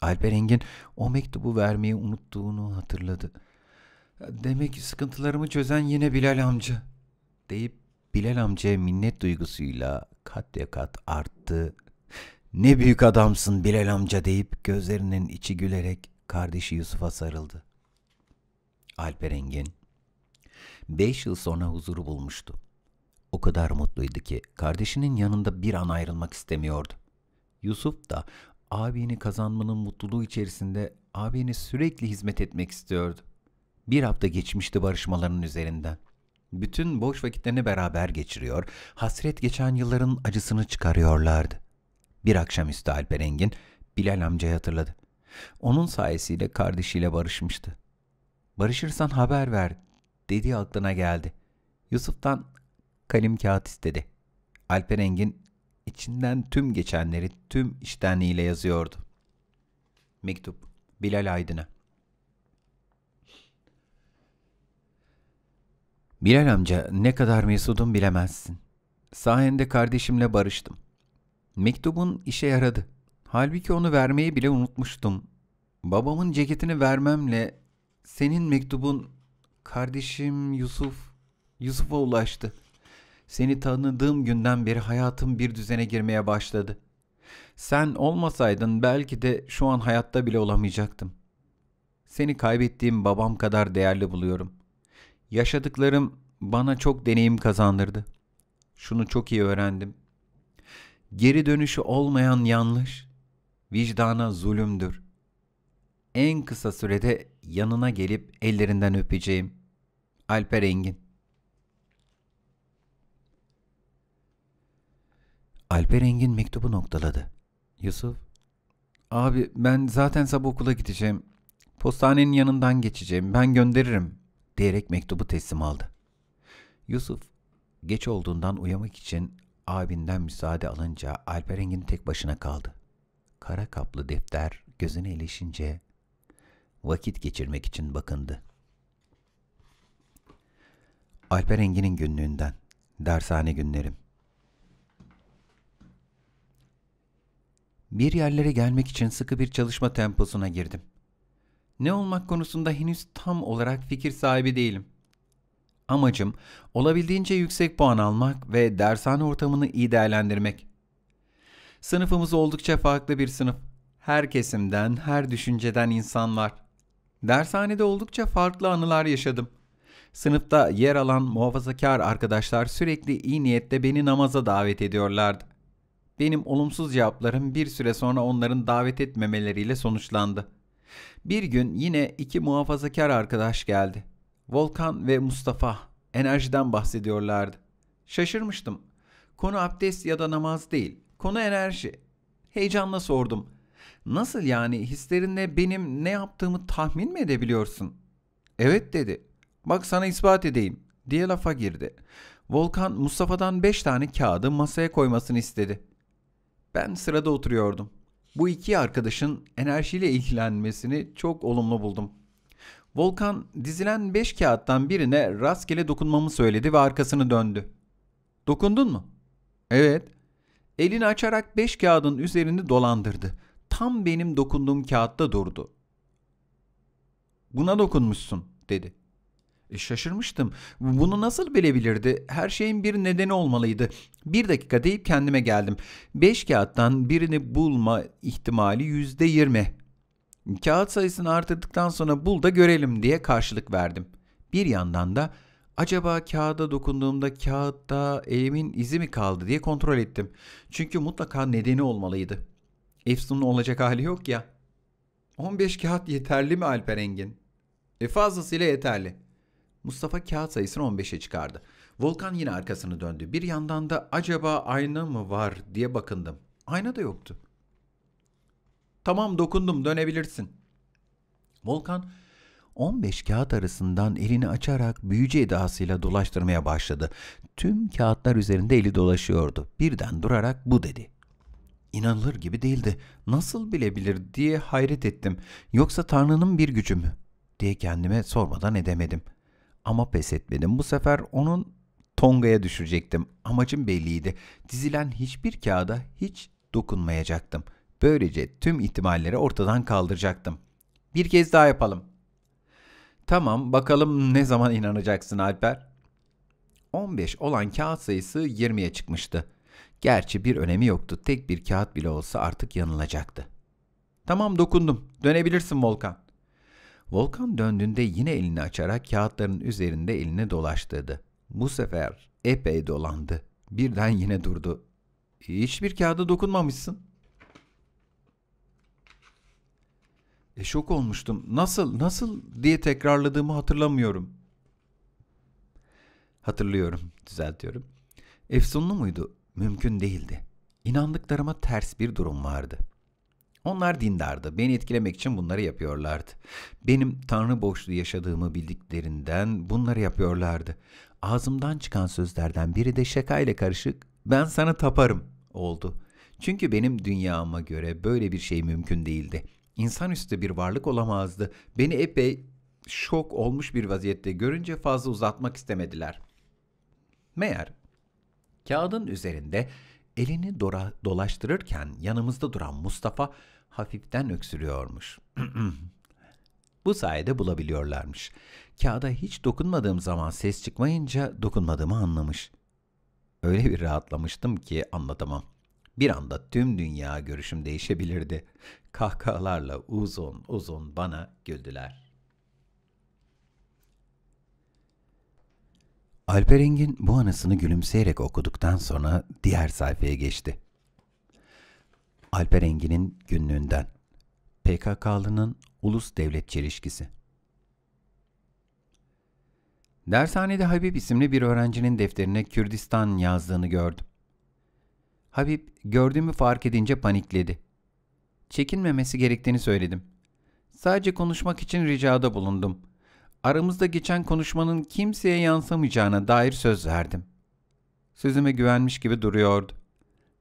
Alper Engin o mektubu vermeyi unuttuğunu hatırladı. Demek ki sıkıntılarımı çözen yine Bilal amca deyip Bilal amcaya minnet duygusuyla kat ya kat arttı ne büyük adamsın Bilal amca deyip gözlerinin içi gülerek kardeşi Yusuf'a sarıldı. Alperengin beş yıl sonra huzuru bulmuştu. O kadar mutluydu ki kardeşinin yanında bir an ayrılmak istemiyordu. Yusuf da abini kazanmanın mutluluğu içerisinde abini sürekli hizmet etmek istiyordu. Bir hafta geçmişti barışmalarının üzerinden. Bütün boş vakitlerini beraber geçiriyor, hasret geçen yılların acısını çıkarıyorlardı. Bir akşamüstü Alper Engin Bilal amcayı hatırladı. Onun sayesiyle kardeşiyle barışmıştı. Barışırsan haber ver Dedi aklına geldi. Yusuf'tan kalem kağıt istedi. Alperengin içinden tüm geçenleri tüm iştenliğiyle yazıyordu. Mektup Bilal Aydın'a Bilal amca ne kadar mesudum bilemezsin. Sayende kardeşimle barıştım. Mektubun işe yaradı. Halbuki onu vermeyi bile unutmuştum. Babamın ceketini vermemle senin mektubun kardeşim Yusuf Yusuf'a ulaştı. Seni tanıdığım günden beri hayatım bir düzene girmeye başladı. Sen olmasaydın belki de şu an hayatta bile olamayacaktım. Seni kaybettiğim babam kadar değerli buluyorum. Yaşadıklarım bana çok deneyim kazandırdı. Şunu çok iyi öğrendim geri dönüşü olmayan yanlış, vicdana zulümdür. En kısa sürede yanına gelip ellerinden öpeceğim. Alper Engin Alper Engin mektubu noktaladı. Yusuf, abi ben zaten sabah okula gideceğim. Postanenin yanından geçeceğim, ben gönderirim diyerek mektubu teslim aldı. Yusuf, geç olduğundan uyamak için abinden müsaade alınca Alperengin tek başına kaldı. Kara kaplı defter gözüne ilişince vakit geçirmek için bakındı. Alperengi'nin günlüğünden, dershane günlerim. Bir yerlere gelmek için sıkı bir çalışma temposuna girdim. Ne olmak konusunda henüz tam olarak fikir sahibi değilim. Amacım olabildiğince yüksek puan almak ve dershane ortamını iyi değerlendirmek. Sınıfımız oldukça farklı bir sınıf. Her kesimden, her düşünceden insan var. Dershanede oldukça farklı anılar yaşadım. Sınıfta yer alan muhafazakar arkadaşlar sürekli iyi niyetle beni namaza davet ediyorlardı. Benim olumsuz cevaplarım bir süre sonra onların davet etmemeleriyle sonuçlandı. Bir gün yine iki muhafazakar arkadaş geldi. Volkan ve Mustafa enerjiden bahsediyorlardı. Şaşırmıştım. Konu abdest ya da namaz değil. Konu enerji. Heyecanla sordum. Nasıl yani hislerinle benim ne yaptığımı tahmin mi edebiliyorsun? Evet dedi. Bak sana ispat edeyim diye lafa girdi. Volkan Mustafa'dan beş tane kağıdı masaya koymasını istedi. Ben sırada oturuyordum. Bu iki arkadaşın enerjiyle ilgilenmesini çok olumlu buldum. Volkan dizilen beş kağıttan birine rastgele dokunmamı söyledi ve arkasını döndü. Dokundun mu? Evet. Elini açarak beş kağıdın üzerini dolandırdı. Tam benim dokunduğum kağıtta durdu. Buna dokunmuşsun dedi. E, şaşırmıştım. Bunu nasıl bilebilirdi? Her şeyin bir nedeni olmalıydı. Bir dakika deyip kendime geldim. Beş kağıttan birini bulma ihtimali yüzde yirmi. Kağıt sayısını artırdıktan sonra bul da görelim diye karşılık verdim. Bir yandan da acaba kağıda dokunduğumda kağıtta elimin izi mi kaldı diye kontrol ettim. Çünkü mutlaka nedeni olmalıydı. Efsun'un olacak hali yok ya. 15 kağıt yeterli mi Alper Engin? E fazlasıyla yeterli. Mustafa kağıt sayısını 15'e çıkardı. Volkan yine arkasını döndü. Bir yandan da acaba ayna mı var diye bakındım. Ayna da yoktu. Tamam dokundum dönebilirsin. Volkan 15 kağıt arasından elini açarak büyücü edasıyla dolaştırmaya başladı. Tüm kağıtlar üzerinde eli dolaşıyordu. Birden durarak bu dedi. İnanılır gibi değildi. Nasıl bilebilir diye hayret ettim. Yoksa Tanrı'nın bir gücü mü? diye kendime sormadan edemedim. Ama pes etmedim. Bu sefer onun Tonga'ya düşürecektim. Amacım belliydi. Dizilen hiçbir kağıda hiç dokunmayacaktım. Böylece tüm ihtimalleri ortadan kaldıracaktım. Bir kez daha yapalım. Tamam bakalım ne zaman inanacaksın Alper? 15 olan kağıt sayısı 20'ye çıkmıştı. Gerçi bir önemi yoktu. Tek bir kağıt bile olsa artık yanılacaktı. Tamam dokundum. Dönebilirsin Volkan. Volkan döndüğünde yine elini açarak kağıtların üzerinde elini dolaştırdı. Bu sefer epey dolandı. Birden yine durdu. Hiçbir kağıda dokunmamışsın. E şok olmuştum. Nasıl, nasıl diye tekrarladığımı hatırlamıyorum. Hatırlıyorum, düzeltiyorum. Efsunlu muydu? Mümkün değildi. İnandıklarıma ters bir durum vardı. Onlar dindardı. Beni etkilemek için bunları yapıyorlardı. Benim tanrı boşluğu yaşadığımı bildiklerinden bunları yapıyorlardı. Ağzımdan çıkan sözlerden biri de şakayla karışık ben sana taparım oldu. Çünkü benim dünyama göre böyle bir şey mümkün değildi insanüstü bir varlık olamazdı. Beni epey şok olmuş bir vaziyette görünce fazla uzatmak istemediler. Meğer kağıdın üzerinde elini dora, dolaştırırken yanımızda duran Mustafa hafiften öksürüyormuş. <clears throat> Bu sayede bulabiliyorlarmış. Kağıda hiç dokunmadığım zaman ses çıkmayınca dokunmadığımı anlamış. Öyle bir rahatlamıştım ki anlatamam. Bir anda tüm dünya görüşüm değişebilirdi kahkahalarla uzun uzun bana güldüler. Alperengin bu anısını gülümseyerek okuduktan sonra diğer sayfaya geçti. Alperengin'in Engin'in günlüğünden PKK'lının ulus devlet çelişkisi. Dershanede Habib isimli bir öğrencinin defterine Kürdistan yazdığını gördüm. Habib gördüğümü fark edince panikledi çekinmemesi gerektiğini söyledim. Sadece konuşmak için ricada bulundum. Aramızda geçen konuşmanın kimseye yansamayacağına dair söz verdim. Sözüme güvenmiş gibi duruyordu.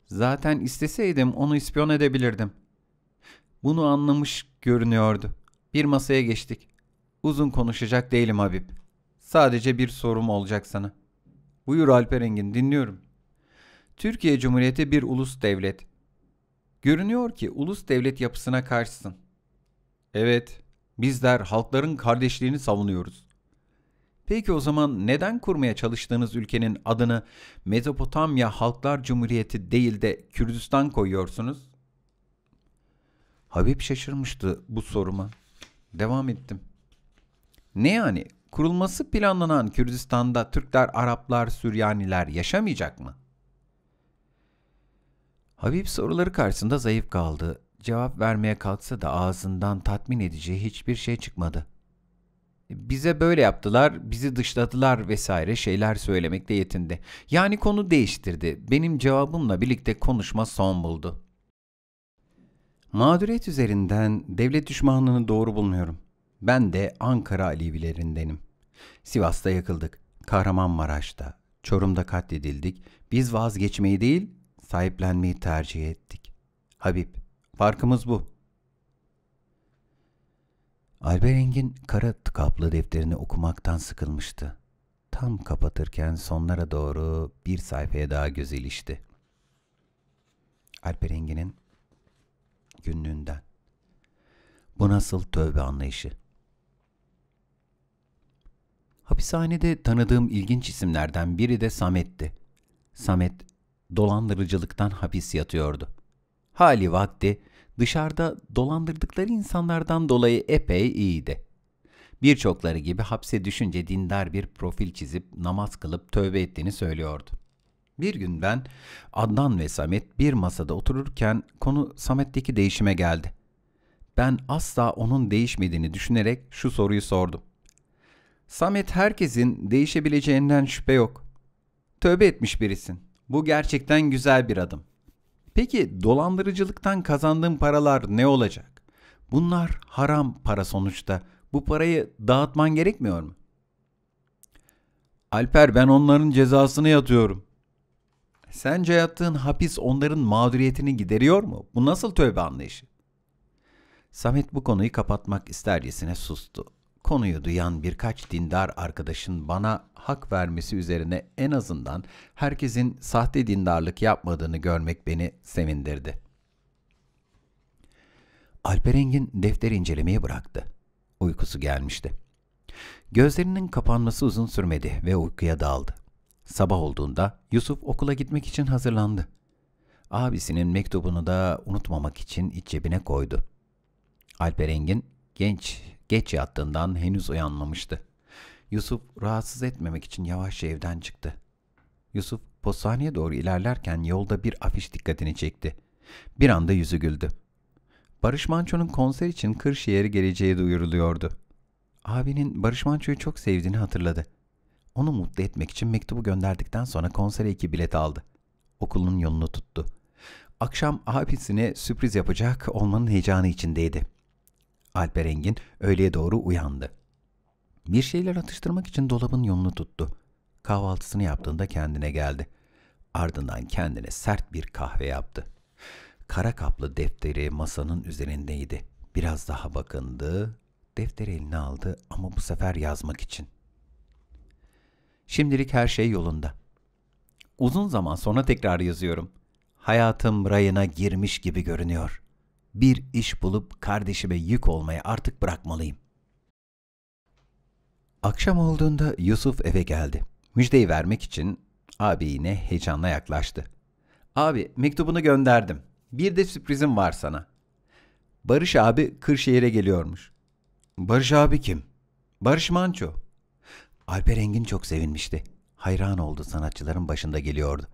Zaten isteseydim onu ispiyon edebilirdim. Bunu anlamış görünüyordu. Bir masaya geçtik. Uzun konuşacak değilim Habib. Sadece bir sorum olacak sana. Buyur Alperengin dinliyorum. Türkiye Cumhuriyeti bir ulus devlet. Görünüyor ki ulus devlet yapısına karşısın. Evet, bizler halkların kardeşliğini savunuyoruz. Peki o zaman neden kurmaya çalıştığınız ülkenin adını Mezopotamya Halklar Cumhuriyeti değil de Kürdistan koyuyorsunuz? Habib şaşırmıştı bu soruma. Devam ettim. Ne yani? Kurulması planlanan Kürdistan'da Türkler, Araplar, Süryaniler yaşamayacak mı? Habib soruları karşısında zayıf kaldı. Cevap vermeye kalksa da ağzından tatmin edici hiçbir şey çıkmadı. Bize böyle yaptılar, bizi dışladılar vesaire şeyler söylemekle yetindi. Yani konu değiştirdi. Benim cevabımla birlikte konuşma son buldu. Mağduriyet üzerinden devlet düşmanlığını doğru bulmuyorum. Ben de Ankara Alevilerindenim. Sivas'ta yakıldık, Kahramanmaraş'ta, Çorum'da katledildik. Biz vazgeçmeyi değil, sahiplenmeyi tercih ettik. Habib, farkımız bu. Alberengin kara tıkaplı defterini okumaktan sıkılmıştı. Tam kapatırken sonlara doğru bir sayfaya daha göz ilişti. Alperengin'in günlüğünden. Bu nasıl tövbe anlayışı? Hapishanede tanıdığım ilginç isimlerden biri de Samet'ti. Samet dolandırıcılıktan hapis yatıyordu. Hali vakti dışarıda dolandırdıkları insanlardan dolayı epey iyiydi. Birçokları gibi hapse düşünce dindar bir profil çizip namaz kılıp tövbe ettiğini söylüyordu. Bir gün ben Adnan ve Samet bir masada otururken konu Samet'teki değişime geldi. Ben asla onun değişmediğini düşünerek şu soruyu sordum. Samet herkesin değişebileceğinden şüphe yok. Tövbe etmiş birisin. Bu gerçekten güzel bir adım. Peki dolandırıcılıktan kazandığım paralar ne olacak? Bunlar haram para sonuçta. Bu parayı dağıtman gerekmiyor mu? Alper ben onların cezasını yatıyorum. Sence yattığın hapis onların mağduriyetini gideriyor mu? Bu nasıl tövbe anlayışı? Samet bu konuyu kapatmak istercesine sustu konuyu duyan birkaç dindar arkadaşın bana hak vermesi üzerine en azından herkesin sahte dindarlık yapmadığını görmek beni sevindirdi. Alperengin defter incelemeyi bıraktı. Uykusu gelmişti. Gözlerinin kapanması uzun sürmedi ve uykuya daldı. Sabah olduğunda Yusuf okula gitmek için hazırlandı. Abisinin mektubunu da unutmamak için iç cebine koydu. Alperengin genç Geç yattığından henüz uyanmamıştı. Yusuf rahatsız etmemek için yavaşça evden çıktı. Yusuf postaneye doğru ilerlerken yolda bir afiş dikkatini çekti. Bir anda yüzü güldü. Barış Manço'nun konser için Kırşehir'e geleceği duyuruluyordu. Abinin Barış Manço'yu çok sevdiğini hatırladı. Onu mutlu etmek için mektubu gönderdikten sonra konsere iki bilet aldı. Okulun yolunu tuttu. Akşam abisine sürpriz yapacak olmanın heyecanı içindeydi. Alperengin Engin öğleye doğru uyandı. Bir şeyler atıştırmak için dolabın yolunu tuttu. Kahvaltısını yaptığında kendine geldi. Ardından kendine sert bir kahve yaptı. Kara kaplı defteri masanın üzerindeydi. Biraz daha bakındı. Defteri eline aldı ama bu sefer yazmak için. Şimdilik her şey yolunda. Uzun zaman sonra tekrar yazıyorum. Hayatım rayına girmiş gibi görünüyor bir iş bulup kardeşime yük olmaya artık bırakmalıyım. Akşam olduğunda Yusuf eve geldi. Müjdeyi vermek için abi yine heyecanla yaklaştı. Abi mektubunu gönderdim. Bir de sürprizim var sana. Barış abi Kırşehir'e geliyormuş. Barış abi kim? Barış Manço. Alper Engin çok sevinmişti. Hayran oldu sanatçıların başında geliyordu.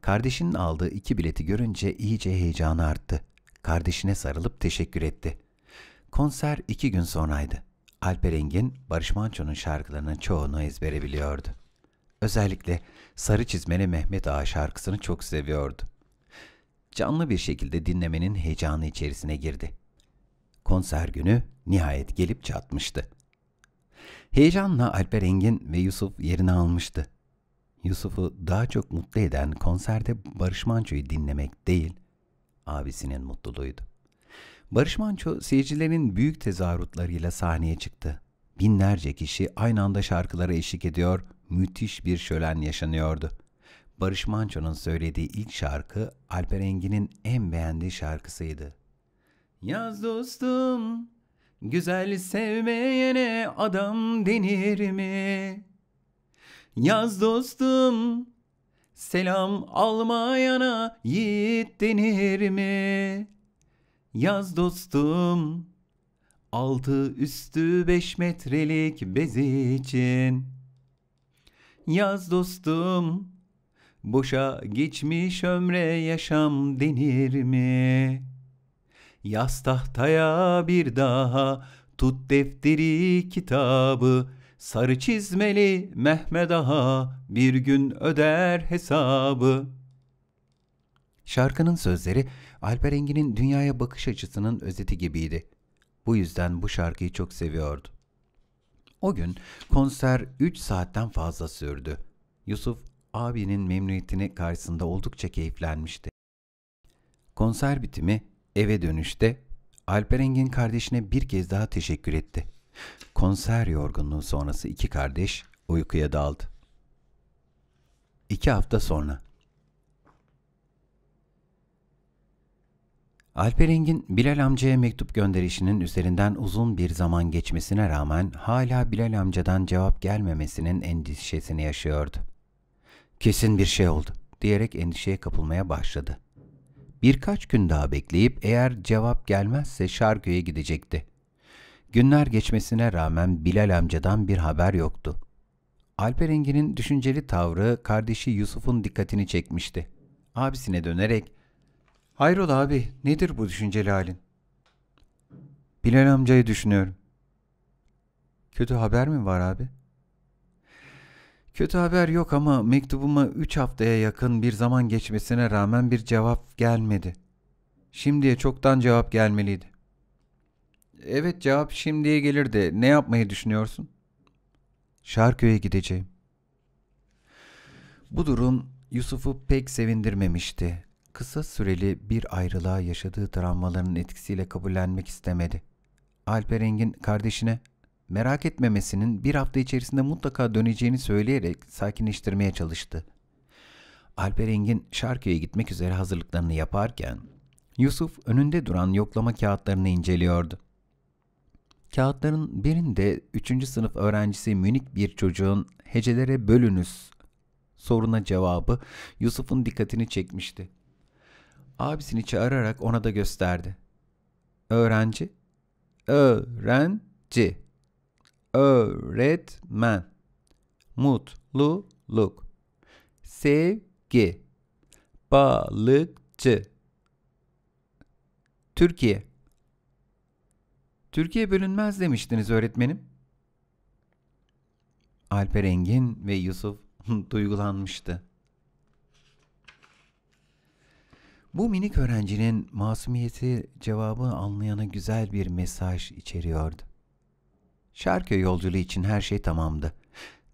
Kardeşinin aldığı iki bileti görünce iyice heyecanı arttı kardeşine sarılıp teşekkür etti. Konser iki gün sonraydı. Alper Engin, Barış Manço'nun şarkılarının çoğunu ezbere biliyordu. Özellikle Sarı Çizmeli Mehmet Ağa şarkısını çok seviyordu. Canlı bir şekilde dinlemenin heyecanı içerisine girdi. Konser günü nihayet gelip çatmıştı. Heyecanla Alper Engin ve Yusuf yerini almıştı. Yusuf'u daha çok mutlu eden konserde Barış Manço'yu dinlemek değil, abisinin mutluluğuydu. Barış Manço seyircilerin büyük tezahürutlarıyla sahneye çıktı. Binlerce kişi aynı anda şarkılara eşlik ediyor, müthiş bir şölen yaşanıyordu. Barış Manço'nun söylediği ilk şarkı Alper Engin'in en beğendiği şarkısıydı. Yaz dostum, güzel sevmeyene adam denir mi? Yaz dostum, Selam almayana yiğit denir mi? Yaz dostum altı üstü beş metrelik bez için. Yaz dostum boşa geçmiş ömre yaşam denir mi? Yaz tahtaya bir daha tut defteri kitabı Sarı çizmeli Mehmet Ağa bir gün öder hesabı. Şarkının sözleri Alperengin'in dünyaya bakış açısının özeti gibiydi. Bu yüzden bu şarkıyı çok seviyordu. O gün konser 3 saatten fazla sürdü. Yusuf abinin memnuniyetini karşısında oldukça keyiflenmişti. Konser bitimi eve dönüşte Alperengin kardeşine bir kez daha teşekkür etti. Konser yorgunluğu sonrası iki kardeş uykuya daldı. İki hafta sonra. Alperengin Bilal amcaya mektup gönderişinin üzerinden uzun bir zaman geçmesine rağmen hala Bilal amcadan cevap gelmemesinin endişesini yaşıyordu. Kesin bir şey oldu diyerek endişeye kapılmaya başladı. Birkaç gün daha bekleyip eğer cevap gelmezse şarköye gidecekti. Günler geçmesine rağmen Bilal amcadan bir haber yoktu. Alperengi'nin düşünceli tavrı kardeşi Yusuf'un dikkatini çekmişti. Abisine dönerek, ''Hayrola abi, nedir bu düşünceli halin?'' ''Bilal amcayı düşünüyorum.'' ''Kötü haber mi var abi?'' Kötü haber yok ama mektubuma üç haftaya yakın bir zaman geçmesine rağmen bir cevap gelmedi. Şimdiye çoktan cevap gelmeliydi. Evet cevap şimdiye gelir de ne yapmayı düşünüyorsun? Şarköy'e gideceğim. Bu durum Yusuf'u pek sevindirmemişti. Kısa süreli bir ayrılığa yaşadığı travmaların etkisiyle kabullenmek istemedi. Alperengin kardeşine merak etmemesinin bir hafta içerisinde mutlaka döneceğini söyleyerek sakinleştirmeye çalıştı. Alperengin Şarköy'e gitmek üzere hazırlıklarını yaparken Yusuf önünde duran yoklama kağıtlarını inceliyordu. Kağıtların birinde 3. sınıf öğrencisi Münik bir çocuğun hecelere bölünüz soruna cevabı Yusuf'un dikkatini çekmişti. Abisini çağırarak ona da gösterdi. Öğrenci, öğrenci, öğretmen, mutluluk, sevgi, balıkçı, Türkiye. Türkiye bölünmez demiştiniz öğretmenim. Alper Engin ve Yusuf <laughs> duygulanmıştı. Bu minik öğrencinin masumiyeti cevabı anlayana güzel bir mesaj içeriyordu. Şarköy yolculuğu için her şey tamamdı.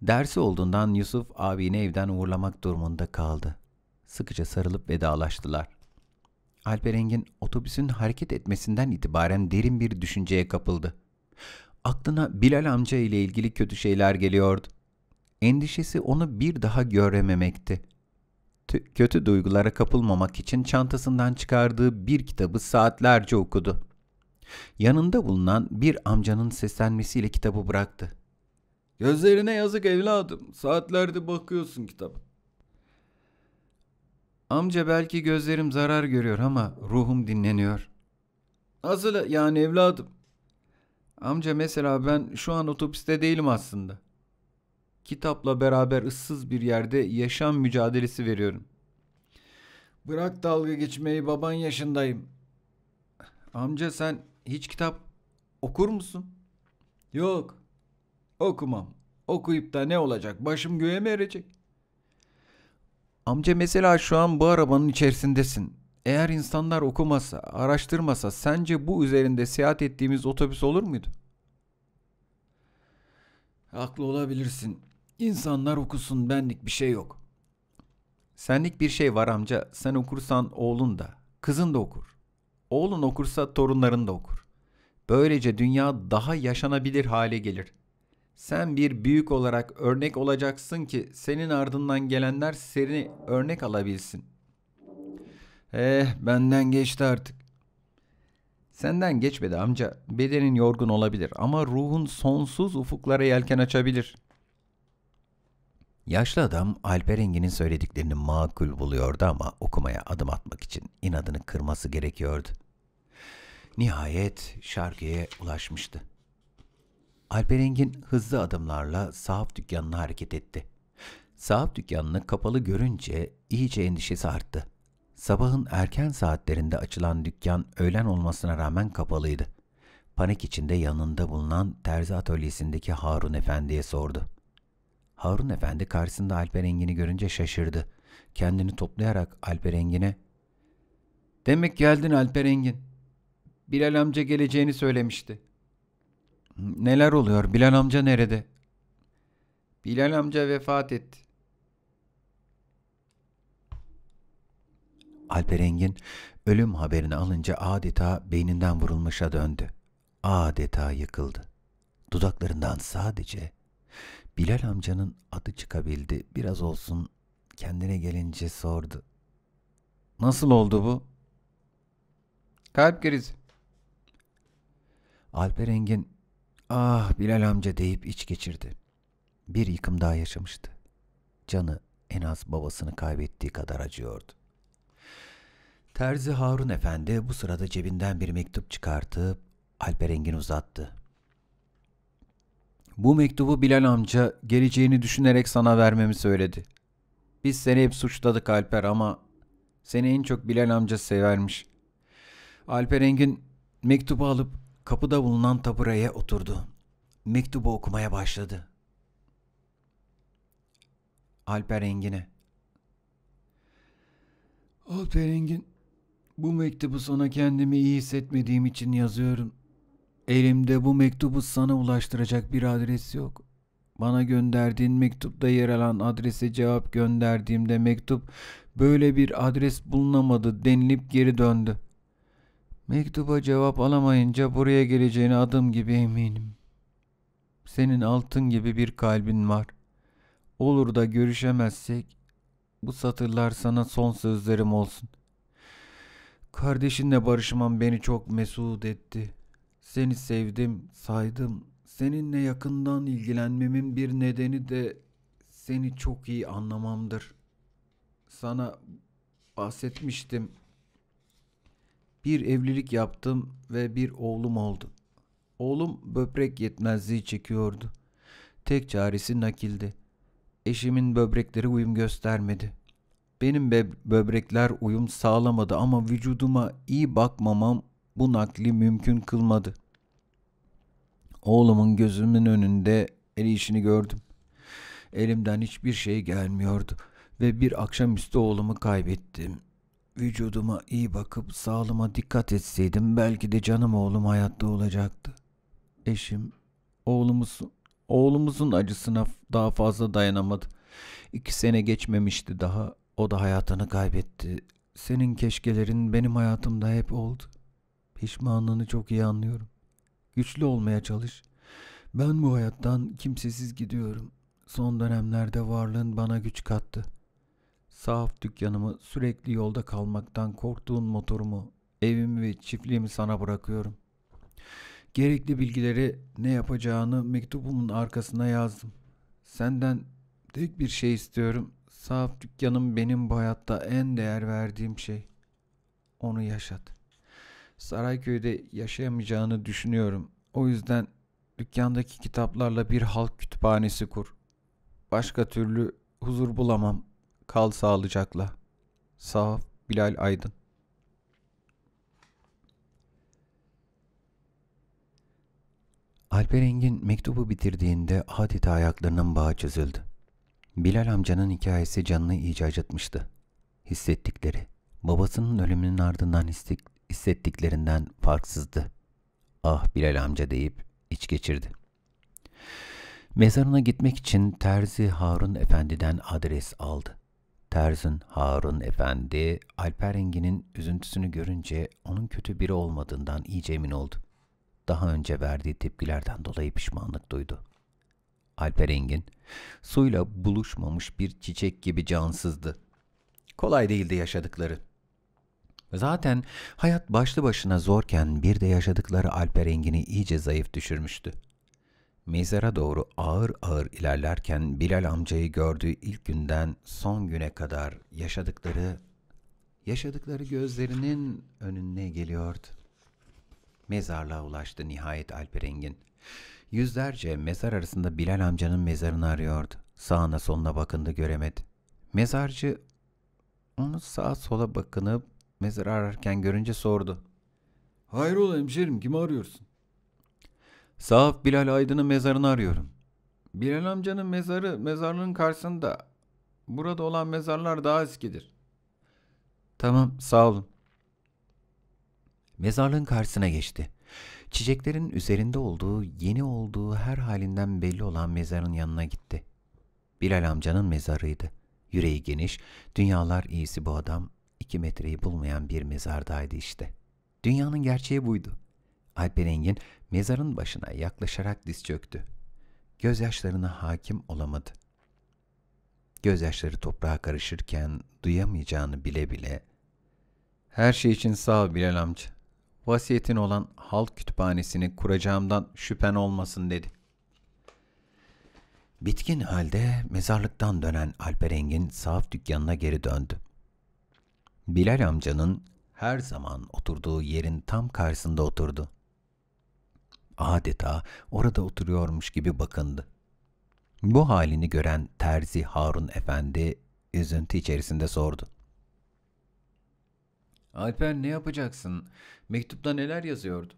Dersi olduğundan Yusuf abini evden uğurlamak durumunda kaldı. Sıkıca sarılıp vedalaştılar. Alperengin otobüsün hareket etmesinden itibaren derin bir düşünceye kapıldı. Aklına Bilal amca ile ilgili kötü şeyler geliyordu. Endişesi onu bir daha görememekti. T- kötü duygulara kapılmamak için çantasından çıkardığı bir kitabı saatlerce okudu. Yanında bulunan bir amcanın seslenmesiyle kitabı bıraktı. Gözlerine yazık evladım. Saatlerde bakıyorsun kitaba. Amca belki gözlerim zarar görüyor ama ruhum dinleniyor. Nasıl yani evladım? Amca mesela ben şu an otobüste değilim aslında. Kitapla beraber ıssız bir yerde yaşam mücadelesi veriyorum. Bırak dalga geçmeyi baban yaşındayım. Amca sen hiç kitap okur musun? Yok. Okumam. Okuyup da ne olacak? Başım göğe mi erecek? Amca mesela şu an bu arabanın içerisindesin. Eğer insanlar okumasa, araştırmasa sence bu üzerinde seyahat ettiğimiz otobüs olur muydu? Haklı olabilirsin. İnsanlar okusun benlik bir şey yok. Senlik bir şey var amca. Sen okursan oğlun da, kızın da okur. Oğlun okursa torunların da okur. Böylece dünya daha yaşanabilir hale gelir. Sen bir büyük olarak örnek olacaksın ki senin ardından gelenler seni örnek alabilsin. Eh benden geçti artık. Senden geçmedi amca. Bedenin yorgun olabilir ama ruhun sonsuz ufuklara yelken açabilir. Yaşlı adam Alperengin'in söylediklerini makul buluyordu ama okumaya adım atmak için inadını kırması gerekiyordu. Nihayet şarkıya ulaşmıştı. Alperengin hızlı adımlarla sahaf dükkanına hareket etti. Sahaf dükkanını kapalı görünce iyice endişesi arttı. Sabahın erken saatlerinde açılan dükkan öğlen olmasına rağmen kapalıydı. Panik içinde yanında bulunan terzi atölyesindeki Harun Efendi'ye sordu. Harun Efendi karşısında Alperengin'i görünce şaşırdı. Kendini toplayarak Alperengin'e ''Demek geldin Alperengin. Bilal amca geleceğini söylemişti. Neler oluyor? Bilal amca nerede? Bilal amca vefat etti. Alperengin ölüm haberini alınca adeta beyninden vurulmuşa döndü. Adeta yıkıldı. Dudaklarından sadece Bilal amcanın adı çıkabildi. Biraz olsun kendine gelince sordu. Nasıl oldu bu? Kalp krizi. Alperengin Ah Bilal amca deyip iç geçirdi. Bir yıkım daha yaşamıştı. Canı en az babasını kaybettiği kadar acıyordu. Terzi Harun Efendi bu sırada cebinden bir mektup çıkartıp Alperengin uzattı. Bu mektubu Bilal amca geleceğini düşünerek sana vermemi söyledi. Biz seni hep suçladık Alper ama seni en çok Bilal amca severmiş. Alperengin mektubu alıp Kapıda bulunan tabureye oturdu. Mektubu okumaya başladı. Alper Engin'e Alper Engin, bu mektubu sana kendimi iyi hissetmediğim için yazıyorum. Elimde bu mektubu sana ulaştıracak bir adres yok. Bana gönderdiğin mektupta yer alan adrese cevap gönderdiğimde mektup böyle bir adres bulunamadı denilip geri döndü. Mektuba cevap alamayınca buraya geleceğine adım gibi eminim. Senin altın gibi bir kalbin var. Olur da görüşemezsek bu satırlar sana son sözlerim olsun. Kardeşinle barışmam beni çok mesut etti. Seni sevdim, saydım. Seninle yakından ilgilenmemin bir nedeni de seni çok iyi anlamamdır. Sana bahsetmiştim. Bir evlilik yaptım ve bir oğlum oldu. Oğlum böbrek yetmezliği çekiyordu. Tek çaresi nakildi. Eşimin böbrekleri uyum göstermedi. Benim böbrekler uyum sağlamadı ama vücuduma iyi bakmamam bu nakli mümkün kılmadı. Oğlumun gözümün önünde el işini gördüm. Elimden hiçbir şey gelmiyordu ve bir akşam üstü oğlumu kaybettim. Vücuduma iyi bakıp sağlığıma dikkat etseydim belki de canım oğlum hayatta olacaktı. Eşim oğlumuzun oğlumuzun acısına daha fazla dayanamadı. İki sene geçmemişti daha. O da hayatını kaybetti. Senin keşkelerin benim hayatımda hep oldu. Pişmanlığını çok iyi anlıyorum. Güçlü olmaya çalış. Ben bu hayattan kimsesiz gidiyorum. Son dönemlerde varlığın bana güç kattı.'' Sahaf dükkanımı sürekli yolda kalmaktan korktuğun motorumu, evimi ve çiftliğimi sana bırakıyorum. Gerekli bilgileri ne yapacağını mektubumun arkasına yazdım. Senden tek bir şey istiyorum. Sahaf dükkanım benim bu hayatta en değer verdiğim şey. Onu yaşat. Sarayköy'de yaşayamayacağını düşünüyorum. O yüzden dükkandaki kitaplarla bir halk kütüphanesi kur. Başka türlü huzur bulamam Kal sağlıcakla. Sağ Bilal Aydın Alperengin mektubu bitirdiğinde adeta ayaklarının bağı çözüldü. Bilal amcanın hikayesi canını iyice acıtmıştı. Hissettikleri, babasının ölümünün ardından hissettiklerinden farksızdı. Ah Bilal amca deyip iç geçirdi. Mezarına gitmek için Terzi Harun Efendi'den adres aldı. Tersin Harun Efendi, Alper Engin'in üzüntüsünü görünce onun kötü biri olmadığından iyice emin oldu. Daha önce verdiği tepkilerden dolayı pişmanlık duydu. Alper Engin, suyla buluşmamış bir çiçek gibi cansızdı. Kolay değildi yaşadıkları. Zaten hayat başlı başına zorken bir de yaşadıkları Alper Engin'i iyice zayıf düşürmüştü. Mezara doğru ağır ağır ilerlerken Bilal amcayı gördüğü ilk günden son güne kadar yaşadıkları, yaşadıkları gözlerinin önüne geliyordu. Mezarlığa ulaştı nihayet Alperengin. Yüzlerce mezar arasında Bilal amcanın mezarını arıyordu. Sağına soluna bakındı göremedi. Mezarcı onu sağa sola bakınıp mezar ararken görünce sordu. Hayrola hemşerim kim arıyorsun? Sahaf Bilal Aydın'ın mezarını arıyorum. Bilal amcanın mezarı mezarlığın karşısında. Burada olan mezarlar daha eskidir. Tamam sağ olun. Mezarlığın karşısına geçti. Çiçeklerin üzerinde olduğu, yeni olduğu her halinden belli olan mezarın yanına gitti. Bilal amcanın mezarıydı. Yüreği geniş, dünyalar iyisi bu adam, iki metreyi bulmayan bir mezardaydı işte. Dünyanın gerçeği buydu.'' Alperengin mezarın başına yaklaşarak diz çöktü. Gözyaşlarına hakim olamadı. Gözyaşları toprağa karışırken duyamayacağını bile bile ''Her şey için sağ ol Bilal amca. Vasiyetin olan halk kütüphanesini kuracağımdan şüphen olmasın.'' dedi. Bitkin halde mezarlıktan dönen Alperengin sahaf dükkanına geri döndü. Bilal amcanın her zaman oturduğu yerin tam karşısında oturdu adeta orada oturuyormuş gibi bakındı. Bu halini gören terzi Harun Efendi üzüntü içerisinde sordu. Alper ne yapacaksın? Mektupta neler yazıyordu?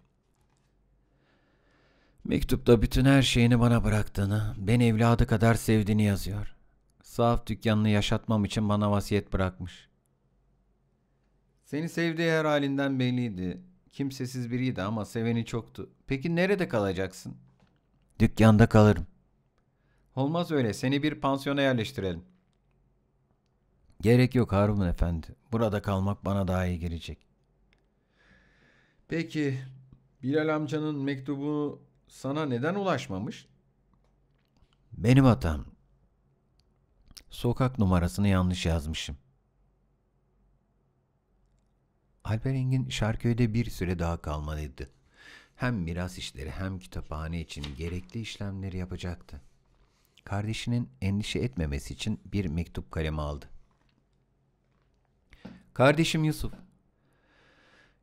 Mektupta bütün her şeyini bana bıraktığını, ben evladı kadar sevdiğini yazıyor. Sahaf dükkanını yaşatmam için bana vasiyet bırakmış. Seni sevdiği her halinden belliydi. Kimsesiz biriydi ama seveni çoktu. Peki nerede kalacaksın? Dükkanda kalırım. Olmaz öyle. Seni bir pansiyona yerleştirelim. Gerek yok Harun Efendi. Burada kalmak bana daha iyi gelecek. Peki Bilal amcanın mektubu sana neden ulaşmamış? Benim hatam. Sokak numarasını yanlış yazmışım. Alper Engin Şarköy'de bir süre daha kalmalıydı. Hem miras işleri hem kitaphane için gerekli işlemleri yapacaktı. Kardeşinin endişe etmemesi için bir mektup kalemi aldı. Kardeşim Yusuf.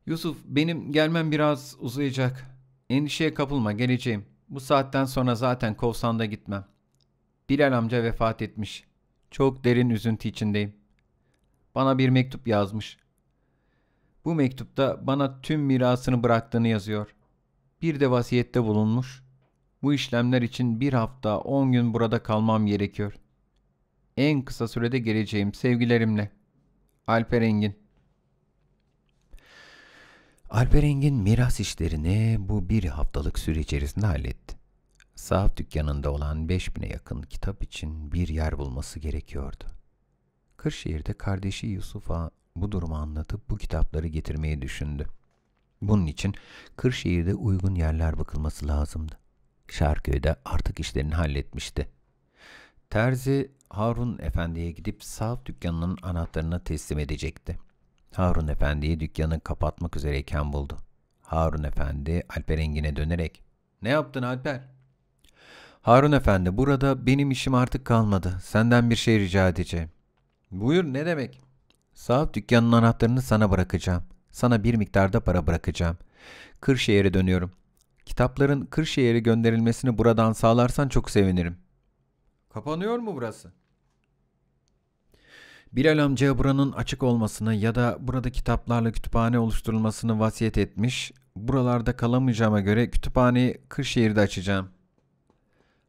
Yusuf benim gelmem biraz uzayacak. Endişeye kapılma geleceğim. Bu saatten sonra zaten kovsanda gitmem. Bilal amca vefat etmiş. Çok derin üzüntü içindeyim. Bana bir mektup yazmış. Bu mektupta bana tüm mirasını bıraktığını yazıyor. Bir de vasiyette bulunmuş. Bu işlemler için bir hafta on gün burada kalmam gerekiyor. En kısa sürede geleceğim sevgilerimle. Alper Engin Alper Engin miras işlerini bu bir haftalık süre içerisinde halletti. Sahaf dükkanında olan 5000'e yakın kitap için bir yer bulması gerekiyordu. Kırşehir'de kardeşi Yusuf'a bu durumu anlatıp bu kitapları getirmeyi düşündü. Bunun için Kırşehir'de uygun yerler bakılması lazımdı. Şarköy'de artık işlerini halletmişti. Terzi Harun Efendi'ye gidip sağ dükkanının anahtarını teslim edecekti. Harun Efendi'yi dükkanı kapatmak üzereyken buldu. Harun Efendi Alper Engin'e dönerek ''Ne yaptın Alper?'' ''Harun Efendi burada benim işim artık kalmadı. Senden bir şey rica edeceğim.'' ''Buyur ne demek?'' Saat dükkanın anahtarını sana bırakacağım. Sana bir miktarda para bırakacağım. Kırşehir'e dönüyorum. Kitapların Kırşehir'e gönderilmesini buradan sağlarsan çok sevinirim. Kapanıyor mu burası? Bilal amca buranın açık olmasını ya da burada kitaplarla kütüphane oluşturulmasını vasiyet etmiş. Buralarda kalamayacağıma göre kütüphaneyi Kırşehir'de açacağım.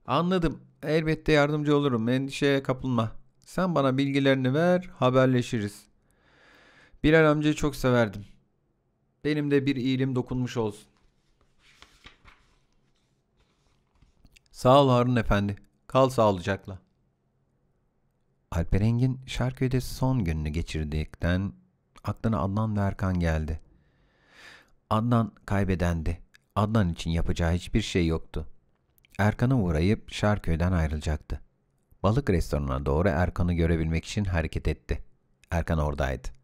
Anladım. Elbette yardımcı olurum. Endişeye kapılma. Sen bana bilgilerini ver, haberleşiriz. Bilal amcayı çok severdim. Benim de bir iyiliğim dokunmuş olsun. Sağ ol Harun Efendi. Kal sağlıcakla. Alperengin Şarköy'de son gününü geçirdikten aklına Adnan ve Erkan geldi. Adnan kaybedendi. Adnan için yapacağı hiçbir şey yoktu. Erkan'a uğrayıp Şarköy'den ayrılacaktı. Balık restoranına doğru Erkan'ı görebilmek için hareket etti. Erkan oradaydı.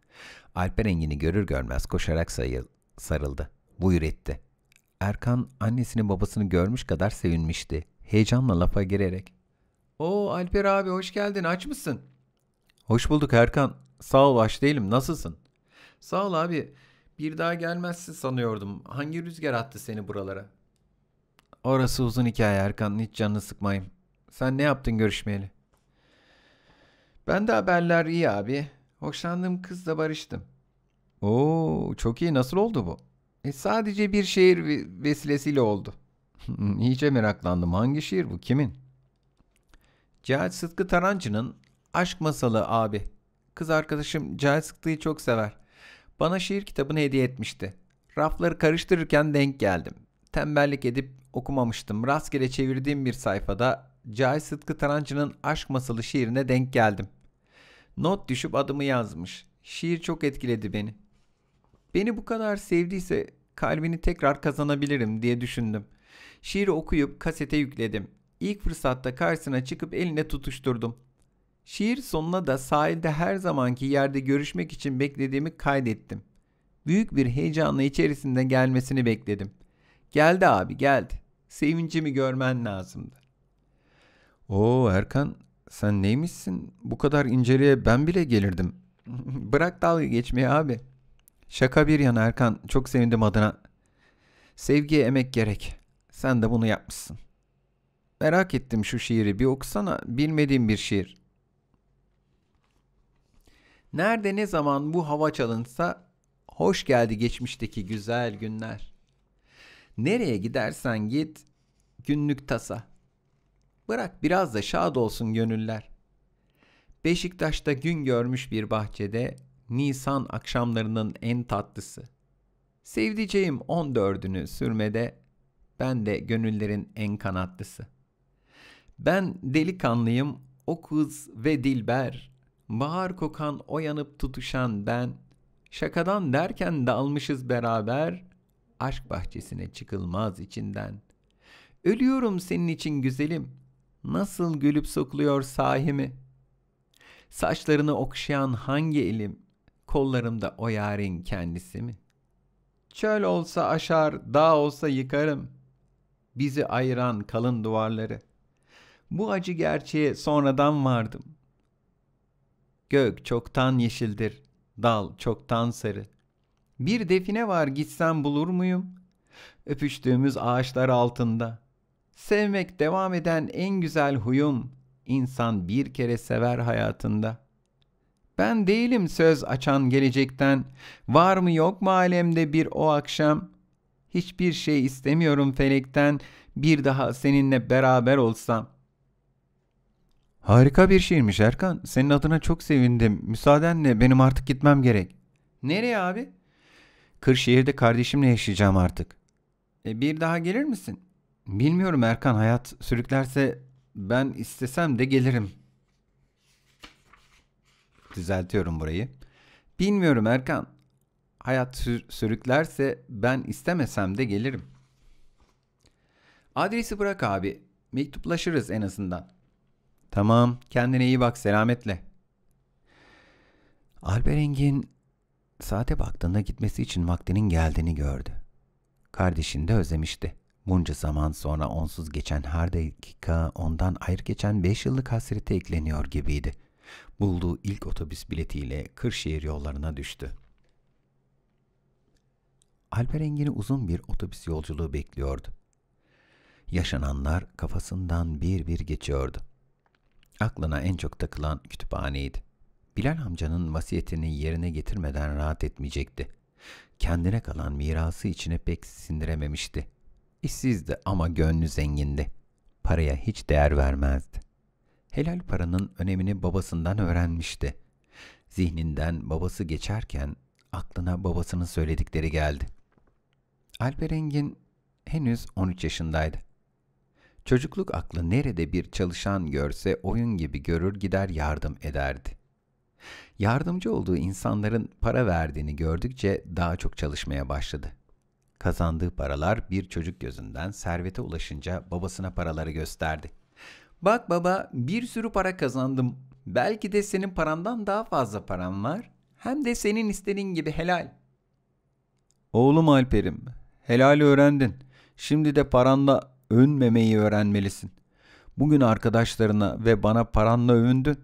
Alperengini görür görmez koşarak sayıl, sarıldı. Buyur etti. Erkan annesini babasını görmüş kadar sevinmişti. Heyecanla lafa girerek. O Alper abi hoş geldin aç mısın? Hoş bulduk Erkan. Sağ ol aç değilim nasılsın? Sağ ol abi. Bir daha gelmezsin sanıyordum. Hangi rüzgar attı seni buralara? Orası uzun hikaye Erkan. Hiç canını sıkmayayım. Sen ne yaptın görüşmeyeli? Ben de haberler iyi abi. Hoşlandığım kızla barıştım. Oo, çok iyi. Nasıl oldu bu? E, sadece bir şiir vesilesiyle oldu. <laughs> İyice meraklandım. Hangi şiir bu? Kimin? Cahit Sıtkı Tarancı'nın Aşk Masalı abi. Kız arkadaşım Cahit Sıtkı'yı çok sever. Bana şiir kitabını hediye etmişti. Rafları karıştırırken denk geldim. Tembellik edip okumamıştım. Rastgele çevirdiğim bir sayfada Cahit Sıtkı Tarancı'nın Aşk Masalı şiirine denk geldim. Not düşüp adımı yazmış. Şiir çok etkiledi beni. Beni bu kadar sevdiyse kalbini tekrar kazanabilirim diye düşündüm. Şiiri okuyup kasete yükledim. İlk fırsatta karşısına çıkıp eline tutuşturdum. Şiir sonuna da sahilde her zamanki yerde görüşmek için beklediğimi kaydettim. Büyük bir heyecanla içerisinde gelmesini bekledim. Geldi abi geldi. Sevincimi görmen lazımdı. O Erkan sen neymişsin? Bu kadar inceliğe ben bile gelirdim. <laughs> Bırak dalga geçmeyi abi. Şaka bir yana Erkan. Çok sevindim adına. Sevgiye emek gerek. Sen de bunu yapmışsın. Merak ettim şu şiiri. Bir okusana. Bilmediğim bir şiir. Nerede ne zaman bu hava çalınsa hoş geldi geçmişteki güzel günler. Nereye gidersen git günlük tasa.'' Bırak biraz da şad olsun gönüller. Beşiktaş'ta gün görmüş bir bahçede Nisan akşamlarının en tatlısı. Sevdiceğim 14'ünü sürmede ben de gönüllerin en kanatlısı. Ben delikanlıyım o kız ve dilber. Bahar kokan o yanıp tutuşan ben. Şakadan derken dalmışız beraber. Aşk bahçesine çıkılmaz içinden. Ölüyorum senin için güzelim.'' nasıl gülüp sokuluyor sahimi? Saçlarını okşayan hangi elim, kollarımda o yarın kendisi mi? Çöl olsa aşar, dağ olsa yıkarım. Bizi ayıran kalın duvarları. Bu acı gerçeğe sonradan vardım. Gök çoktan yeşildir, dal çoktan sarı. Bir define var gitsem bulur muyum? Öpüştüğümüz ağaçlar altında.'' Sevmek devam eden en güzel huyum. İnsan bir kere sever hayatında. Ben değilim söz açan gelecekten. Var mı yok mu alemde bir o akşam? Hiçbir şey istemiyorum felekten. Bir daha seninle beraber olsam. Harika bir şiirmiş Erkan. Senin adına çok sevindim. Müsaadenle benim artık gitmem gerek. Nereye abi? Kırşehir'de kardeşimle yaşayacağım artık. E bir daha gelir misin? Bilmiyorum Erkan hayat sürüklerse ben istesem de gelirim. Düzeltiyorum burayı. Bilmiyorum Erkan. Hayat sürüklerse ben istemesem de gelirim. Adresi bırak abi. Mektuplaşırız en azından. Tamam. Kendine iyi bak selametle. Alberengin saate baktığında gitmesi için vaktinin geldiğini gördü. Kardeşini de özlemişti. Bunca zaman sonra onsuz geçen her dakika ondan ayrı geçen beş yıllık hasreti ekleniyor gibiydi. Bulduğu ilk otobüs biletiyle Kırşehir yollarına düştü. Alper Engin'i uzun bir otobüs yolculuğu bekliyordu. Yaşananlar kafasından bir bir geçiyordu. Aklına en çok takılan kütüphaneydi. Bilal amcanın vasiyetini yerine getirmeden rahat etmeyecekti. Kendine kalan mirası içine pek sindirememişti. İşsizdi ama gönlü zengindi. Paraya hiç değer vermezdi. Helal paranın önemini babasından öğrenmişti. Zihninden babası geçerken aklına babasının söyledikleri geldi. Alperengin henüz 13 yaşındaydı. Çocukluk aklı nerede bir çalışan görse oyun gibi görür gider yardım ederdi. Yardımcı olduğu insanların para verdiğini gördükçe daha çok çalışmaya başladı. Kazandığı paralar bir çocuk gözünden servete ulaşınca babasına paraları gösterdi. Bak baba bir sürü para kazandım. Belki de senin parandan daha fazla param var. Hem de senin istediğin gibi helal. Oğlum Alperim, helal'i öğrendin. Şimdi de paranla övünmemeyi öğrenmelisin. Bugün arkadaşlarına ve bana paranla övündün.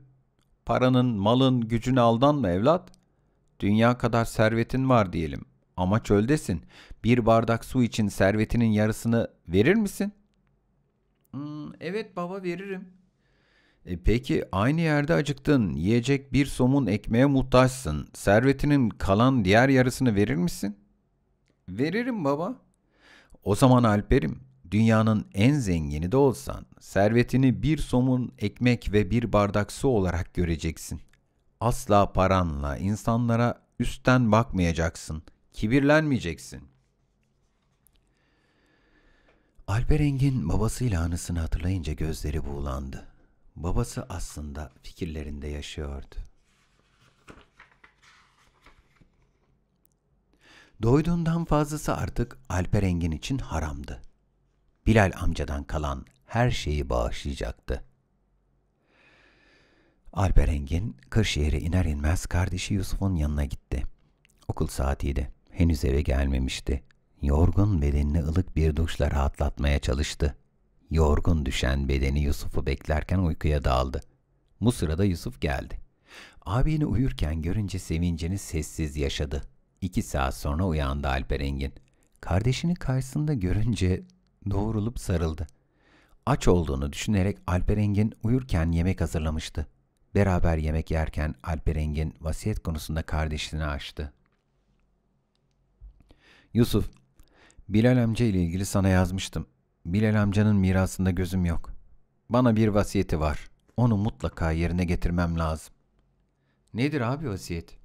Paranın, malın, aldan mı evlat. Dünya kadar servetin var diyelim. Ama çöldesin. Bir bardak su için servetinin yarısını verir misin? Hmm, evet baba veririm. E peki aynı yerde acıktın. Yiyecek bir somun ekmeğe muhtaçsın. Servetinin kalan diğer yarısını verir misin? Veririm baba. O zaman Alper'im dünyanın en zengini de olsan servetini bir somun ekmek ve bir bardak su olarak göreceksin. Asla paranla insanlara üstten bakmayacaksın. Kibirlenmeyeceksin. Alperengin babasıyla anısını hatırlayınca gözleri buğulandı. Babası aslında fikirlerinde yaşıyordu. Doyduğundan fazlası artık Alperengin için haramdı. Bilal amcadan kalan her şeyi bağışlayacaktı. Alperengin Engin Kırşehir'e iner inmez kardeşi Yusuf'un yanına gitti. Okul saatiydi. Henüz eve gelmemişti. Yorgun bedenini ılık bir duşla rahatlatmaya çalıştı. Yorgun düşen bedeni Yusuf'u beklerken uykuya daldı. Bu sırada Yusuf geldi. Abini uyurken görünce sevincini sessiz yaşadı. İki saat sonra uyandı Alperengin Kardeşini karşısında görünce doğrulup sarıldı. Aç olduğunu düşünerek Alperengin uyurken yemek hazırlamıştı. Beraber yemek yerken Alperengin vasiyet konusunda kardeşini açtı. Yusuf, Bilal amca ile ilgili sana yazmıştım. Bilal amcanın mirasında gözüm yok. Bana bir vasiyeti var. Onu mutlaka yerine getirmem lazım. Nedir abi vasiyet?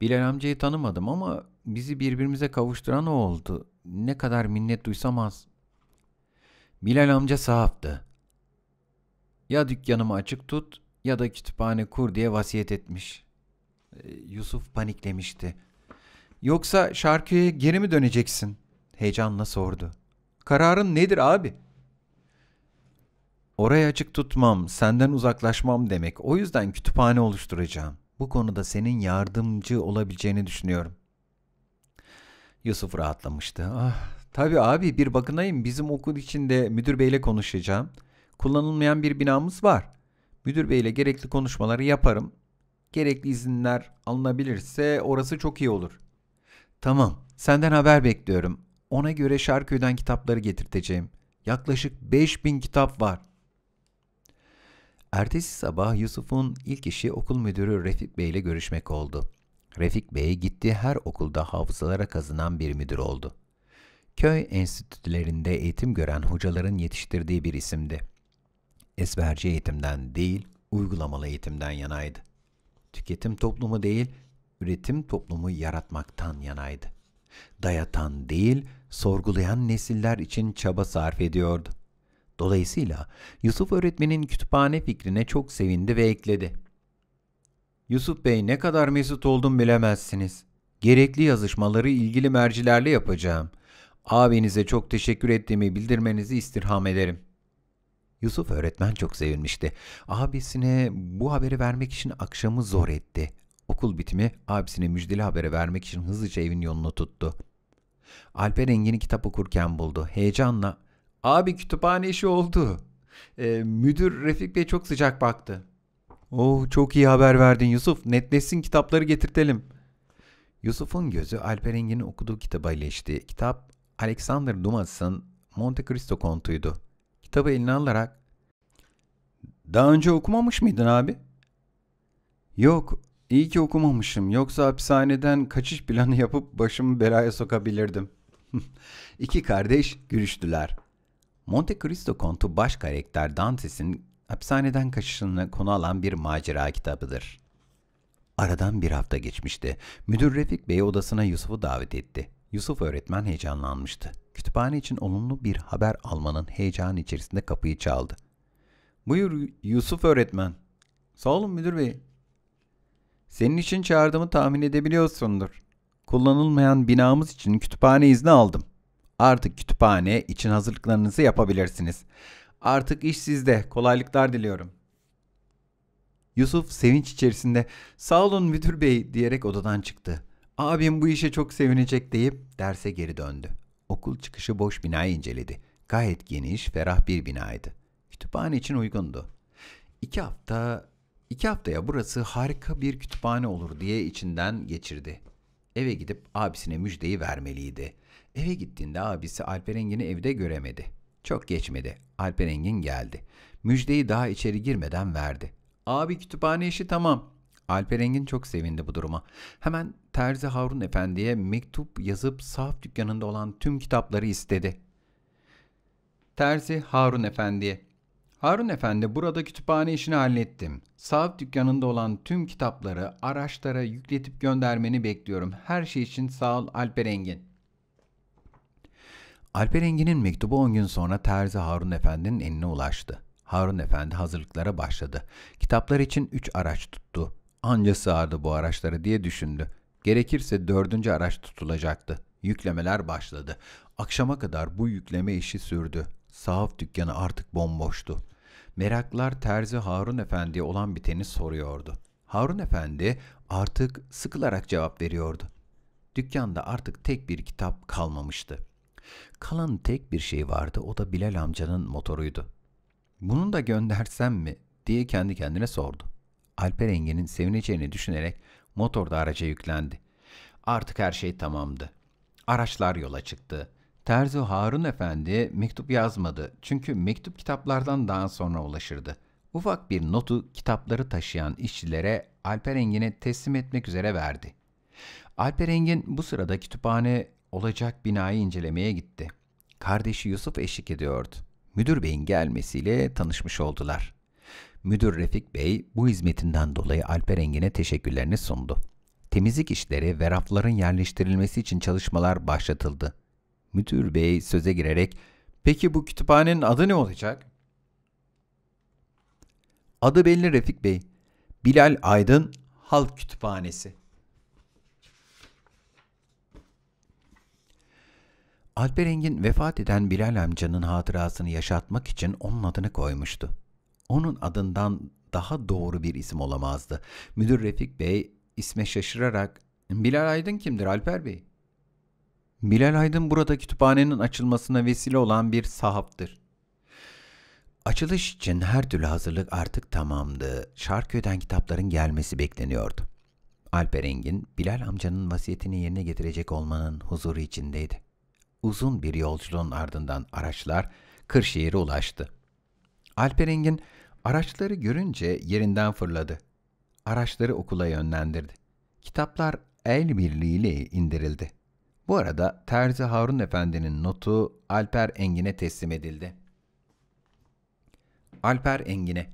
Bilal amcayı tanımadım ama bizi birbirimize kavuşturan o oldu. Ne kadar minnet duysam az. Bilal amca sahaftı. Ya dükkanımı açık tut ya da kütüphane kur diye vasiyet etmiş. Ee, Yusuf paniklemişti. Yoksa şarkıya geri mi döneceksin? Heyecanla sordu. Kararın nedir abi? Orayı açık tutmam, senden uzaklaşmam demek. O yüzden kütüphane oluşturacağım. Bu konuda senin yardımcı olabileceğini düşünüyorum. Yusuf rahatlamıştı. Ah, tabii abi bir bakınayım bizim okul içinde müdür beyle konuşacağım. Kullanılmayan bir binamız var. Müdür beyle gerekli konuşmaları yaparım. Gerekli izinler alınabilirse orası çok iyi olur. Tamam, senden haber bekliyorum. Ona göre Şarköy'den kitapları getirteceğim. Yaklaşık 5000 kitap var. Ertesi sabah Yusuf'un ilk işi okul müdürü Refik Bey ile görüşmek oldu. Refik Bey gittiği her okulda hafızalara kazınan bir müdür oldu. Köy enstitülerinde eğitim gören hocaların yetiştirdiği bir isimdi. Esberci eğitimden değil, uygulamalı eğitimden yanaydı. Tüketim toplumu değil, üretim toplumu yaratmaktan yanaydı. Dayatan değil, sorgulayan nesiller için çaba sarf ediyordu. Dolayısıyla Yusuf öğretmenin kütüphane fikrine çok sevindi ve ekledi. Yusuf Bey ne kadar mesut oldum bilemezsiniz. Gerekli yazışmaları ilgili mercilerle yapacağım. Abinize çok teşekkür ettiğimi bildirmenizi istirham ederim. Yusuf öğretmen çok sevinmişti. Abisine bu haberi vermek için akşamı zor etti Okul bitimi abisine müjdeli haberi vermek için hızlıca evin yolunu tuttu. Alper Engin'i kitap okurken buldu. Heyecanla ''Abi kütüphane işi oldu. Ee, müdür Refik Bey çok sıcak baktı.'' ''Oh çok iyi haber verdin Yusuf. Netleşsin kitapları getirtelim.'' Yusuf'un gözü Alperengi'nin okuduğu kitaba ilişti. Kitap Alexander Dumas'ın Monte Cristo kontuydu. Kitabı eline alarak ''Daha önce okumamış mıydın abi?'' Yok İyi ki okumamışım yoksa hapishaneden kaçış planı yapıp başımı belaya sokabilirdim. <laughs> İki kardeş gülüştüler. Monte Cristo kontu baş karakter Dantes'in hapishaneden kaçışını konu alan bir macera kitabıdır. Aradan bir hafta geçmişti. Müdür Refik Bey odasına Yusuf'u davet etti. Yusuf öğretmen heyecanlanmıştı. Kütüphane için olumlu bir haber almanın heyecanı içerisinde kapıyı çaldı. Buyur Yusuf öğretmen. Sağ olun müdür bey. Senin için çağırdığımı tahmin edebiliyorsundur. Kullanılmayan binamız için kütüphane izni aldım. Artık kütüphane için hazırlıklarınızı yapabilirsiniz. Artık iş sizde. Kolaylıklar diliyorum. Yusuf sevinç içerisinde sağ olun müdür bey diyerek odadan çıktı. Abim bu işe çok sevinecek deyip derse geri döndü. Okul çıkışı boş binayı inceledi. Gayet geniş, ferah bir binaydı. Kütüphane için uygundu. İki hafta İki haftaya burası harika bir kütüphane olur diye içinden geçirdi. Eve gidip abisine müjdeyi vermeliydi. Eve gittiğinde abisi Alperengin'i evde göremedi. Çok geçmedi. Alperengin geldi. Müjdeyi daha içeri girmeden verdi. Abi kütüphane işi tamam. Alperengin çok sevindi bu duruma. Hemen Terzi Harun Efendi'ye mektup yazıp sahaf dükkanında olan tüm kitapları istedi. Terzi Harun Efendi'ye Harun Efendi burada kütüphane işini hallettim. Sahip dükkanında olan tüm kitapları araçlara yükletip göndermeni bekliyorum. Her şey için sağ ol Alper Engin. Alper Engin'in mektubu 10 gün sonra Terzi Harun Efendi'nin eline ulaştı. Harun Efendi hazırlıklara başladı. Kitaplar için 3 araç tuttu. Anca sığardı bu araçları diye düşündü. Gerekirse dördüncü araç tutulacaktı. Yüklemeler başladı. Akşama kadar bu yükleme işi sürdü. Sahaf dükkanı artık bomboştu meraklar terzi Harun Efendi'ye olan biteni soruyordu. Harun Efendi artık sıkılarak cevap veriyordu. Dükkanda artık tek bir kitap kalmamıştı. Kalan tek bir şey vardı o da Bilal amcanın motoruydu. Bunu da göndersem mi diye kendi kendine sordu. Alper Engin'in sevineceğini düşünerek motor da araca yüklendi. Artık her şey tamamdı. Araçlar yola çıktı. Terzi Harun Efendi mektup yazmadı çünkü mektup kitaplardan daha sonra ulaşırdı. Ufak bir notu kitapları taşıyan işçilere Alper Engin'e teslim etmek üzere verdi. Alper Engin bu sırada kütüphane olacak binayı incelemeye gitti. Kardeşi Yusuf eşlik ediyordu. Müdür Bey'in gelmesiyle tanışmış oldular. Müdür Refik Bey bu hizmetinden dolayı Alper Engin'e teşekkürlerini sundu. Temizlik işleri ve rafların yerleştirilmesi için çalışmalar başlatıldı. Müdür bey söze girerek peki bu kütüphanenin adı ne olacak? Adı belli Refik Bey. Bilal Aydın Halk Kütüphanesi. Alper Engin vefat eden Bilal amcanın hatırasını yaşatmak için onun adını koymuştu. Onun adından daha doğru bir isim olamazdı. Müdür Refik Bey isme şaşırarak Bilal Aydın kimdir Alper Bey Bilal Aydın burada kütüphanenin açılmasına vesile olan bir sahaptır. Açılış için her türlü hazırlık artık tamamdı. Şarköy'den kitapların gelmesi bekleniyordu. Alperengin, Bilal amcanın vasiyetini yerine getirecek olmanın huzuru içindeydi. Uzun bir yolculuğun ardından araçlar Kırşehir'e ulaştı. Alperengin araçları görünce yerinden fırladı. Araçları okula yönlendirdi. Kitaplar el birliğiyle indirildi. Bu arada Terzi Harun Efendi'nin notu Alper Engin'e teslim edildi. Alper Engin'e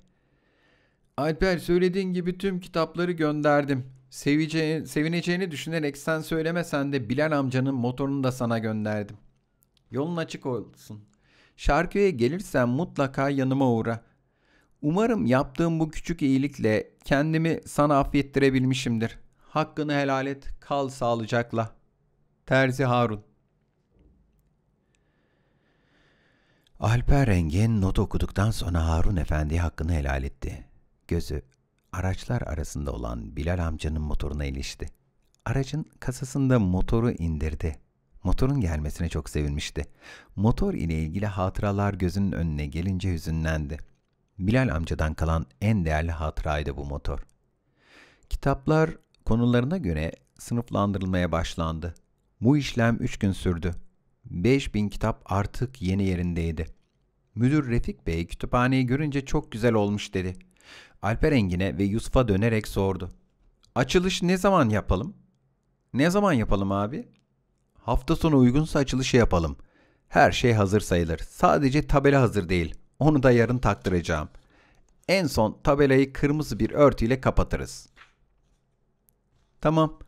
Alper söylediğin gibi tüm kitapları gönderdim. Seveceğini, sevineceğini düşünerek sen söylemesen de Bilal amcanın motorunu da sana gönderdim. Yolun açık olsun. Şarköy'e gelirsen mutlaka yanıma uğra. Umarım yaptığım bu küçük iyilikle kendimi sana affettirebilmişimdir. Hakkını helal et, kal sağlıcakla.'' Terzi Harun. Alper Engin not okuduktan sonra Harun Efendi hakkını helal etti. Gözü araçlar arasında olan Bilal amcanın motoruna ilişti. Aracın kasasında motoru indirdi. Motorun gelmesine çok sevinmişti. Motor ile ilgili hatıralar gözünün önüne gelince hüzünlendi. Bilal amcadan kalan en değerli hatıraydı bu motor. Kitaplar konularına göre sınıflandırılmaya başlandı. Bu işlem 3 gün sürdü. 5000 kitap artık yeni yerindeydi. Müdür Refik Bey kütüphaneyi görünce çok güzel olmuş dedi. Alper Engin'e ve Yusuf'a dönerek sordu. Açılış ne zaman yapalım? Ne zaman yapalım abi? Hafta sonu uygunsa açılışı yapalım. Her şey hazır sayılır. Sadece tabela hazır değil. Onu da yarın taktıracağım. En son tabelayı kırmızı bir örtüyle kapatırız. Tamam.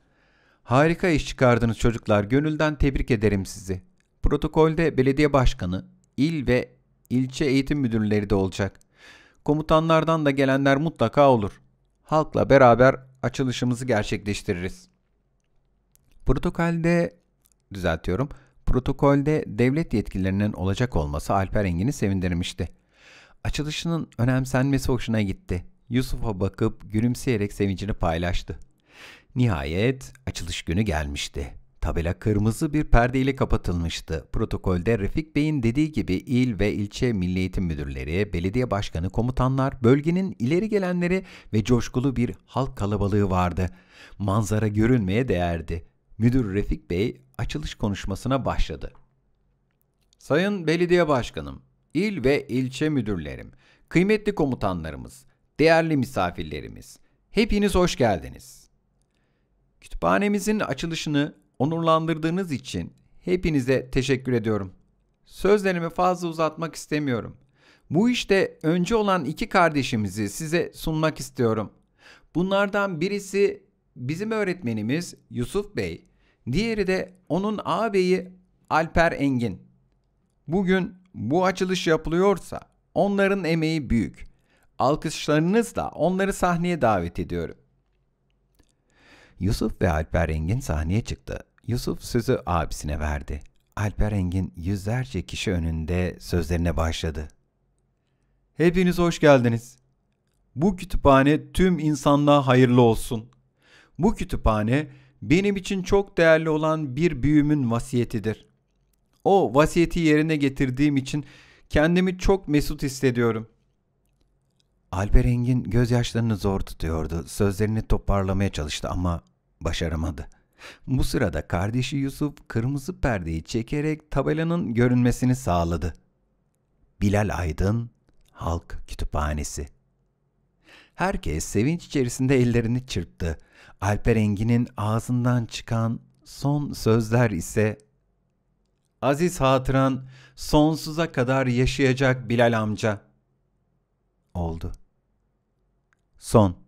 Harika iş çıkardınız çocuklar. Gönülden tebrik ederim sizi. Protokolde belediye başkanı, il ve ilçe eğitim müdürleri de olacak. Komutanlardan da gelenler mutlaka olur. Halkla beraber açılışımızı gerçekleştiririz. Protokolde düzeltiyorum. Protokolde devlet yetkililerinin olacak olması Alper Engin'i sevindirmişti. Açılışının önemsenmesi hoşuna gitti. Yusuf'a bakıp gülümseyerek sevincini paylaştı. Nihayet açılış günü gelmişti. Tabela kırmızı bir perdeyle kapatılmıştı. Protokolde Refik Bey'in dediği gibi il ve ilçe milli eğitim müdürleri, belediye başkanı, komutanlar, bölgenin ileri gelenleri ve coşkulu bir halk kalabalığı vardı. Manzara görünmeye değerdi. Müdür Refik Bey açılış konuşmasına başladı. Sayın Belediye Başkanım, il ve ilçe müdürlerim, kıymetli komutanlarımız, değerli misafirlerimiz, hepiniz hoş geldiniz. Kütüphanemizin açılışını onurlandırdığınız için hepinize teşekkür ediyorum. Sözlerimi fazla uzatmak istemiyorum. Bu işte önce olan iki kardeşimizi size sunmak istiyorum. Bunlardan birisi bizim öğretmenimiz Yusuf Bey, diğeri de onun ağabeyi Alper Engin. Bugün bu açılış yapılıyorsa onların emeği büyük. Alkışlarınızla onları sahneye davet ediyorum. Yusuf ve Alper Engin sahneye çıktı. Yusuf sözü abisine verdi. Alper Engin yüzlerce kişi önünde sözlerine başladı. Hepiniz hoş geldiniz. Bu kütüphane tüm insanlığa hayırlı olsun. Bu kütüphane benim için çok değerli olan bir büyümün vasiyetidir. O vasiyeti yerine getirdiğim için kendimi çok mesut hissediyorum. Alper Engin gözyaşlarını zor tutuyordu. Sözlerini toparlamaya çalıştı ama başaramadı. Bu sırada kardeşi Yusuf kırmızı perdeyi çekerek tabelanın görünmesini sağladı. Bilal Aydın Halk Kütüphanesi Herkes sevinç içerisinde ellerini çırptı. Alperengi'nin ağzından çıkan son sözler ise Aziz hatıran sonsuza kadar yaşayacak Bilal amca. Oldu. Son